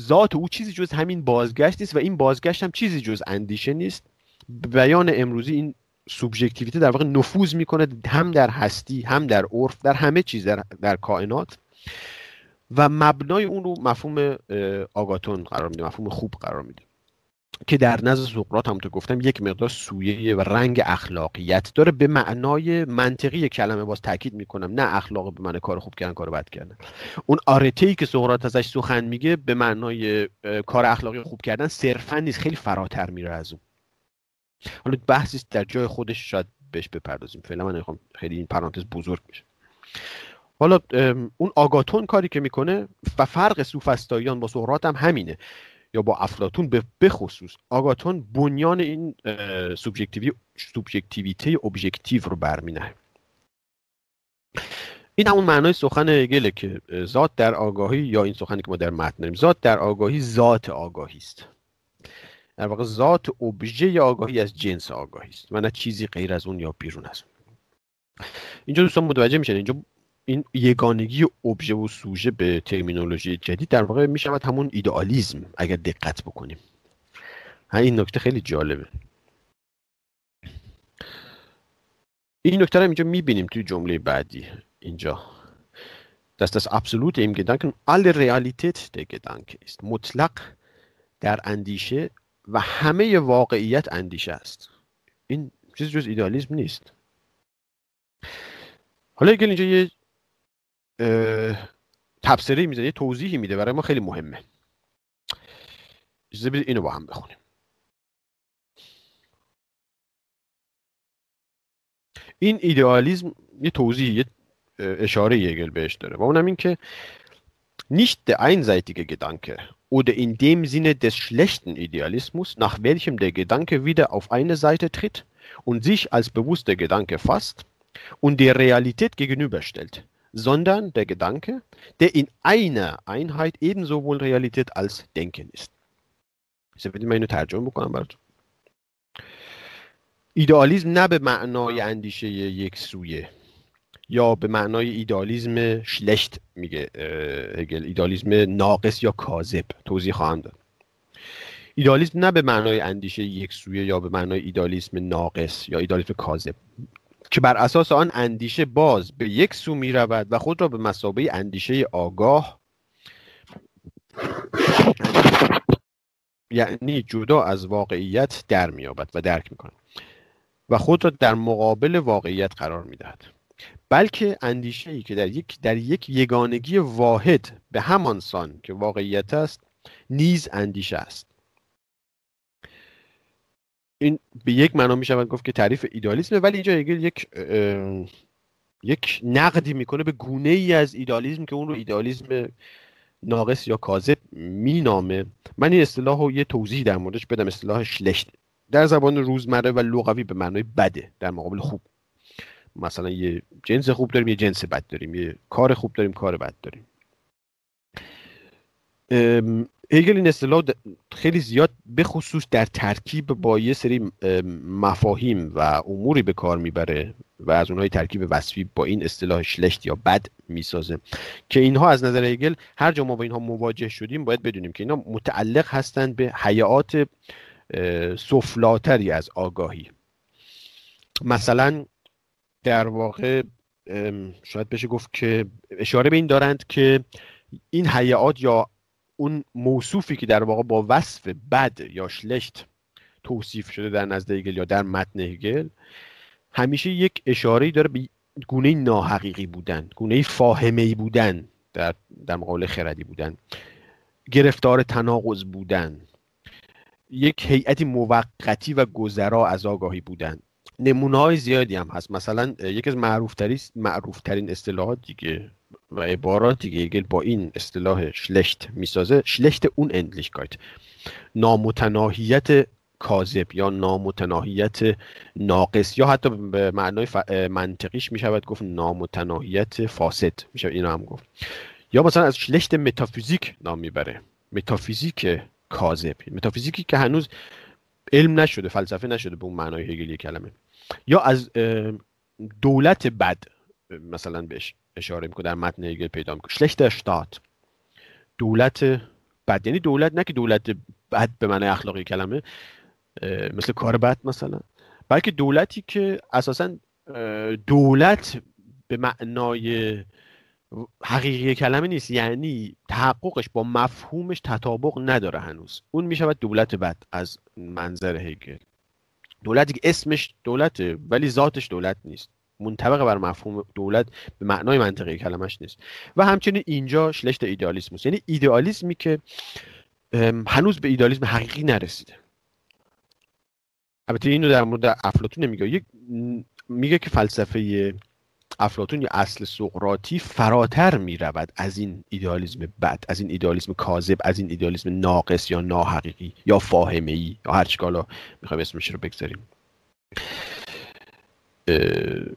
ذات او چیزی جز همین بازگشت نیست و این بازگشت هم چیزی جز اندیشه نیست بیان امروزی این سوبژکتیویته در واقع نفوذ میکنه هم در هستی هم در عرف در همه چیز در, در کائنات و مبنای اون رو مفهوم آگاتون قرار میده مفهوم خوب قرار میده که در نزد سقراط هم تو گفتم یک مقدار سویه و رنگ اخلاقیت داره به معنای منطقی کلمه باز تاکید میکنم نه اخلاق به معنی کار خوب کردن کار بد کردن اون آرته ای که سقراط ازش سخن میگه به معنای کار اخلاقی خوب کردن صرفا نیست خیلی فراتر میره از اون حالا بحثی در جای خودش شاید بهش بپردازیم فعلا من نمیخوام خیلی این پرانتز بزرگ بشه حالا اون آگاتون کاری که میکنه و فرق سوفسطاییان با سقراط هم همینه یا با افلاتون به بخصوص آگاتون بنیان این سوبژکتیوی سوبژکتیویته رو برمینه این همون معنای سخن گله که ذات در آگاهی یا این سخنی که ما در متن داریم ذات در آگاهی ذات آگاهی است در واقع ذات ابژه آگاهی از جنس آگاهی است و نه چیزی غیر از اون یا بیرون از اون اینجا دوستان متوجه میشن اینجا این یگانگی ابژه و سوژه به ترمینولوژی جدید در واقع می شود همون ایدئالیزم اگر دقت بکنیم این نکته خیلی جالبه این نکته رو اینجا بینیم توی جمله بعدی اینجا دست از absolute ایم Gedanken alle Realität der Gedanke است مطلق در اندیشه و همه واقعیت اندیشه است این چیز جز ایدالیزم نیست حالا اگر اینجا یه تبصره میزنه یه توضیحی میده برای ما خیلی مهمه اجازه اینو با هم بخونیم این ایدئالیسم یه توضیح یه اشاره یگل بهش داره و اونم این که nicht der einseitige Gedanke oder in dem Sinne des schlechten Idealismus, nach welchem der Gedanke wieder auf eine Seite tritt und sich als bewusster Gedanke fasst und der Realität gegenüberstellt, sondern der Gedanke, der in einer Einheit ebenso wohl Realität als Denken ist. من اینو ترجمه بکنم براتون ایدئالیزم نه به معنای اندیشه یک سویه یا به معنای ایدالیزم شلشت میگه هگل ایدالیزم ناقص یا کاذب توضیح خواهم داد ایدالیزم نه به معنای اندیشه یک سویه یا به معنای ایدالیزم ناقص یا ایدالیزم کاذب که بر اساس آن اندیشه باز به یک سو می رود و خود را به مسابه اندیشه آگاه یعنی جدا از واقعیت در می آبد و درک کند و خود را در مقابل واقعیت قرار دهد بلکه اندیشه ای که در یک در یک یگانگی واحد به همان سان که واقعیت است نیز اندیشه است این به یک معنا میشود گفت که تعریف ایدالیسمه ولی اینجا یک یک نقدی میکنه به گونه ای از ایدالیزم که اون رو ایدالیزم ناقص یا کاذب مینامه من این اصطلاح رو یه توضیح در موردش بدم اصطلاح شلشت در زبان روزمره و لغوی به معنای بده در مقابل خوب مثلا یه جنس خوب داریم یه جنس بد داریم یه کار خوب داریم کار بد داریم هگل این اصطلاح خیلی زیاد به خصوص در ترکیب با یه سری مفاهیم و اموری به کار میبره و از اونهای ترکیب وصفی با این اصطلاح شلشت یا بد میسازه که اینها از نظر هگل هر جا ما با اینها مواجه شدیم باید بدونیم که اینها متعلق هستند به حیات سفلاتری از آگاهی مثلا در واقع شاید بشه گفت که اشاره به این دارند که این حیات یا اون موصوفی که در واقع با وصف بد یا شلشت توصیف شده در نزد هگل یا در متن هگل همیشه یک اشاره داره به گونه ناحقیقی بودن گونه فاهمه بودن در در مقابل خردی بودن گرفتار تناقض بودن یک هیئتی موقتی و گذرا از آگاهی بودن نمونه های زیادی هم هست مثلا یکی از معروف معروفترین اصطلاحات دیگه و عباراتی که با این اصطلاح شلشت میسازه شلشت اون اندلیشکایت نامتناهیت کاذب یا نامتناهیت ناقص یا حتی به معنای منطقیش میشود گفت نامتناهیت فاسد میشه اینو هم گفت یا مثلا از شلشت متافیزیک نام میبره متافیزیک کاذب متافیزیکی که هنوز علم نشده فلسفه نشده به اون معنای هگلی کلمه یا از دولت بد مثلا بهش اشاره میکنه در متن هگل پیدا میکنه شلخت اشتات دولت بد یعنی دولت نه که دولت بد به معنای اخلاقی کلمه مثل کار بد مثلا بلکه دولتی که اساسا دولت به معنای حقیقی کلمه نیست یعنی تحققش با مفهومش تطابق نداره هنوز اون میشود دولت بد از منظر هگل دولتی که اسمش دولته ولی ذاتش دولت نیست منطبق بر مفهوم دولت به معنای منطقی کلمش نیست و همچنین اینجا شلشت ایدئالیسم یعنی ایدئالیسمی که هنوز به ایدئالیسم حقیقی نرسیده البته اینو در مورد افلاتون نمیگه میگه که فلسفه افلاتون یا اصل سقراطی فراتر میرود از این ایدئالیسم بد از این ایدئالیسم کاذب از این ایدئالیسم ناقص یا ناحقیقی یا فاهمه ای یا هر چیکالا میخوایم اسمش رو بگذاریم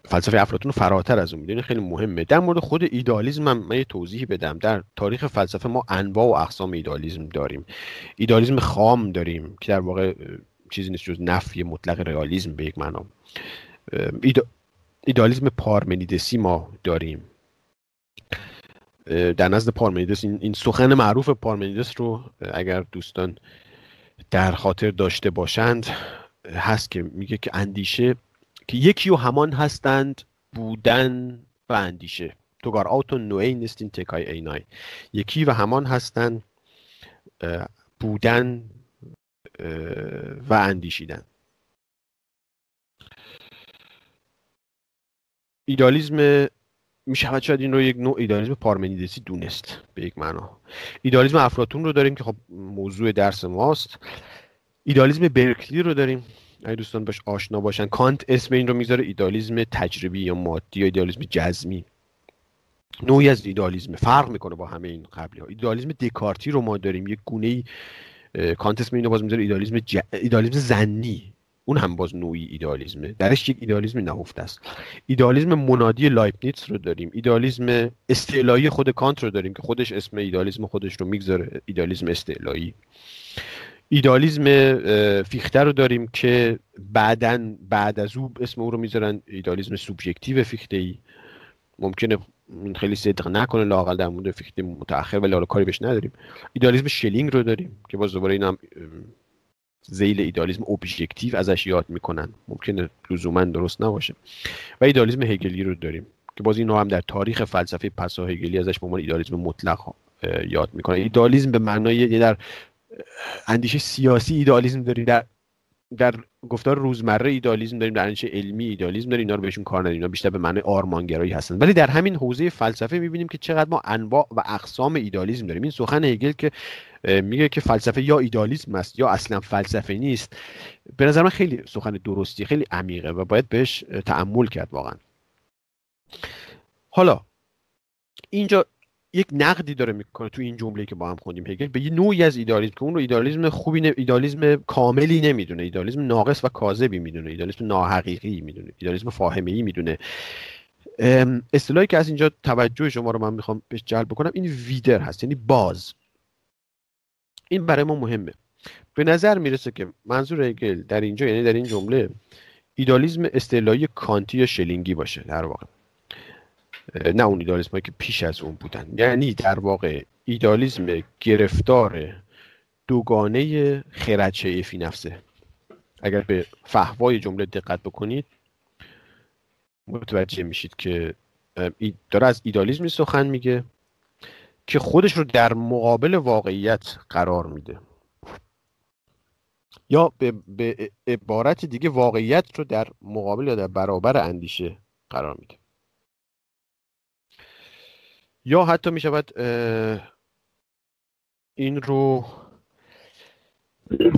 فلسفه افلاطون فراتر از اون میدونی خیلی مهمه در مورد خود ایدالیزم من, من یه توضیحی بدم در تاریخ فلسفه ما انواع و اقسام ایدالیزم داریم ایدالیزم خام داریم که در واقع چیزی نیست جز نفی مطلق ریالیزم به یک معنا ایدالیزم پارمنیدسی ما داریم در نزد پارمنیدس این سخن معروف پارمنیدس رو اگر دوستان در خاطر داشته باشند هست که میگه که اندیشه که یکی و همان هستند بودن و اندیشه توگار اوتو نوعی نیستین تکای اینای یکی و همان هستند بودن و اندیشیدن ایدالیزم می شود شاید این رو یک نوع ایدالیزم پارمنیدسی دونست به یک معنا ایدالیزم افراتون رو داریم که خب موضوع درس ماست ایدالیزم برکلی رو داریم اگه دوستان باش آشنا باشن کانت اسم این رو میذاره ایدالیزم تجربی یا مادی یا ایدالیزم جزمی نوعی از ایدالیزم فرق میکنه با همه این قبلی ها ایدالیزم دکارتی رو ما داریم یک گونه کانت اسم این رو باز میذاره ایدالیزم, ج... ایدالیزم زنی اون هم باز نوعی ایدالیزمه درش یک ایدالیزم نهفته است ایدالیزم منادی لایپنیتس رو داریم ایدالیزم استعلایی خود کانت رو داریم که خودش اسم ایدالیزم خودش رو میگذاره ایدالیزم استعلایی ایدالیزم فیخته رو داریم که بعدا بعد از او اسم او رو میذارن ایدالیزم سوبژکتیو فیخته ای ممکنه خیلی صدق نکنه لاقل در مورد فیخته متأخر ولی حالا کاری بهش نداریم ایدالیزم شلینگ رو داریم که باز دوباره این هم زیل ایدالیزم ابژکتیو ازش یاد میکنن ممکنه لزوما درست نباشه و ایدالیزم هگلی رو داریم که باز اینها هم در تاریخ فلسفه پسا هگلی ازش به عنوان ایدالیزم مطلق یاد میکنه ایدالیزم به معنای در اندیشه سیاسی ایدالیزم داریم در در گفتار روزمره ایدالیزم داریم در اندیشه علمی ایدالیزم داریم اینا رو بهشون کار ندیم اینا بیشتر به معنی آرمانگرایی هستن ولی در همین حوزه فلسفه میبینیم که چقدر ما انواع و اقسام ایدالیزم داریم این سخن هگل که میگه که فلسفه یا ایدالیزم است یا اصلا فلسفه نیست به نظر من خیلی سخن درستی خیلی عمیقه و باید بهش تعمل کرد واقعا حالا اینجا یک نقدی داره میکنه تو این جمله که با هم خوندیم هگل به یه نوعی از ایدالیسم که اون رو ایدالیسم خوبی نه ایدالیسم کاملی نمیدونه ایدالیسم ناقص و کاذبی میدونه ایدالیسم ناحقیقی میدونه ایدالیسم فاهمه ای میدونه اصطلاحی که از اینجا توجه شما رو من میخوام بهش جلب بکنم این ویدر هست یعنی باز این برای ما مهمه به نظر میرسه که منظور هگل در اینجا یعنی در این جمله ایدالیسم اصطلاحی کانتی یا شلینگی باشه در واقع نه اون ایدالیسم که پیش از اون بودن یعنی در واقع ایدالیزم گرفتار دوگانه خیرچه فی نفسه اگر به فهوای جمله دقت بکنید متوجه میشید که داره از ایدالیزمی سخن میگه که خودش رو در مقابل واقعیت قرار میده یا به, به عبارت دیگه واقعیت رو در مقابل یا در برابر اندیشه قرار میده یا حتی می شود این رو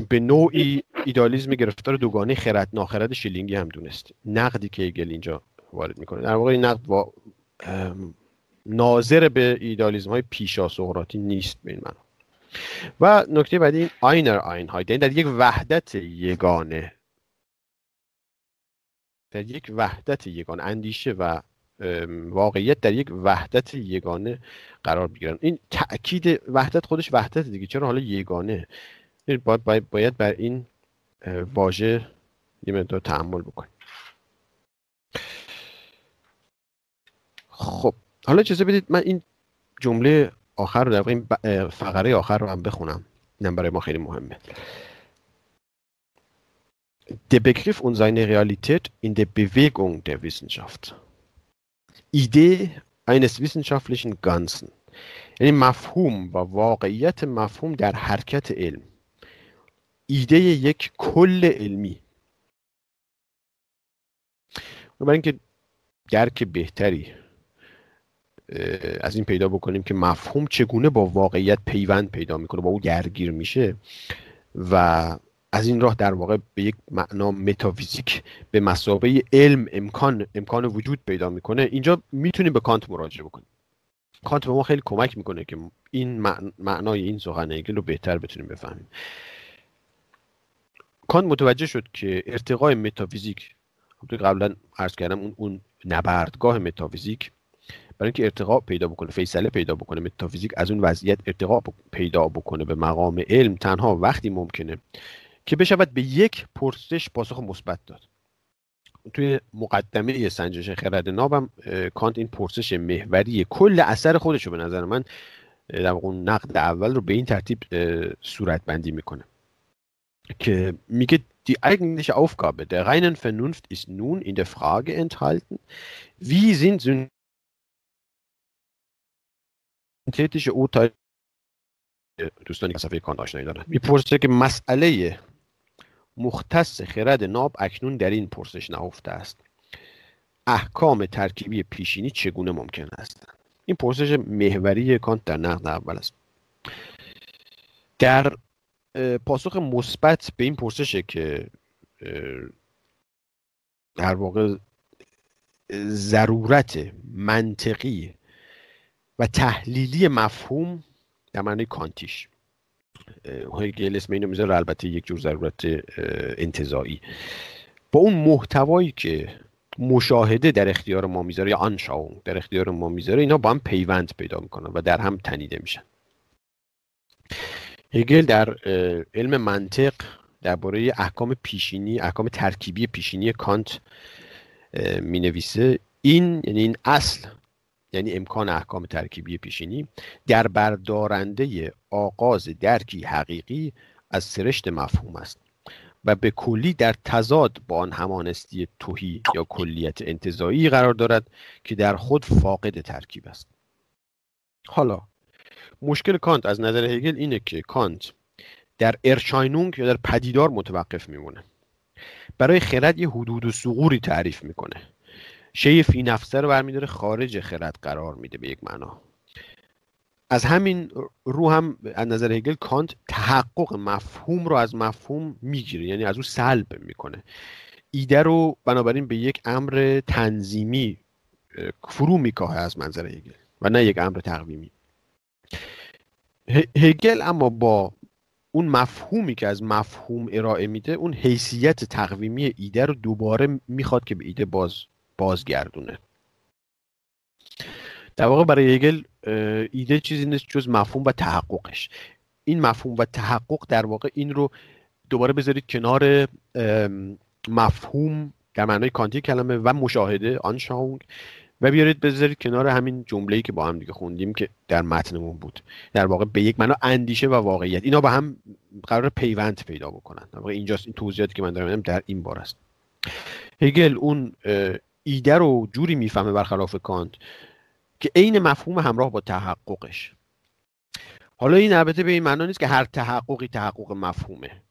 به نوعی ایدالیزم گرفتار دوگانه خرد ناخرد شیلینگی هم دونست نقدی که ایگل اینجا وارد میکنه در واقع این نقد با ناظر به ایدالیزم های پیشا سقراطی نیست به این معنا و نکته بعدی این آینر آین های یعنی در یک وحدت یگانه در یک وحدت یگان اندیشه و واقعیت در یک وحدت یگانه قرار بگیرن این تاکید وحدت خودش وحدت دیگه چرا حالا یگانه باید, باید, باید بر این واژه یه مقدار تحمل بکنیم خب حالا اجازه بدید من این جمله آخر رو در این فقره آخر رو هم بخونم اینم برای ما خیلی مهمه Der Begriff und seine Realität in der Bewegung der Wissenschaft. ایده eines wissenschaftlichen Ganzen یعنی مفهوم و واقعیت مفهوم در حرکت علم ایده یک کل علمی برای اینکه درک بهتری از این پیدا بکنیم که مفهوم چگونه با واقعیت پیوند پیدا میکنه با او درگیر میشه و از این راه در واقع به یک معنا متافیزیک به مسابقه علم امکان امکان وجود پیدا میکنه اینجا میتونیم به کانت مراجعه بکنیم کانت به ما خیلی کمک میکنه که این معنای این سخن هگل رو بهتر بتونیم بفهمیم کانت متوجه شد که ارتقای متافیزیک قبلا عرض کردم اون اون نبردگاه متافیزیک برای اینکه ارتقا پیدا بکنه فیصله پیدا بکنه متافیزیک از اون وضعیت ارتقا پیدا بکنه به مقام علم تنها وقتی ممکنه که بشود به یک پرسش پاسخ مثبت داد توی مقدمه سنجش خرد نابم کانت این پرسش محوری کل اثر خودش رو به نظر من در اون نقد اول رو به این ترتیب صورت بندی میکنه که میگه دی eigentliche Aufgabe der reinen Vernunft ist nun in der Frage enthalten, wie sind synthetische Urteile دوستانی که صفحه کانت آشنایی دارن میپرسه که مسئله مختص خرد ناب اکنون در این پرسش نهفته است احکام ترکیبی پیشینی چگونه ممکن است این پرسش محوری کانت در نقد اول است در پاسخ مثبت به این پرسشه که در واقع ضرورت منطقی و تحلیلی مفهوم در معنی کانتیش هگل اسم اینو میذاره البته یک جور ضرورت انتظایی با اون محتوایی که مشاهده در اختیار ما میذاره یا آنشاون در اختیار ما میذاره اینا با هم پیوند پیدا میکنن و در هم تنیده میشن هگل در علم منطق درباره احکام پیشینی احکام ترکیبی پیشینی کانت مینویسه این یعنی این اصل یعنی امکان احکام ترکیبی پیشینی در بردارنده آغاز درکی حقیقی از سرشت مفهوم است و به کلی در تضاد با آن همانستی توهی یا کلیت انتظایی قرار دارد که در خود فاقد ترکیب است حالا مشکل کانت از نظر هگل اینه که کانت در ارشاینونگ یا در پدیدار متوقف میمونه برای خرد یه حدود و سغوری تعریف میکنه شی فی نفسه رو برمیداره خارج خرد قرار میده به یک معنا از همین رو هم از نظر هگل کانت تحقق مفهوم رو از مفهوم میگیره یعنی از او سلب میکنه ایده رو بنابراین به یک امر تنظیمی فرو میکاهه از منظر هگل و نه یک امر تقویمی هگل اما با اون مفهومی که از مفهوم ارائه میده اون حیثیت تقویمی ایده رو دوباره میخواد که به ایده باز بازگردونه در واقع برای هگل ایده چیزی نیست جز مفهوم و تحققش این مفهوم و تحقق در واقع این رو دوباره بذارید کنار مفهوم در معنای کانتی کلمه و مشاهده آن شاونگ و بیارید بذارید کنار همین جمله‌ای که با هم دیگه خوندیم که در متنمون بود در واقع به یک معنا اندیشه و واقعیت اینا با هم قرار پیوند پیدا بکنن در واقع اینجاست این توضیحاتی که من دارم در این بار است هگل اون ایده رو جوری میفهمه برخلاف کانت که عین مفهوم همراه با تحققش حالا این البته به این معنا نیست که هر تحققی تحقق مفهومه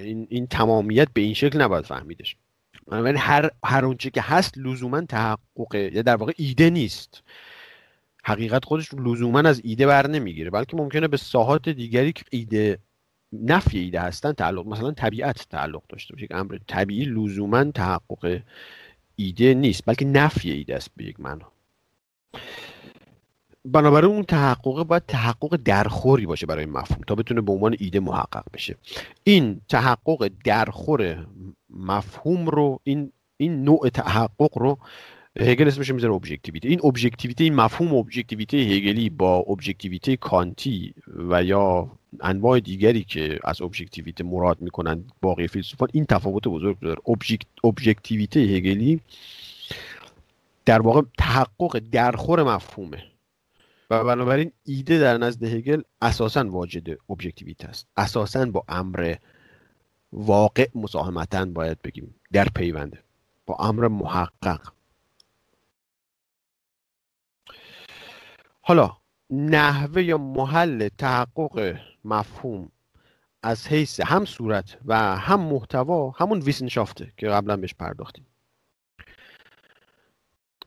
این, این تمامیت به این شکل نباید فهمیدش بنابراین هر هر اونچه که هست لزوما تحقق یا در واقع ایده نیست حقیقت خودش لزوما از ایده بر نمیگیره بلکه ممکنه به ساحات دیگری که ایده نفی ایده هستن تعلق مثلا طبیعت تعلق داشته باشه که امر طبیعی لزوما تحقق ایده نیست بلکه نفی ایده است به یک معنا بنابراین اون تحققه باید تحقق درخوری باشه برای مفهوم تا بتونه به عنوان ایده محقق بشه این تحقق درخور مفهوم رو این این نوع تحقق رو هگل اسمش میذاره ابجکتیویته این ابجکتیویته این مفهوم ابجکتیویته هگلی با ابجکتیویته کانتی و یا انواع دیگری که از ابژکتیویته مراد میکنند باقی فیلسوفان این تفاوت بزرگ داره ابجکتیویته هگلی در واقع تحقق درخور مفهومه و بنابراین ایده در نزد هگل اساسا واجد ابژکتیویت است اساسا با امر واقع مساهمتا باید بگیم در پیونده با امر محقق حالا نحوه یا محل تحقق مفهوم از حیث هم صورت و هم محتوا همون ویسنشافته که قبلا بهش پرداختیم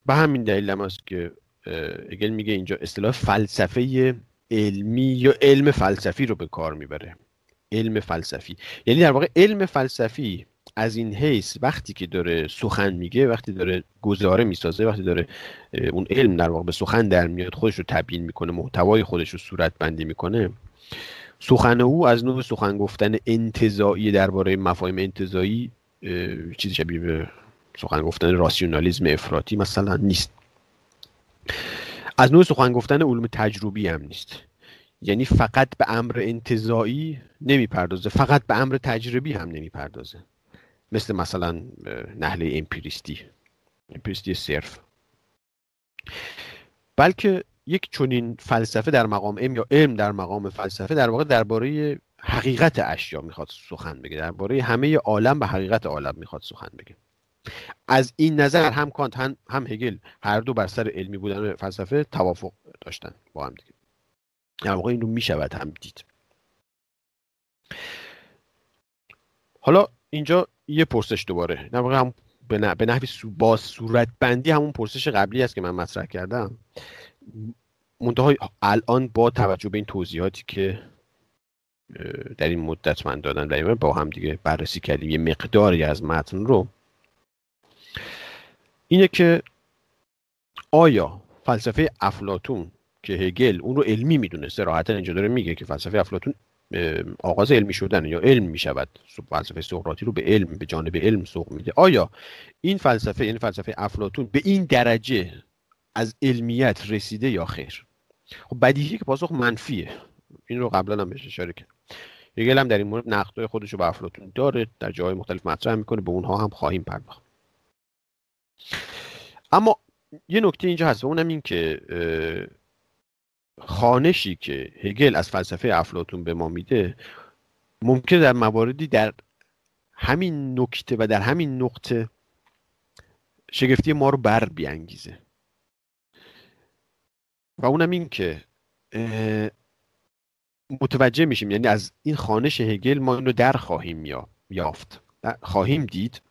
به همین دلیل هم است که اگل میگه اینجا اصطلاح فلسفه علمی یا علم فلسفی رو به کار میبره علم فلسفی یعنی در واقع علم فلسفی از این حیث وقتی که داره سخن میگه وقتی داره گزاره میسازه وقتی داره اون علم در واقع به سخن در میاد خودش رو تبیین میکنه محتوای خودش رو صورت بندی میکنه سخن او از نوع سخن گفتن انتظایی درباره مفاهیم انتظایی چیزی شبیه به سخن گفتن راسیونالیزم افراطی مثلا نیست از نوع سخن گفتن علوم تجربی هم نیست یعنی فقط به امر انتظایی نمیپردازه فقط به امر تجربی هم نمیپردازه مثل مثلا نحله امپیریستی امپیریستی صرف بلکه یک چنین فلسفه در مقام علم یا علم در مقام فلسفه در واقع درباره حقیقت اشیا میخواد سخن بگه درباره همه عالم به حقیقت عالم میخواد سخن بگه از این نظر هم کانت هم, هم هگل هر دو بر سر علمی بودن فلسفه توافق داشتن با هم دیگه در واقع این رو میشود هم دید حالا اینجا یه پرسش دوباره در واقع به, نحوی با صورت بندی همون پرسش قبلی است که من مطرح کردم منتها الان با توجه به این توضیحاتی که در این مدت من دادم با هم دیگه بررسی کردیم یه مقداری از متن رو اینه که آیا فلسفه افلاتون که هگل اون رو علمی میدونه سراحتا اینجا داره میگه که فلسفه افلاتون آغاز علمی شدن یا علم میشود فلسفه سقراطی رو به علم به جانب علم سوق میده آیا این فلسفه این یعنی فلسفه افلاتون به این درجه از علمیت رسیده یا خیر خب بدیهی که پاسخ منفیه این رو قبلا هم بهش اشاره کرد هگل هم در این مورد نقدای خودش رو به افلاتون داره در جاهای مختلف مطرح میکنه به اونها هم خواهیم پرداخت اما یه نکته اینجا هست و اونم این که خانشی که هگل از فلسفه افلاتون به ما میده ممکن در مواردی در همین نکته و در همین نقطه شگفتی ما رو بر بیانگیزه و اونم این که متوجه میشیم یعنی از این خانش هگل ما این رو در خواهیم یافت خواهیم دید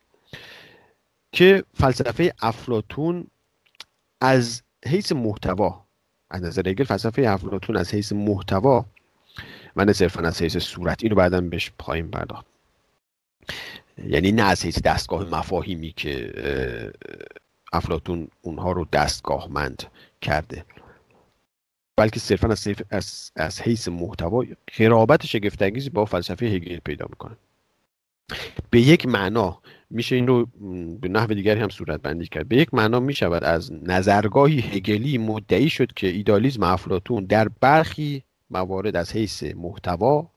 که فلسفه افلاتون از حیث محتوا از نظر هگل فلسفه افلاتون از حیث محتوا و نه صرفا از حیث صورت اینو بعدا بهش پایین پرداخت یعنی نه از حیث دستگاه مفاهیمی که افلاتون اونها رو دستگاه دستگاهمند کرده بلکه صرفا از, از, از حیث محتوا قرابت شگفتانگیزی با فلسفه هگل پیدا میکنه به یک معنا میشه این رو به نحو دیگری هم صورت بندی کرد به یک معنا میشود از نظرگاهی هگلی مدعی شد که ایدالیزم افلاتون در برخی موارد از حیث محتوا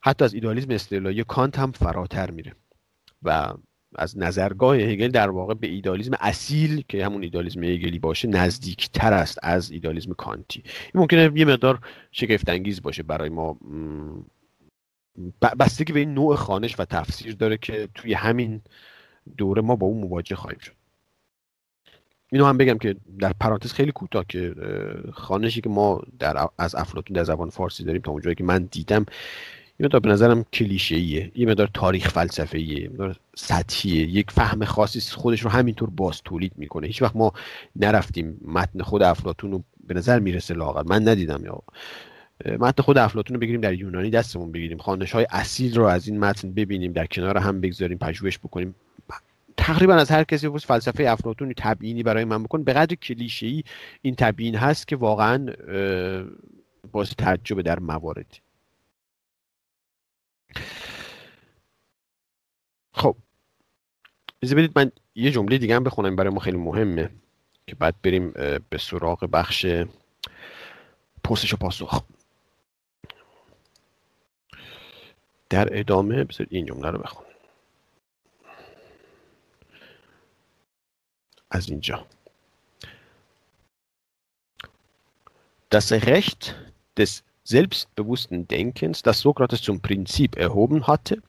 حتی از ایدالیزم اصطلاحی کانت هم فراتر میره و از نظرگاه هگل در واقع به ایدالیزم اصیل که همون ایدالیزم هگلی باشه نزدیکتر است از ایدالیزم کانتی این ممکنه یه مقدار شگفت باشه برای ما بستگی به این نوع خانش و تفسیر داره که توی همین دوره ما با اون مواجه خواهیم شد اینو هم بگم که در پرانتز خیلی کوتاه که خانشی که ما در از افلاطون در زبان فارسی داریم تا اونجایی که من دیدم یه تا به نظرم کلیشه ایه یه مدار تاریخ فلسفه ایه مدار سطحیه یک فهم خاصی خودش رو همینطور باز تولید میکنه هیچ وقت ما نرفتیم متن خود افلاطون رو به نظر میرسه لاغر من ندیدم یا متن خود افلاطون رو بگیریم در یونانی دستمون بگیریم خانش های اصیل رو از این متن ببینیم در کنار هم بگذاریم پژوهش بکنیم تقریبا از هر کسی بپرس فلسفه افلاطون تبیینی برای من بکن به قدر کلیشه ای این تبیین هست که واقعا باز تعجب در موارد خب از بدید من یه جمله دیگه هم بخونم برای ما خیلی مهمه که بعد بریم به سراغ بخش پرسش و پاسخ در ادامه بذارید این جمله رو بخونم از اینجا Das Recht des selbstbewussten Denkens, das Sokrates zum Prinzip erhoben hatte,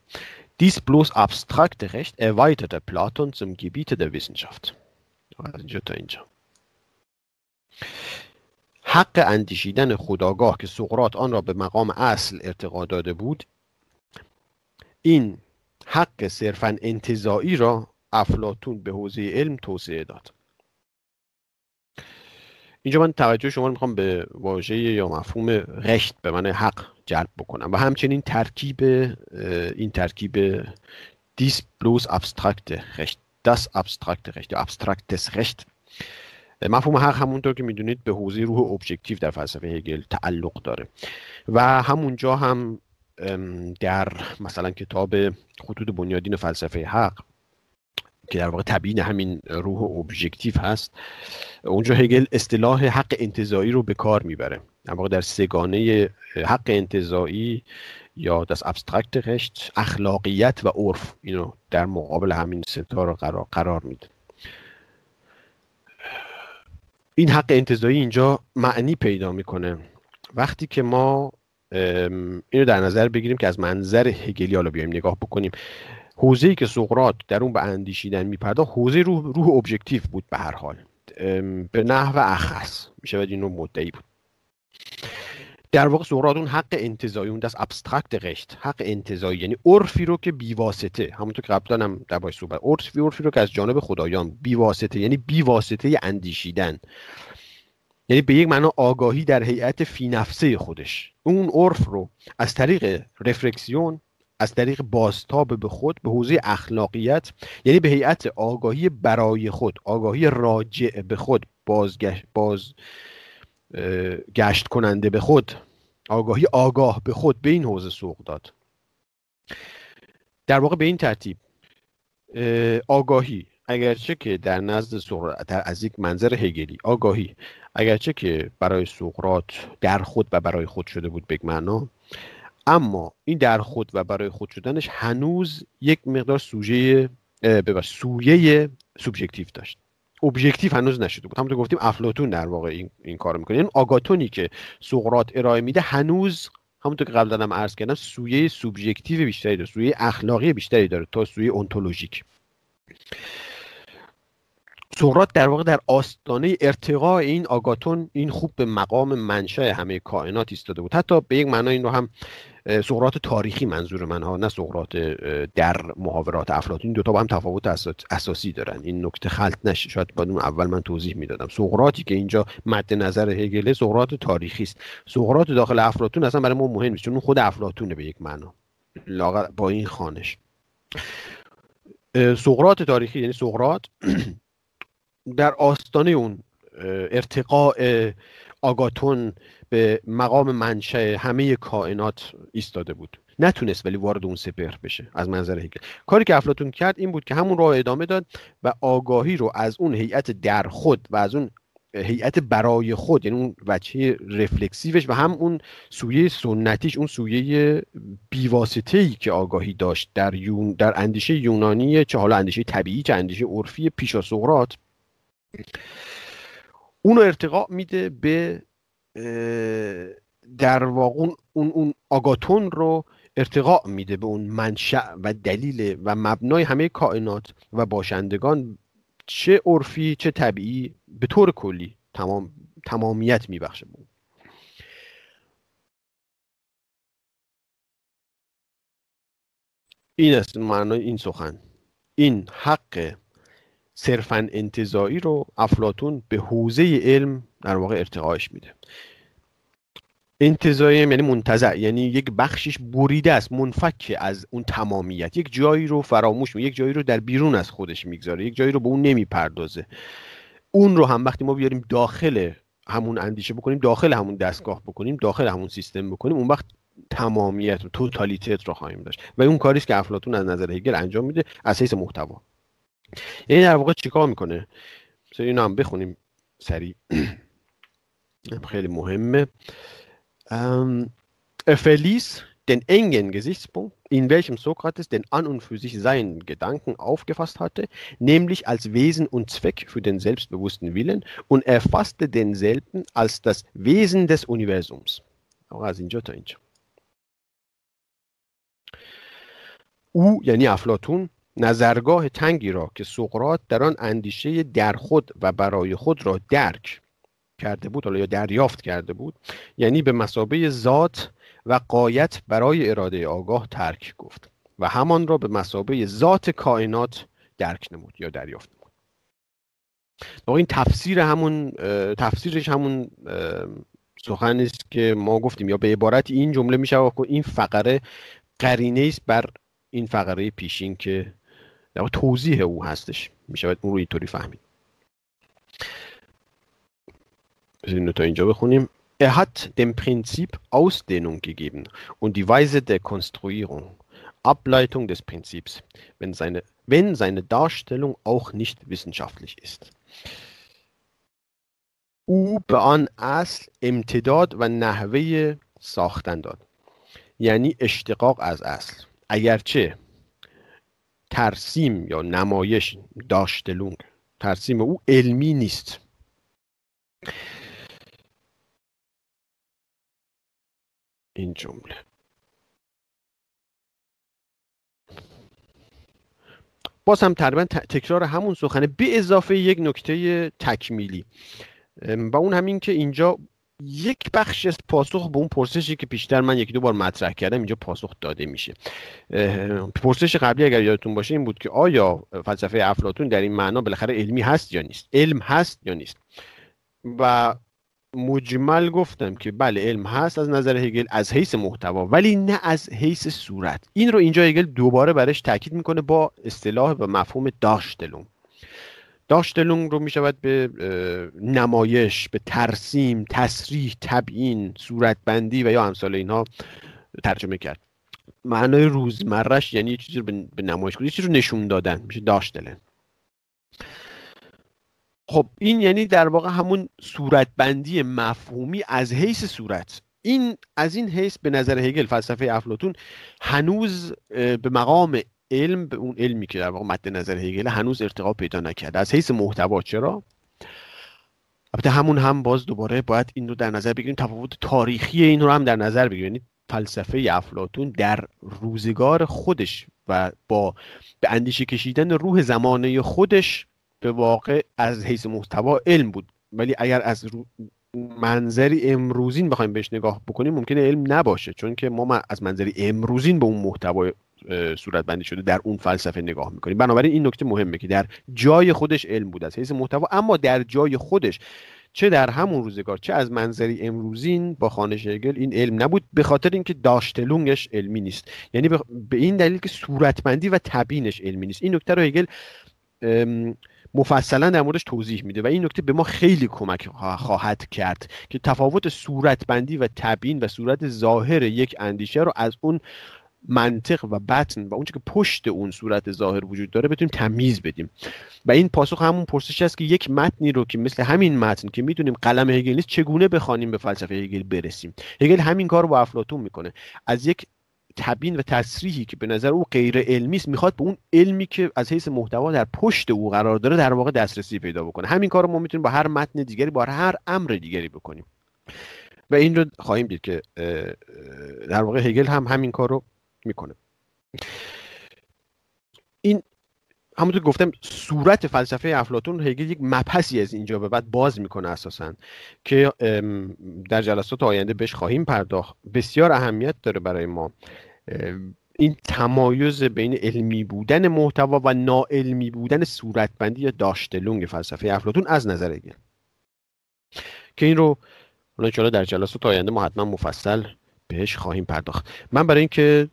dies bloß abstrakte Recht erweiterte Platon zum Gebiete der Wissenschaft. حق اندیشیدن خداگاه که سقراط آن را به مقام اصل ارتقا داده بود این حق صرفا انتظایی را افلاتون به حوزه علم توسعه داد اینجا من توجه شما رو میخوام به واژه یا مفهوم رشت به من حق جلب بکنم و همچنین ترکیب این ترکیب دیس بلوز ابسترکت رشت داس ابسترکت رشت یا ابسترکتس رشت مفهوم حق همونطور که میدونید به حوزه روح ابجکتیو در فلسفه هگل تعلق داره و همونجا هم در مثلا کتاب خطوط بنیادین فلسفه حق که در واقع تبیین همین روح ابژکتیو هست اونجا هگل اصطلاح حق انتظایی رو به کار میبره در واقع در سگانه حق انتظایی یا دست ابسترکت رشت اخلاقیت و عرف اینو در مقابل همین ستا رو قرار, قرار میده این حق انتظایی اینجا معنی پیدا میکنه وقتی که ما اینو در نظر بگیریم که از منظر هگلی حالا بیایم نگاه بکنیم حوزه‌ای که سقراط در اون به اندیشیدن میپرداخت حوزه روح روح ابجکتیو بود به هر حال به نحو اخص میشه اینو مدعی بود در واقع سقراط اون حق انتزاعی اون دست ابسترکت قشت حق انتزاعی یعنی عرفی رو که بیواسطه همونطور که قبلا هم در باید صحبت عرفی عرفی رو که از جانب خدایان بیواسطه یعنی بیواسطه اندیشیدن یعنی به یک معنا آگاهی در هیئت فی نفسه خودش اون عرف رو از طریق رفلکسیون از طریق بازتاب به خود به حوزه اخلاقیت یعنی به هیئت آگاهی برای خود آگاهی راجع به خود بازگشت باز گشت کننده به خود آگاهی آگاه به خود به این حوزه سوق داد در واقع به این ترتیب آگاهی اگرچه که در نزد سقراط از یک منظر هگلی آگاهی اگرچه که برای سقرات در خود و برای خود شده بود به معنا اما این در خود و برای خود شدنش هنوز یک مقدار سوژه سویه سوبژکتیو داشت ابژکتیو هنوز نشده بود همونطور گفتیم افلاتون در واقع این, این کار میکنه یعنی آگاتونی که سقرات ارائه میده هنوز همونطور که قبلا هم عرض کردم سویه سوبژکتیو بیشتری داره سویه اخلاقی بیشتری داره تا سویه اونتولوژیک سقراط در واقع در آستانه ارتقاء این آگاتون این خوب به مقام منشأ همه کائنات ایستاده بود حتی به یک معنا این رو هم سقراط تاریخی منظور من ها نه سقراط در محاورات افلاطون دو تا با هم تفاوت اساسی دارن این نکته خلط نشه شاید با اون اول من توضیح میدادم سقراتی که اینجا مد نظر هگله سقراط تاریخی است سقراط داخل افلاطون اصلا برای ما مهم نیست چون خود افلاطونه به یک معنا با این خانش سقراط تاریخی یعنی سقراط در آستانه اون ارتقاء آگاتون به مقام منشه همه کائنات ایستاده بود نتونست ولی وارد اون سپر بشه از منظر هگل کاری که افلاتون کرد این بود که همون راه ادامه داد و آگاهی رو از اون هیئت در خود و از اون هیئت برای خود یعنی اون وچه رفلکسیوش و هم اون سویه سنتیش اون سویه بیواسطه ای که آگاهی داشت در, یون، در اندیشه یونانی چه حالا اندیشه طبیعی چه اندیشه عرفی از سقراط اون ارتقا میده به در واقع اون, اون آگاتون رو ارتقا میده به اون منشأ و دلیل و مبنای همه کائنات و باشندگان چه عرفی چه طبیعی به طور کلی تمام تمامیت میبخشه بود این است معنای این سخن این حق صرفا انتظایی رو افلاتون به حوزه علم در واقع ارتقاش میده انتظایی یعنی منتزع یعنی یک بخشش بریده است منفک از اون تمامیت یک جایی رو فراموش می یک جایی رو در بیرون از خودش میگذاره یک جایی رو به اون نمیپردازه اون رو هم وقتی ما بیاریم داخل همون اندیشه بکنیم داخل همون دستگاه بکنیم داخل همون سیستم بکنیم اون وقت تمامیت و توتالیتت رو خواهیم داشت و اون کاریست که افلاتون از نظر هگل انجام میده از محتوا این در واقع چیکار میکنه مثل این هم بخونیم سریع خیلی مهمه ähm, er verließ den engen Gesichtspunkt, in welchem Sokrates den an und für sich seinen Gedanken aufgefasst hatte, nämlich als Wesen und Zweck für den selbstbewussten Willen, und erfasste denselben als das Wesen des Universums. U, ja, Flotun, نظرگاه تنگی را که سقرات در آن اندیشه در خود و برای خود را درک کرده بود حالا یا دریافت کرده بود یعنی به مسابه ذات و قایت برای اراده آگاه ترک گفت و همان را به مسابه ذات کائنات درک نمود یا دریافت نمود این تفسیر همون تفسیرش همون سخن است که ما گفتیم یا به عبارت این جمله میشه این فقره قرینه است بر این فقره پیشین که در توضیح او هستش میشود اون رو اینطوری فهمید بذاریم تا اینجا بخونیم Er hat dem Prinzip Ausdehnung gegeben und die Weise der Konstruierung, Ableitung des Prinzips, wenn seine, wenn seine Darstellung auch nicht wissenschaftlich ist. او به آن اصل امتداد و نحوه ساختن داد یعنی اشتقاق از اصل اگرچه ترسیم یا نمایش داشتلونگ ترسیم او علمی نیست این جمله باز هم تقریبا تکرار همون سخنه به اضافه یک نکته تکمیلی و اون همین که اینجا یک بخش از پاسخ به اون پرسشی که پیشتر من یکی دو بار مطرح کردم اینجا پاسخ داده میشه پرسش قبلی اگر یادتون باشه این بود که آیا فلسفه افلاتون در این معنا بالاخره علمی هست یا نیست علم هست یا نیست و مجمل گفتم که بله علم هست از نظر هگل از حیث محتوا ولی نه از حیث صورت این رو اینجا هگل دوباره برش تاکید میکنه با اصطلاح و مفهوم داشتلون داشتلونگ رو می شود به نمایش به ترسیم تصریح تبیین صورتبندی و یا امثال اینها ترجمه کرد معنای روزمرش یعنی یه چیزی رو به نمایش کنید، یه چیزی رو نشون دادن میشه داشتلن خب این یعنی در واقع همون صورتبندی مفهومی از حیث صورت این از این حیث به نظر هگل فلسفه افلاتون هنوز به مقام علم به اون علمی که در واقع مد نظر هگل هنوز ارتقا پیدا نکرده از حیث محتوا چرا البته همون هم باز دوباره باید این رو در نظر بگیریم تفاوت تاریخی این رو هم در نظر بگیریم یعنی فلسفه افلاتون در روزگار خودش و با به اندیشه کشیدن روح زمانه خودش به واقع از حیث محتوا علم بود ولی اگر از منظری امروزین بخوایم بهش نگاه بکنیم ممکنه علم نباشه چون که ما از منظری امروزین به اون محتوای صورت بندی شده در اون فلسفه نگاه میکنیم بنابراین این نکته مهمه که در جای خودش علم بود از حیث محتوا اما در جای خودش چه در همون روزگار چه از منظری امروزین با خانش هگل این علم نبود به خاطر اینکه داشتلونگش علمی نیست یعنی به این دلیل که صورتبندی و تبیینش علمی نیست این نکته رو هگل مفصلا در موردش توضیح میده و این نکته به ما خیلی کمک خواهد کرد که تفاوت بندی و تبیین و صورت ظاهر یک اندیشه رو از اون منطق و بطن و اونچه که پشت اون صورت ظاهر وجود داره بتونیم تمیز بدیم و این پاسخ همون پرسش است که یک متنی رو که مثل همین متن که میدونیم قلم هگل نیست چگونه بخوانیم به فلسفه هگل برسیم هگل همین کار رو با افلاطون میکنه از یک تبین و تصریحی که به نظر او غیر علمی است میخواد به اون علمی که از حیث محتوا در پشت او قرار داره در واقع دسترسی پیدا بکنه همین کار رو ما میتونیم با هر متن دیگری با هر امر دیگری بکنیم و این رو خواهیم دید که در واقع هگل هم همین کار رو میکنه این همونطور گفتم صورت فلسفه افلاتون هگل یک مبحثی از اینجا به بعد باز میکنه اساسا که در جلسات آینده بهش خواهیم پرداخت بسیار اهمیت داره برای ما این تمایز بین علمی بودن محتوا و ناعلمی بودن صورتبندی یا داشتلونگ فلسفه افلاتون از نظر گیر که این رو حالا در جلسات آینده ما حتما مفصل بهش خواهیم پرداخت من برای اینکه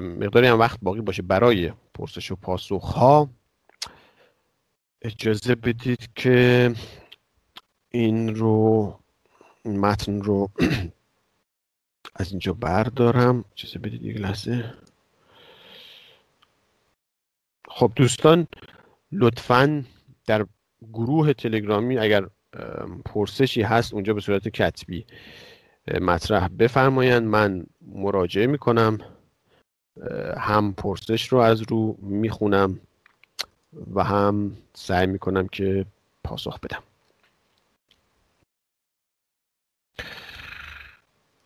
مقداری هم وقت باقی باشه برای پرسش و پاسخ ها اجازه بدید که این رو متن رو از اینجا بردارم چیزی بدید یک لحظه خب دوستان لطفا در گروه تلگرامی اگر پرسشی هست اونجا به صورت کتبی مطرح بفرمایند من مراجعه میکنم هم پرسش رو از رو میخونم و هم سعی میکنم که پاسخ بدم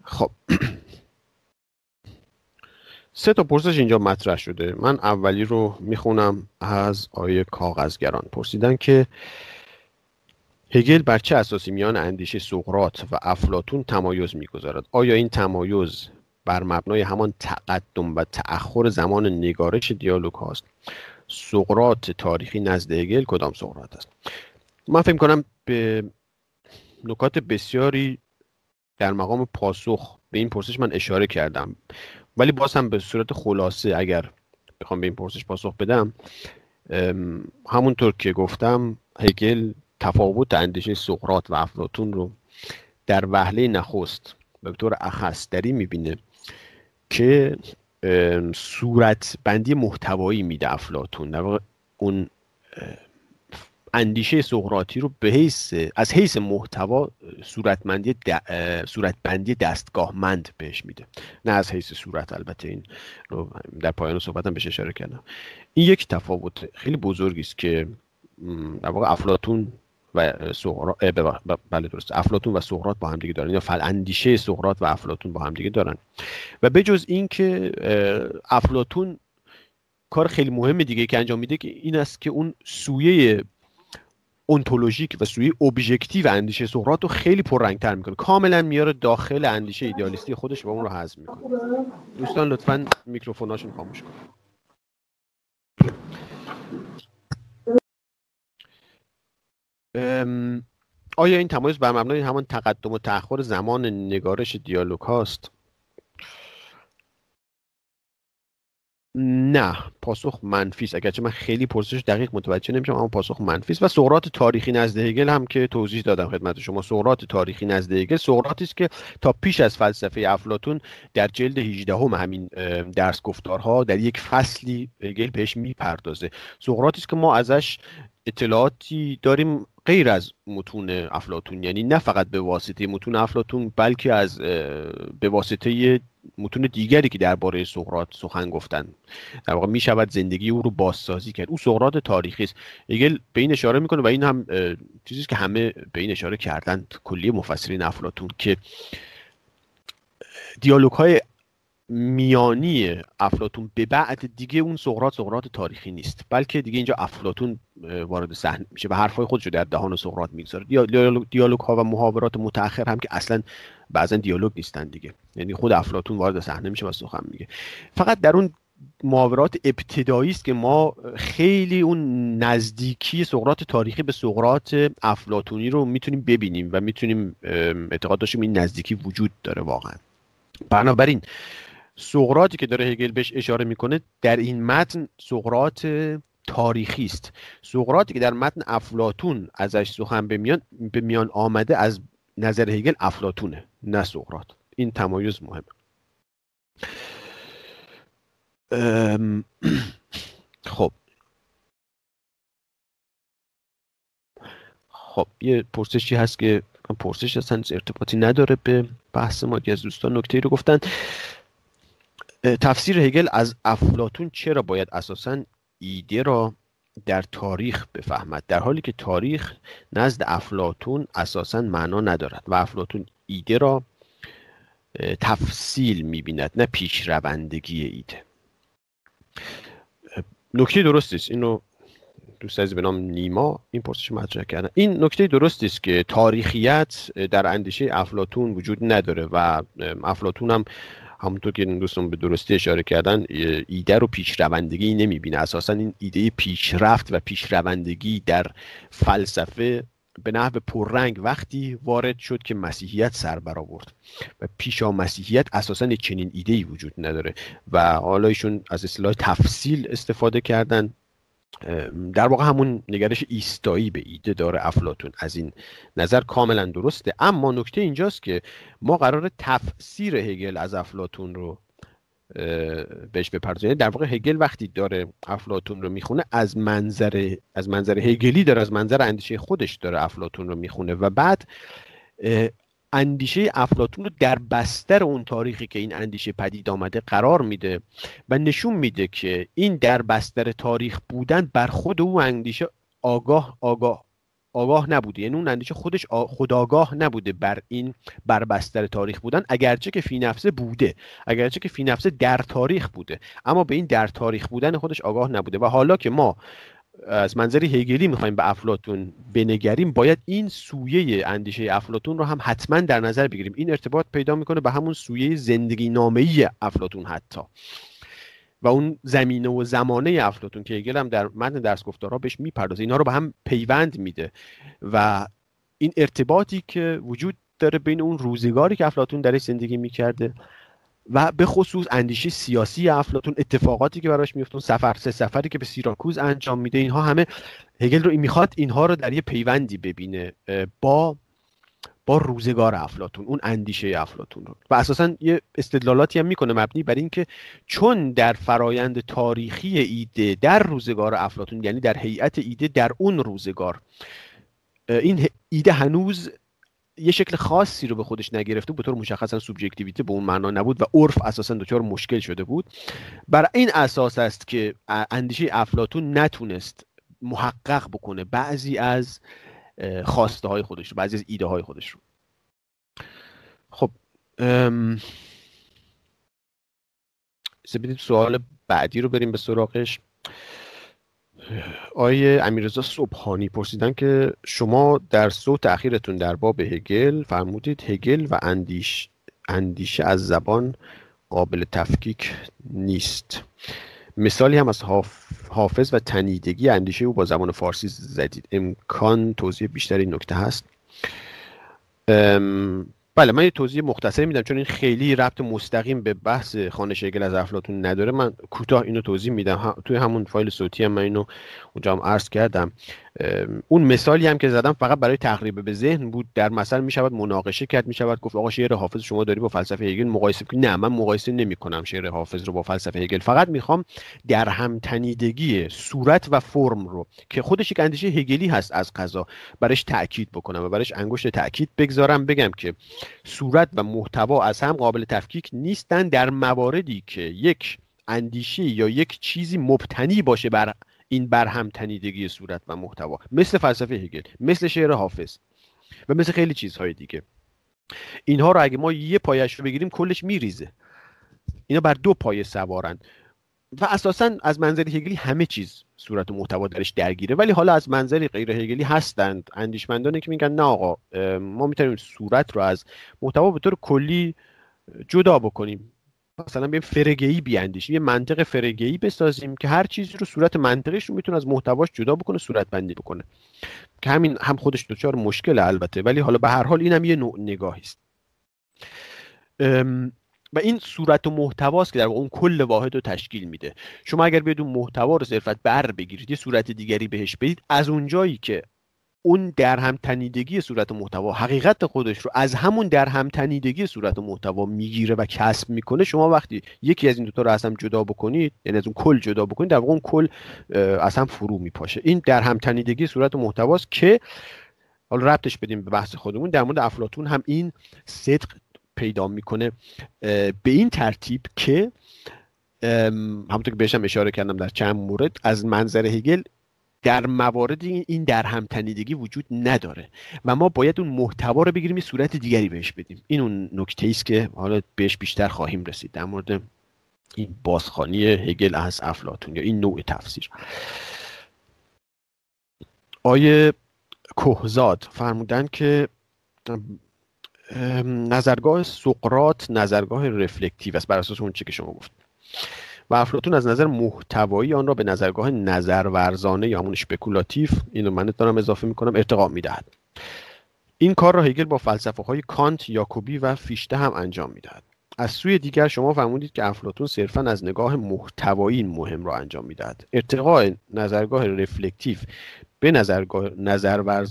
خب سه تا پرسش اینجا مطرح شده من اولی رو میخونم از آیه کاغذگران پرسیدن که هگل بر چه اساسی میان اندیشه سقرات و افلاتون تمایز میگذارد آیا این تمایز بر مبنای همان تقدم و تأخر زمان نگارش دیالوگ هاست سقرات تاریخی نزد هگل کدام سقرات است من فکر کنم به نکات بسیاری در مقام پاسخ به این پرسش من اشاره کردم ولی باز هم به صورت خلاصه اگر بخوام به این پرسش پاسخ بدم همونطور که گفتم هگل تفاوت اندیشه سقرات و افلاطون رو در وهله نخست به طور اخستری میبینه که صورت بندی محتوایی میده افلاتون در واقع اون اندیشه سقراطی رو به حیث از حیث محتوا صورتمندی صورتبندی دستگاه مند بهش میده نه از حیث صورت البته این رو در پایان صحبتم بهش اشاره کردم این یک تفاوت خیلی بزرگی است که در واقع افلاطون و سقراط بله درست افلاطون و سقراط با هم دیگه دارن یا فل اندیشه سقراط و افلاطون با هم دیگه دارن و بجز این که افلاطون کار خیلی مهم دیگه که انجام میده که این است که اون سویه اونتولوژیک و سوی ابژکتیو اندیشه سقراط رو خیلی پررنگتر میکنه کاملا میاره داخل اندیشه ایدئالیستی خودش و اون رو حذف میکنه دوستان لطفا میکروفوناشون خاموش کنید آیا این تمایز بر مبنای همان تقدم و تأخر زمان نگارش دیالوگ هاست نه پاسخ منفی است اگرچه من خیلی پرسش دقیق متوجه نمیشم اما پاسخ منفی است و سقراط تاریخی نزد هگل هم که توضیح دادم خدمت شما سقراط تاریخی نزد هگل سقراطی است که تا پیش از فلسفه افلاتون در جلد 18 هم همین درس گفتارها در یک فصلی هگل بهش میپردازه سقراطی است که ما ازش اطلاعاتی داریم غیر از متون افلاتون یعنی نه فقط به واسطه متون افلاتون بلکه از به واسطه متون دیگری که درباره سقراط سخن گفتن در واقع می شود زندگی او رو بازسازی کرد او سقراط تاریخی است ایگل به این اشاره میکنه و این هم چیزی که همه به این اشاره کردن کلی مفسرین افلاتون که دیالوگ های میانی افلاتون به بعد دیگه اون سقراط سقراط تاریخی نیست بلکه دیگه اینجا افلاتون وارد صحنه میشه و حرفای خودش رو در دهان سقراط میگذاره دیالوگ ها و محاورات متأخر هم که اصلا بعضا دیالوگ نیستن دیگه یعنی خود افلاتون وارد صحنه میشه و سخن میگه فقط در اون محاورات ابتدایی است که ما خیلی اون نزدیکی سقراط تاریخی به سقراط افلاتونی رو میتونیم ببینیم و میتونیم اعتقاد داشتیم این نزدیکی وجود داره واقعا بنابراین سقراطی که داره هگل بهش اشاره میکنه در این متن سقراط تاریخی است سقراطی که در متن افلاتون ازش سخن به میان به آمده از نظر هگل افلاتونه نه سقراط این تمایز مهمه خب خب یه پرسشی هست که پرسش اصلا ارتباطی نداره به بحث ما از دوستان نکته رو گفتن تفسیر هگل از افلاتون چرا باید اساسا ایده را در تاریخ بفهمد در حالی که تاریخ نزد افلاتون اساسا معنا ندارد و افلاتون ایده را تفصیل میبیند نه پیش روندگی ایده نکته درستی است اینو دوست به نام نیما این پرسش مطرح کردن این نکته درست است که تاریخیت در اندیشه افلاتون وجود نداره و افلاتون هم همونطور که این دوستان به درستی اشاره کردن ایده رو پیشروندگی نمیبینه اساسا این ایده پیشرفت و پیشروندگی در فلسفه به نحو پررنگ وقتی وارد شد که مسیحیت سر برآورد و پیشا مسیحیت اساسا چنین ایده ای وجود نداره و حالا ایشون از اصطلاح تفصیل استفاده کردن در واقع همون نگرش ایستایی به ایده داره افلاتون از این نظر کاملا درسته اما نکته اینجاست که ما قرار تفسیر هگل از افلاتون رو بهش بپردازیم یعنی در واقع هگل وقتی داره افلاتون رو میخونه از منظر از منظر هگلی داره از منظر اندیشه خودش داره افلاتون رو میخونه و بعد اندیشه افلاتون رو در بستر اون تاریخی که این اندیشه پدید آمده قرار میده و نشون میده که این در بستر تاریخ بودن بر خود او اندیشه آگاه آگاه آگاه نبوده یعنی اون اندیشه خودش آگاه نبوده بر این بر بستر تاریخ بودن اگرچه که فی نفسه بوده اگرچه که فی نفسه در تاریخ بوده اما به این در تاریخ بودن خودش آگاه نبوده و حالا که ما از منظر هگلی میخوایم به افلاتون بنگریم باید این سویه اندیشه افلاتون رو هم حتما در نظر بگیریم این ارتباط پیدا میکنه به همون سویه زندگی نامه افلاتون حتی و اون زمینه و زمانه افلاتون که هیگل هم در متن درس گفتارها بهش میپردازه اینا رو به هم پیوند میده و این ارتباطی که وجود داره بین اون روزگاری که افلاتون درش زندگی میکرده و به خصوص اندیشه سیاسی افلاتون اتفاقاتی که براش میفتون سفر سه سفری که به سیراکوز انجام میده اینها همه هگل رو میخواد اینها رو در یه پیوندی ببینه با با روزگار افلاتون اون اندیشه افلاتون رو و اساسا یه استدلالاتی هم میکنه مبنی بر اینکه چون در فرایند تاریخی ایده در روزگار افلاتون یعنی در هیئت ایده در اون روزگار این ایده هنوز یه شکل خاصی رو به خودش نگرفته به طور مشخصا سوبژکتیویته به اون معنا نبود و عرف اساسا دچار مشکل شده بود بر این اساس است که اندیشه افلاتون نتونست محقق بکنه بعضی از خواسته های خودش رو بعضی از ایده های خودش رو خب سبیدیم سوال بعدی رو بریم به سراغش آقای امیرزا صبحانی پرسیدن که شما در صوت اخیرتون در باب هگل فرمودید هگل و اندیش اندیشه از زبان قابل تفکیک نیست مثالی هم از حافظ و تنیدگی اندیشه او با زبان فارسی زدید امکان توضیح بیشتر این نکته هست بله من یه توضیح مختصری میدم چون این خیلی ربط مستقیم به بحث خانه شگل از افلاطون نداره من کوتاه اینو توضیح میدم توی همون فایل صوتی هم من اینو اونجا هم عرض کردم اون مثالی هم که زدم فقط برای تقریب به ذهن بود در مثل می شود مناقشه کرد می شود گفت آقا شعر حافظ شما داری با فلسفه هگل مقایسه کنی نه من مقایسه نمی کنم شعر حافظ رو با فلسفه هگل فقط میخوام در هم تنیدگی صورت و فرم رو که خودش یک اندیشه هگلی هست از قضا برش تاکید بکنم و برش انگشت تاکید بگذارم بگم که صورت و محتوا از هم قابل تفکیک نیستند در مواردی که یک اندیشه یا یک چیزی مبتنی باشه بر این برهم تنیدگی صورت و محتوا مثل فلسفه هگل مثل شعر حافظ و مثل خیلی چیزهای دیگه اینها رو اگه ما یه پایش رو بگیریم کلش میریزه اینا بر دو پایه سوارن و اساسا از منظر هگلی همه چیز صورت و محتوا درش درگیره ولی حالا از منظر غیر هگلی هستند اندیشمندانی که میگن نه آقا ما میتونیم صورت رو از محتوا به طور کلی جدا بکنیم مثلا بیایم فرگه‌ای بیاندیشیم یه منطق ای بسازیم که هر چیزی رو صورت منطقش رو میتونه از محتواش جدا بکنه صورت بندی بکنه که همین هم خودش دچار مشکل البته ولی حالا به هر حال اینم یه نوع نگاهی است و این صورت و محتواست که در اون کل واحد رو تشکیل میده شما اگر بدون محتوا رو صرفت بر بگیرید یه صورت دیگری بهش بدید از اونجایی که اون در تنیدگی صورت محتوا حقیقت خودش رو از همون در تنیدگی صورت محتوا میگیره و کسب میکنه شما وقتی یکی از این دوتا رو از جدا بکنید یعنی از اون کل جدا بکنید در واقع اون کل از هم فرو میپاشه این در صورت تنیدگی صورت است که حالا ربطش بدیم به بحث خودمون در مورد افلاتون هم این صدق پیدا میکنه به این ترتیب که همونطور که بهشم اشاره کردم در چند مورد از منظر هگل در موارد این در هم وجود نداره و ما باید اون محتوا رو بگیریم یه صورت دیگری بهش بدیم این اون نکته است که حالا بهش بیشتر خواهیم رسید در مورد این بازخانی هگل از افلاتون یا این نوع تفسیر آیه کهزاد فرمودن که نظرگاه سقرات نظرگاه رفلکتیو است بر اساس اون چی که شما گفتید و افلاطون از نظر محتوایی آن را به نظرگاه نظرورزانه یا همون شپکولاتیف اینو من دارم اضافه میکنم ارتقا میدهد این کار را هگل با فلسفه های کانت، یاکوبی و فیشته هم انجام میدهد. از سوی دیگر شما فرمودید که افلاتون صرفا از نگاه محتوایی مهم را انجام میدهد. ارتقاء نظرگاه رفلکتیو به نظرگاه نظر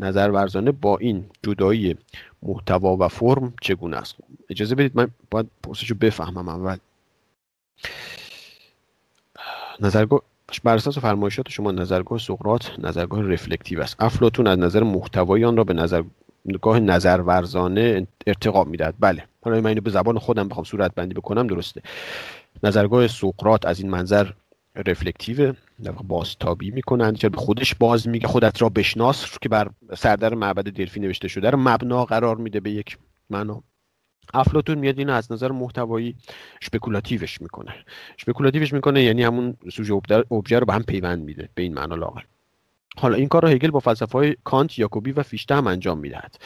نظرورزانه با این جدایی محتوا و فرم چگونه است؟ اجازه بدید من باید پرسش بفهمم اول. نظرگاه بر اساس فرمایشات شما نظرگاه سقراط نظرگاه رفلکتیو است افلاتون از نظر محتوایی آن را به نظرگاه نظرورزانه ارتقا میدهد بله حالا من اینو به زبان خودم بخوام صورت بندی بکنم درسته نظرگاه سقراط از این منظر رفلکتیو بازتابی میکنند چرا به خودش باز میگه خودت را بشناس که بر سردر معبد دلفی نوشته شده رو مبنا قرار میده به یک معنا افلاتون میاد اینو از نظر محتوایی شپکولاتیوش میکنه شپکولاتیوش میکنه یعنی همون سوژه ابژه رو به هم پیوند میده به این معنا لاغر حالا این کار رو هگل با فلسفه های کانت یاکوبی و فیشته هم انجام میدهد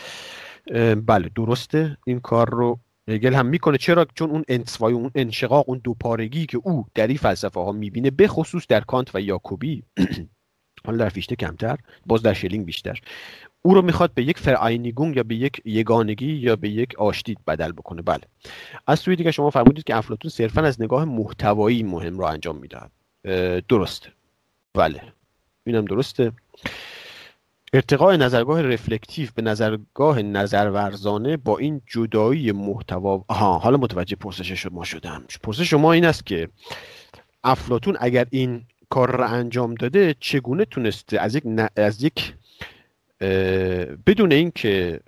بله درسته این کار رو هگل هم میکنه چرا چون اون انتفای اون انشقاق اون دوپارگی که او در این فلسفه ها میبینه به خصوص در کانت و یاکوبی حالا در فیشته کمتر باز در شلینگ بیشتر او رو میخواد به یک فرعینیگون یا به یک یگانگی یا به یک آشتید بدل بکنه بله از سوی دیگه شما فرمودید که افلاتون صرفا از نگاه محتوایی مهم را انجام میدهد درسته بله اینم درسته ارتقاء نظرگاه رفلکتیو به نظرگاه نظرورزانه با این جدایی محتوا آها حالا متوجه پرسش شما شدم پرسش شما این است که افلاتون اگر این کار را انجام داده چگونه تونسته از یک, از یک بدون اینکه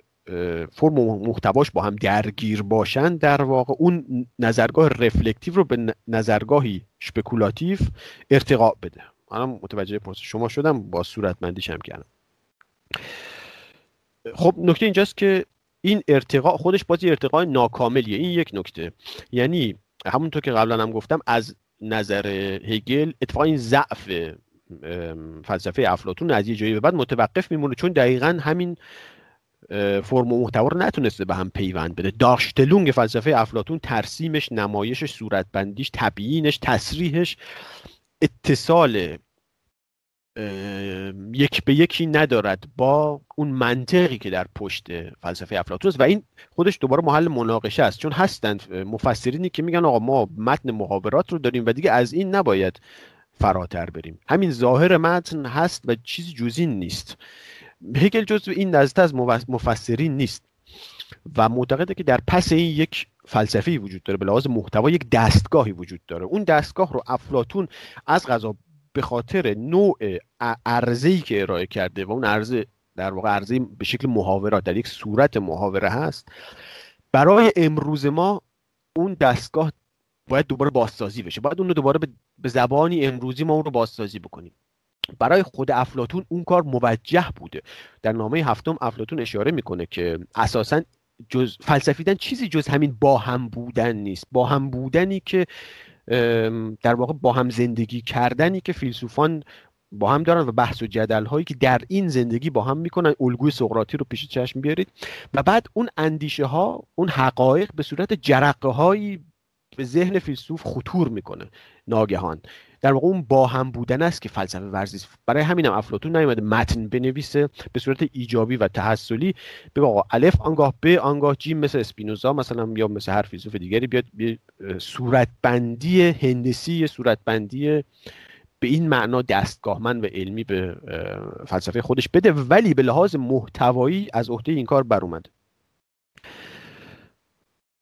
فرم و محتواش با هم درگیر باشن در واقع اون نظرگاه رفلکتیو رو به نظرگاهی شپکولاتیو ارتقا بده من متوجه پرس شما شدم با صورتمندیش هم کردم خب نکته اینجاست که این ارتقا خودش بازی ارتقای ناکاملیه این یک نکته یعنی همونطور که قبلا هم گفتم از نظر هگل اتفاقا این ضعف فلسفه افلاتون از یه جایی به بعد متوقف میمونه چون دقیقا همین فرم و محتوا رو نتونسته به هم پیوند بده داشتلونگ فلسفه افلاتون ترسیمش نمایشش صورتبندیش تبیینش تصریحش اتصال یک به یکی ندارد با اون منطقی که در پشت فلسفه افلاطون است و این خودش دوباره محل مناقشه است چون هستند مفسرینی که میگن آقا ما متن محاورات رو داریم و دیگه از این نباید فراتر بریم همین ظاهر متن هست و چیزی جزین نیست هگل جزو این دسته از مفسرین نیست و معتقده که در پس این یک فلسفی وجود داره به لحاظ محتوا یک دستگاهی وجود داره اون دستگاه رو افلاتون از غذا به خاطر نوع ای که ارائه کرده و اون عرضه در واقع عرضه به شکل محاورات در یک صورت محاوره هست برای امروز ما اون دستگاه باید دوباره بازسازی بشه باید اون رو دوباره به زبانی امروزی ما اون رو بازسازی بکنیم برای خود افلاتون اون کار موجه بوده در نامه هفتم افلاتون اشاره میکنه که اساسا جز فلسفیدن چیزی جز همین با هم بودن نیست با هم بودنی که در واقع با هم زندگی کردنی که فیلسوفان با هم دارن و بحث و جدل هایی که در این زندگی با هم میکنن الگوی سقراطی رو پیش چشم بیارید و بعد اون اندیشه ها اون حقایق به صورت جرقه هایی به ذهن فیلسوف خطور میکنه ناگهان در واقع اون با هم بودن است که فلسفه ورزیست برای همینم هم افلاطون نیومده متن بنویسه به صورت ایجابی و تحصلی به آقا الف آنگاه به آنگاه جیم مثل اسپینوزا مثلا یا مثل هر فیلسوف دیگری بیاد بی صورتبندی هندسی صورتبندی به این معنا دستگاه من و علمی به فلسفه خودش بده ولی به لحاظ محتوایی از عهده این کار بر اومده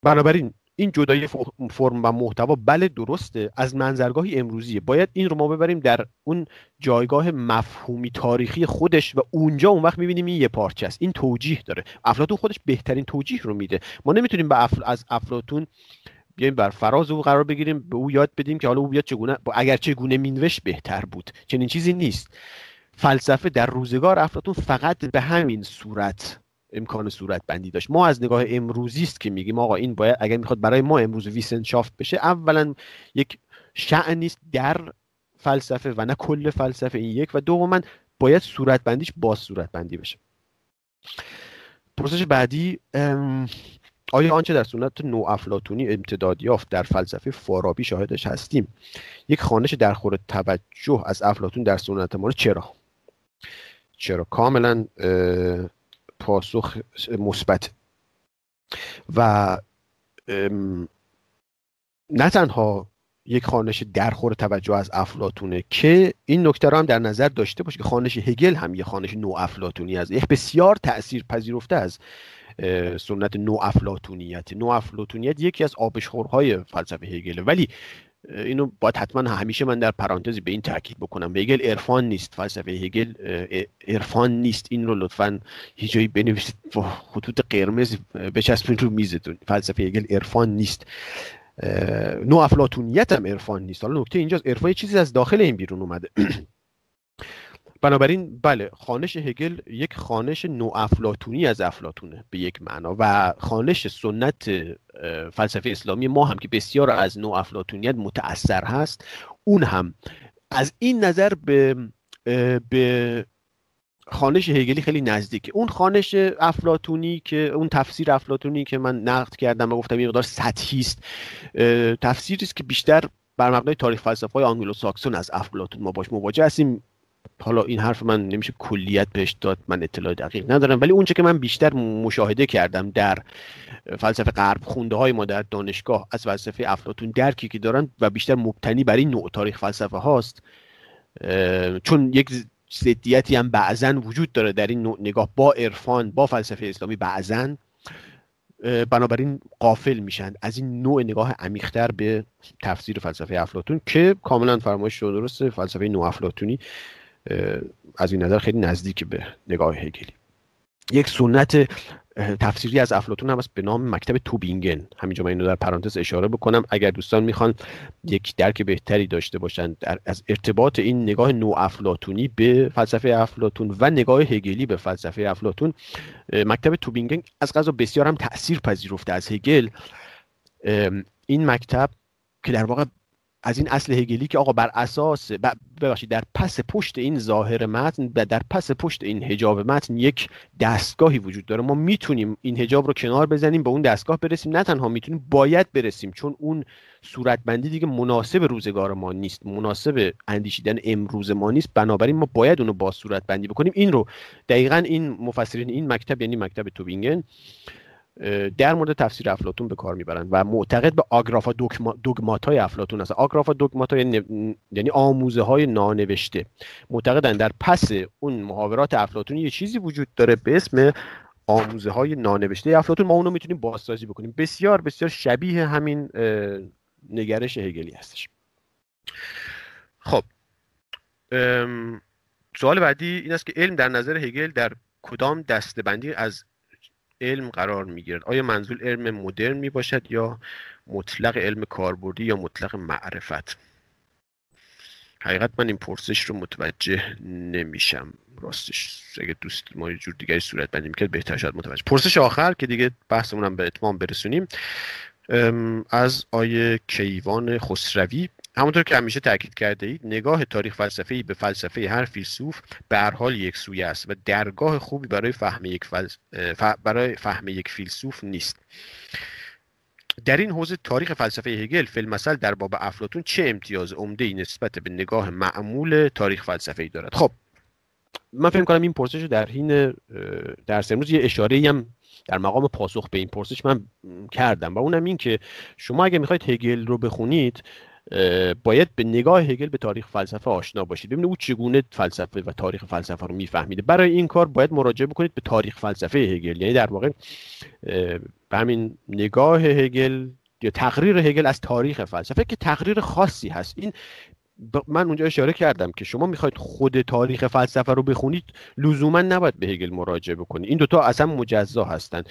بنابراین این جدای فرم و محتوا بله درسته از منظرگاهی امروزیه باید این رو ما ببریم در اون جایگاه مفهومی تاریخی خودش و اونجا اون وقت میبینیم این یه پارچه است این توجیه داره افلاتون خودش بهترین توجیه رو میده ما نمیتونیم به افل... از افلاتون بیایم بر فراز او قرار بگیریم به او یاد بدیم که حالا او بیاد چگونه اگر چگونه مینوش بهتر بود چنین چیزی نیست فلسفه در روزگار افلاتون فقط به همین صورت امکان صورت بندی داشت ما از نگاه امروزی است که میگیم آقا این باید اگر میخواد برای ما امروز ویسنشافت بشه اولا یک شعنی است در فلسفه و نه کل فلسفه این یک و دوما باید صورت بندیش باز صورت بندی بشه پرسش بعدی آیا آنچه در سنت نو افلاتونی امتداد یافت در فلسفه فارابی شاهدش هستیم یک خانش در خور توجه از افلاتون در سنت ما چرا چرا کاملا پاسخ مثبت و نه تنها یک خانش درخور توجه از افلاتونه که این نکته رو هم در نظر داشته باشه که خانش هگل هم یه خانش نو افلاتونی از یک بسیار تأثیر پذیرفته از سنت نو افلاتونیت نو افلاتونیت یکی از آبشخورهای فلسفه هگله ولی اینو باید حتما همیشه من در پرانتزی به این تاکید بکنم هگل عرفان نیست فلسفه هگل عرفان نیست این رو لطفا یه جایی بنویسید خطوط قرمز بچسبین رو میزتون فلسفه هگل عرفان نیست نو افلاطونیت هم عرفان نیست حالا نکته اینجاست عرفان چیزی از داخل این بیرون اومده بنابراین بله خانش هگل یک خانش نوافلاتونی از افلاتونه به یک معنا و خانش سنت فلسفه اسلامی ما هم که بسیار از افلاتونیت متاثر هست اون هم از این نظر به به خانش هگلی خیلی نزدیک اون خانش افلاتونی که اون تفسیر افلاتونی که من نقد کردم و گفتم یه مقدار سطحی است تفسیری است که بیشتر بر مبنای تاریخ فلسفه های آنگلو ساکسون از افلاتون ما باش مواجه هستیم حالا این حرف من نمیشه کلیت بهش داد من اطلاع دقیق ندارم ولی اونچه که من بیشتر مشاهده کردم در فلسفه غرب خونده های ما در دانشگاه از فلسفه افلاتون درکی که دارن و بیشتر مبتنی بر این نوع تاریخ فلسفه هاست چون یک ضدیتی هم بعضا وجود داره در این نوع نگاه با عرفان با فلسفه اسلامی بعضا بنابراین قافل میشن از این نوع نگاه عمیقتر به تفسیر فلسفه افلاتون که کاملا فرمایش درسته فلسفه نو افلاتونی از این نظر خیلی نزدیک به نگاه هگلی یک سنت تفسیری از افلاتون هم هست به نام مکتب توبینگن همینجا من اینو در پرانتز اشاره بکنم اگر دوستان میخوان یک درک بهتری داشته باشند از ارتباط این نگاه نو افلاتونی به فلسفه افلاتون و نگاه هگلی به فلسفه افلاتون مکتب توبینگن از قضا بسیار هم تاثیر پذیرفته از هگل این مکتب که در واقع از این اصل هگلی که آقا بر اساس ببخشید در پس پشت این ظاهر متن و در پس پشت این هجاب متن یک دستگاهی وجود داره ما میتونیم این هجاب رو کنار بزنیم به اون دستگاه برسیم نه تنها میتونیم باید برسیم چون اون صورتبندی دیگه مناسب روزگار ما نیست مناسب اندیشیدن امروز ما نیست بنابراین ما باید اونو با صورتبندی بکنیم این رو دقیقا این مفسرین این مکتب یعنی مکتب توبینگن در مورد تفسیر افلاتون به کار میبرند و معتقد به آگرافا دوگمات های افلاتون است آگرافا دوگمات های یعنی آموزه های نانوشته معتقدند در پس اون محاورات افلاتون یه چیزی وجود داره به اسم آموزه های نانوشته افلاتون ما اونو میتونیم بازسازی بکنیم بسیار بسیار شبیه همین نگرش هگلی هستش خب سوال بعدی این است که علم در نظر هگل در کدام دستبندی از علم قرار میگیرد آیا منظور علم مدرن می باشد یا مطلق علم کاربردی یا مطلق معرفت حقیقت من این پرسش رو متوجه نمیشم راستش اگه دوست ما یه جور دیگری صورت بندی میکرد بهتر شد متوجه پرسش آخر که دیگه بحثمون هم به اتمام برسونیم از آیه کیوان خسروی همونطور که همیشه تاکید کرده اید نگاه تاریخ فلسفی به فلسفه هر فیلسوف به هر حال یک سویه است و درگاه خوبی برای فهم یک فلس... برای فهم یک فیلسوف نیست در این حوزه تاریخ فلسفه هگل مثل در باب افلاتون چه امتیاز عمده ای نسبت به نگاه معمول تاریخ فلسفه ای دارد خب من فکر کنم این پرسش رو در حین درس امروز یه اشاره هم در مقام پاسخ به این پرسش من کردم و اونم این که شما اگه میخواید هگل رو بخونید باید به نگاه هگل به تاریخ فلسفه آشنا باشید ببینید او چگونه فلسفه و تاریخ فلسفه رو میفهمیده برای این کار باید مراجعه بکنید به تاریخ فلسفه هگل یعنی در واقع به همین نگاه هگل یا تقریر هگل از تاریخ فلسفه که تقریر خاصی هست این من اونجا اشاره کردم که شما میخواید خود تاریخ فلسفه رو بخونید لزوما نباید به هگل مراجعه بکنید این دوتا اصلا مجزا هستند.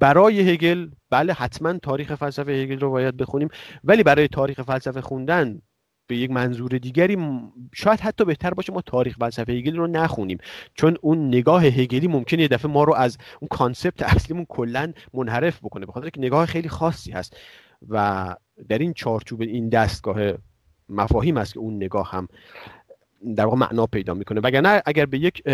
برای هگل بله حتما تاریخ فلسفه هگل رو باید بخونیم ولی برای تاریخ فلسفه خوندن به یک منظور دیگری شاید حتی بهتر باشه ما تاریخ فلسفه هگل رو نخونیم چون اون نگاه هگلی ممکنه یه دفعه ما رو از اون کانسپت اصلیمون کلا منحرف بکنه بخاطر که نگاه خیلی خاصی هست و در این چارچوب این دستگاه مفاهیم است که اون نگاه هم در واقع معنا پیدا میکنه وگرنه اگر به یک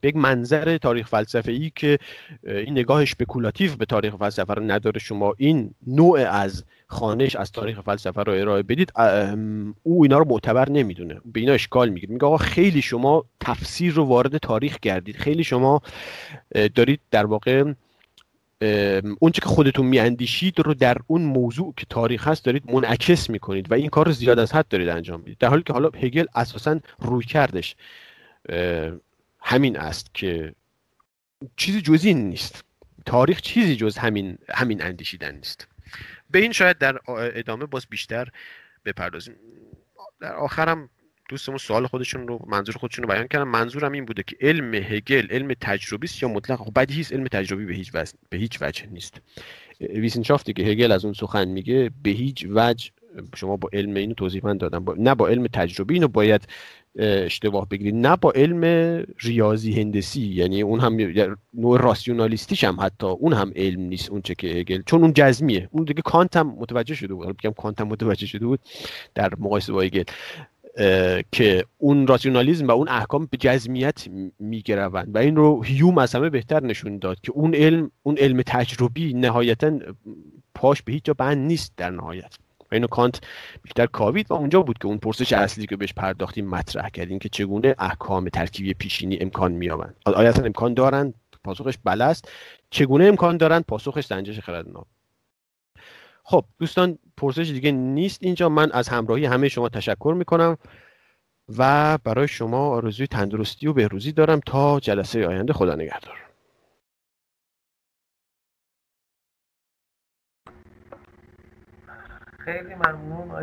به یک منظر تاریخ فلسفه ای که این نگاه سپکولاتیو به تاریخ فلسفه رو نداره شما این نوع از خانش از تاریخ فلسفه رو ارائه بدید او اینا رو معتبر نمیدونه به اینا اشکال میگیره میگه آقا خیلی شما تفسیر رو وارد تاریخ کردید خیلی شما دارید در واقع اونچه که خودتون میاندیشید رو در اون موضوع که تاریخ هست دارید منعکس میکنید و این کار رو زیاد از حد دارید انجام میدید در حالی که حالا هگل اساسا روی کردش همین است که چیزی جز این نیست تاریخ چیزی جز همین همین اندیشیدن نیست به این شاید در ادامه باز بیشتر بپردازیم در آخرم دوستمون سوال خودشون رو منظور خودشون رو بیان کردن منظورم این بوده که علم هگل علم تجربی است یا مطلق خب بدیهی علم تجربی به هیچ وجه به هیچ وجه نیست ویسنشافتی که هگل از اون سخن میگه به هیچ وجه شما با علم اینو توضیح من دادم نه با علم تجربی اینو باید اشتباه بگیرید نه با علم ریاضی هندسی یعنی اون هم نوع راسیونالیستیش هم حتی اون هم علم نیست اون چه که چون اون جزمیه اون دیگه کانت هم متوجه شده بود بگم کانت هم متوجه شده بود در مقایسه با که اون راسیونالیزم و اون احکام به جزمیت میگروند و این رو هیوم از همه بهتر نشون داد که اون علم اون علم تجربی نهایتا پاش به هیچ جا بند نیست در نهایت و اینو کانت بیشتر کاوید و اونجا بود که اون پرسش اصلی که بهش پرداختیم مطرح کردیم که چگونه احکام ترکیبی پیشینی امکان مییابند آیا اصلا امکان دارند پاسخش بله است چگونه امکان دارند پاسخش سنجش نام خب دوستان پرسش دیگه نیست اینجا من از همراهی همه شما تشکر میکنم و برای شما آرزوی تندرستی و بهروزی دارم تا جلسه آینده خدا نگهدار خیلی ممنون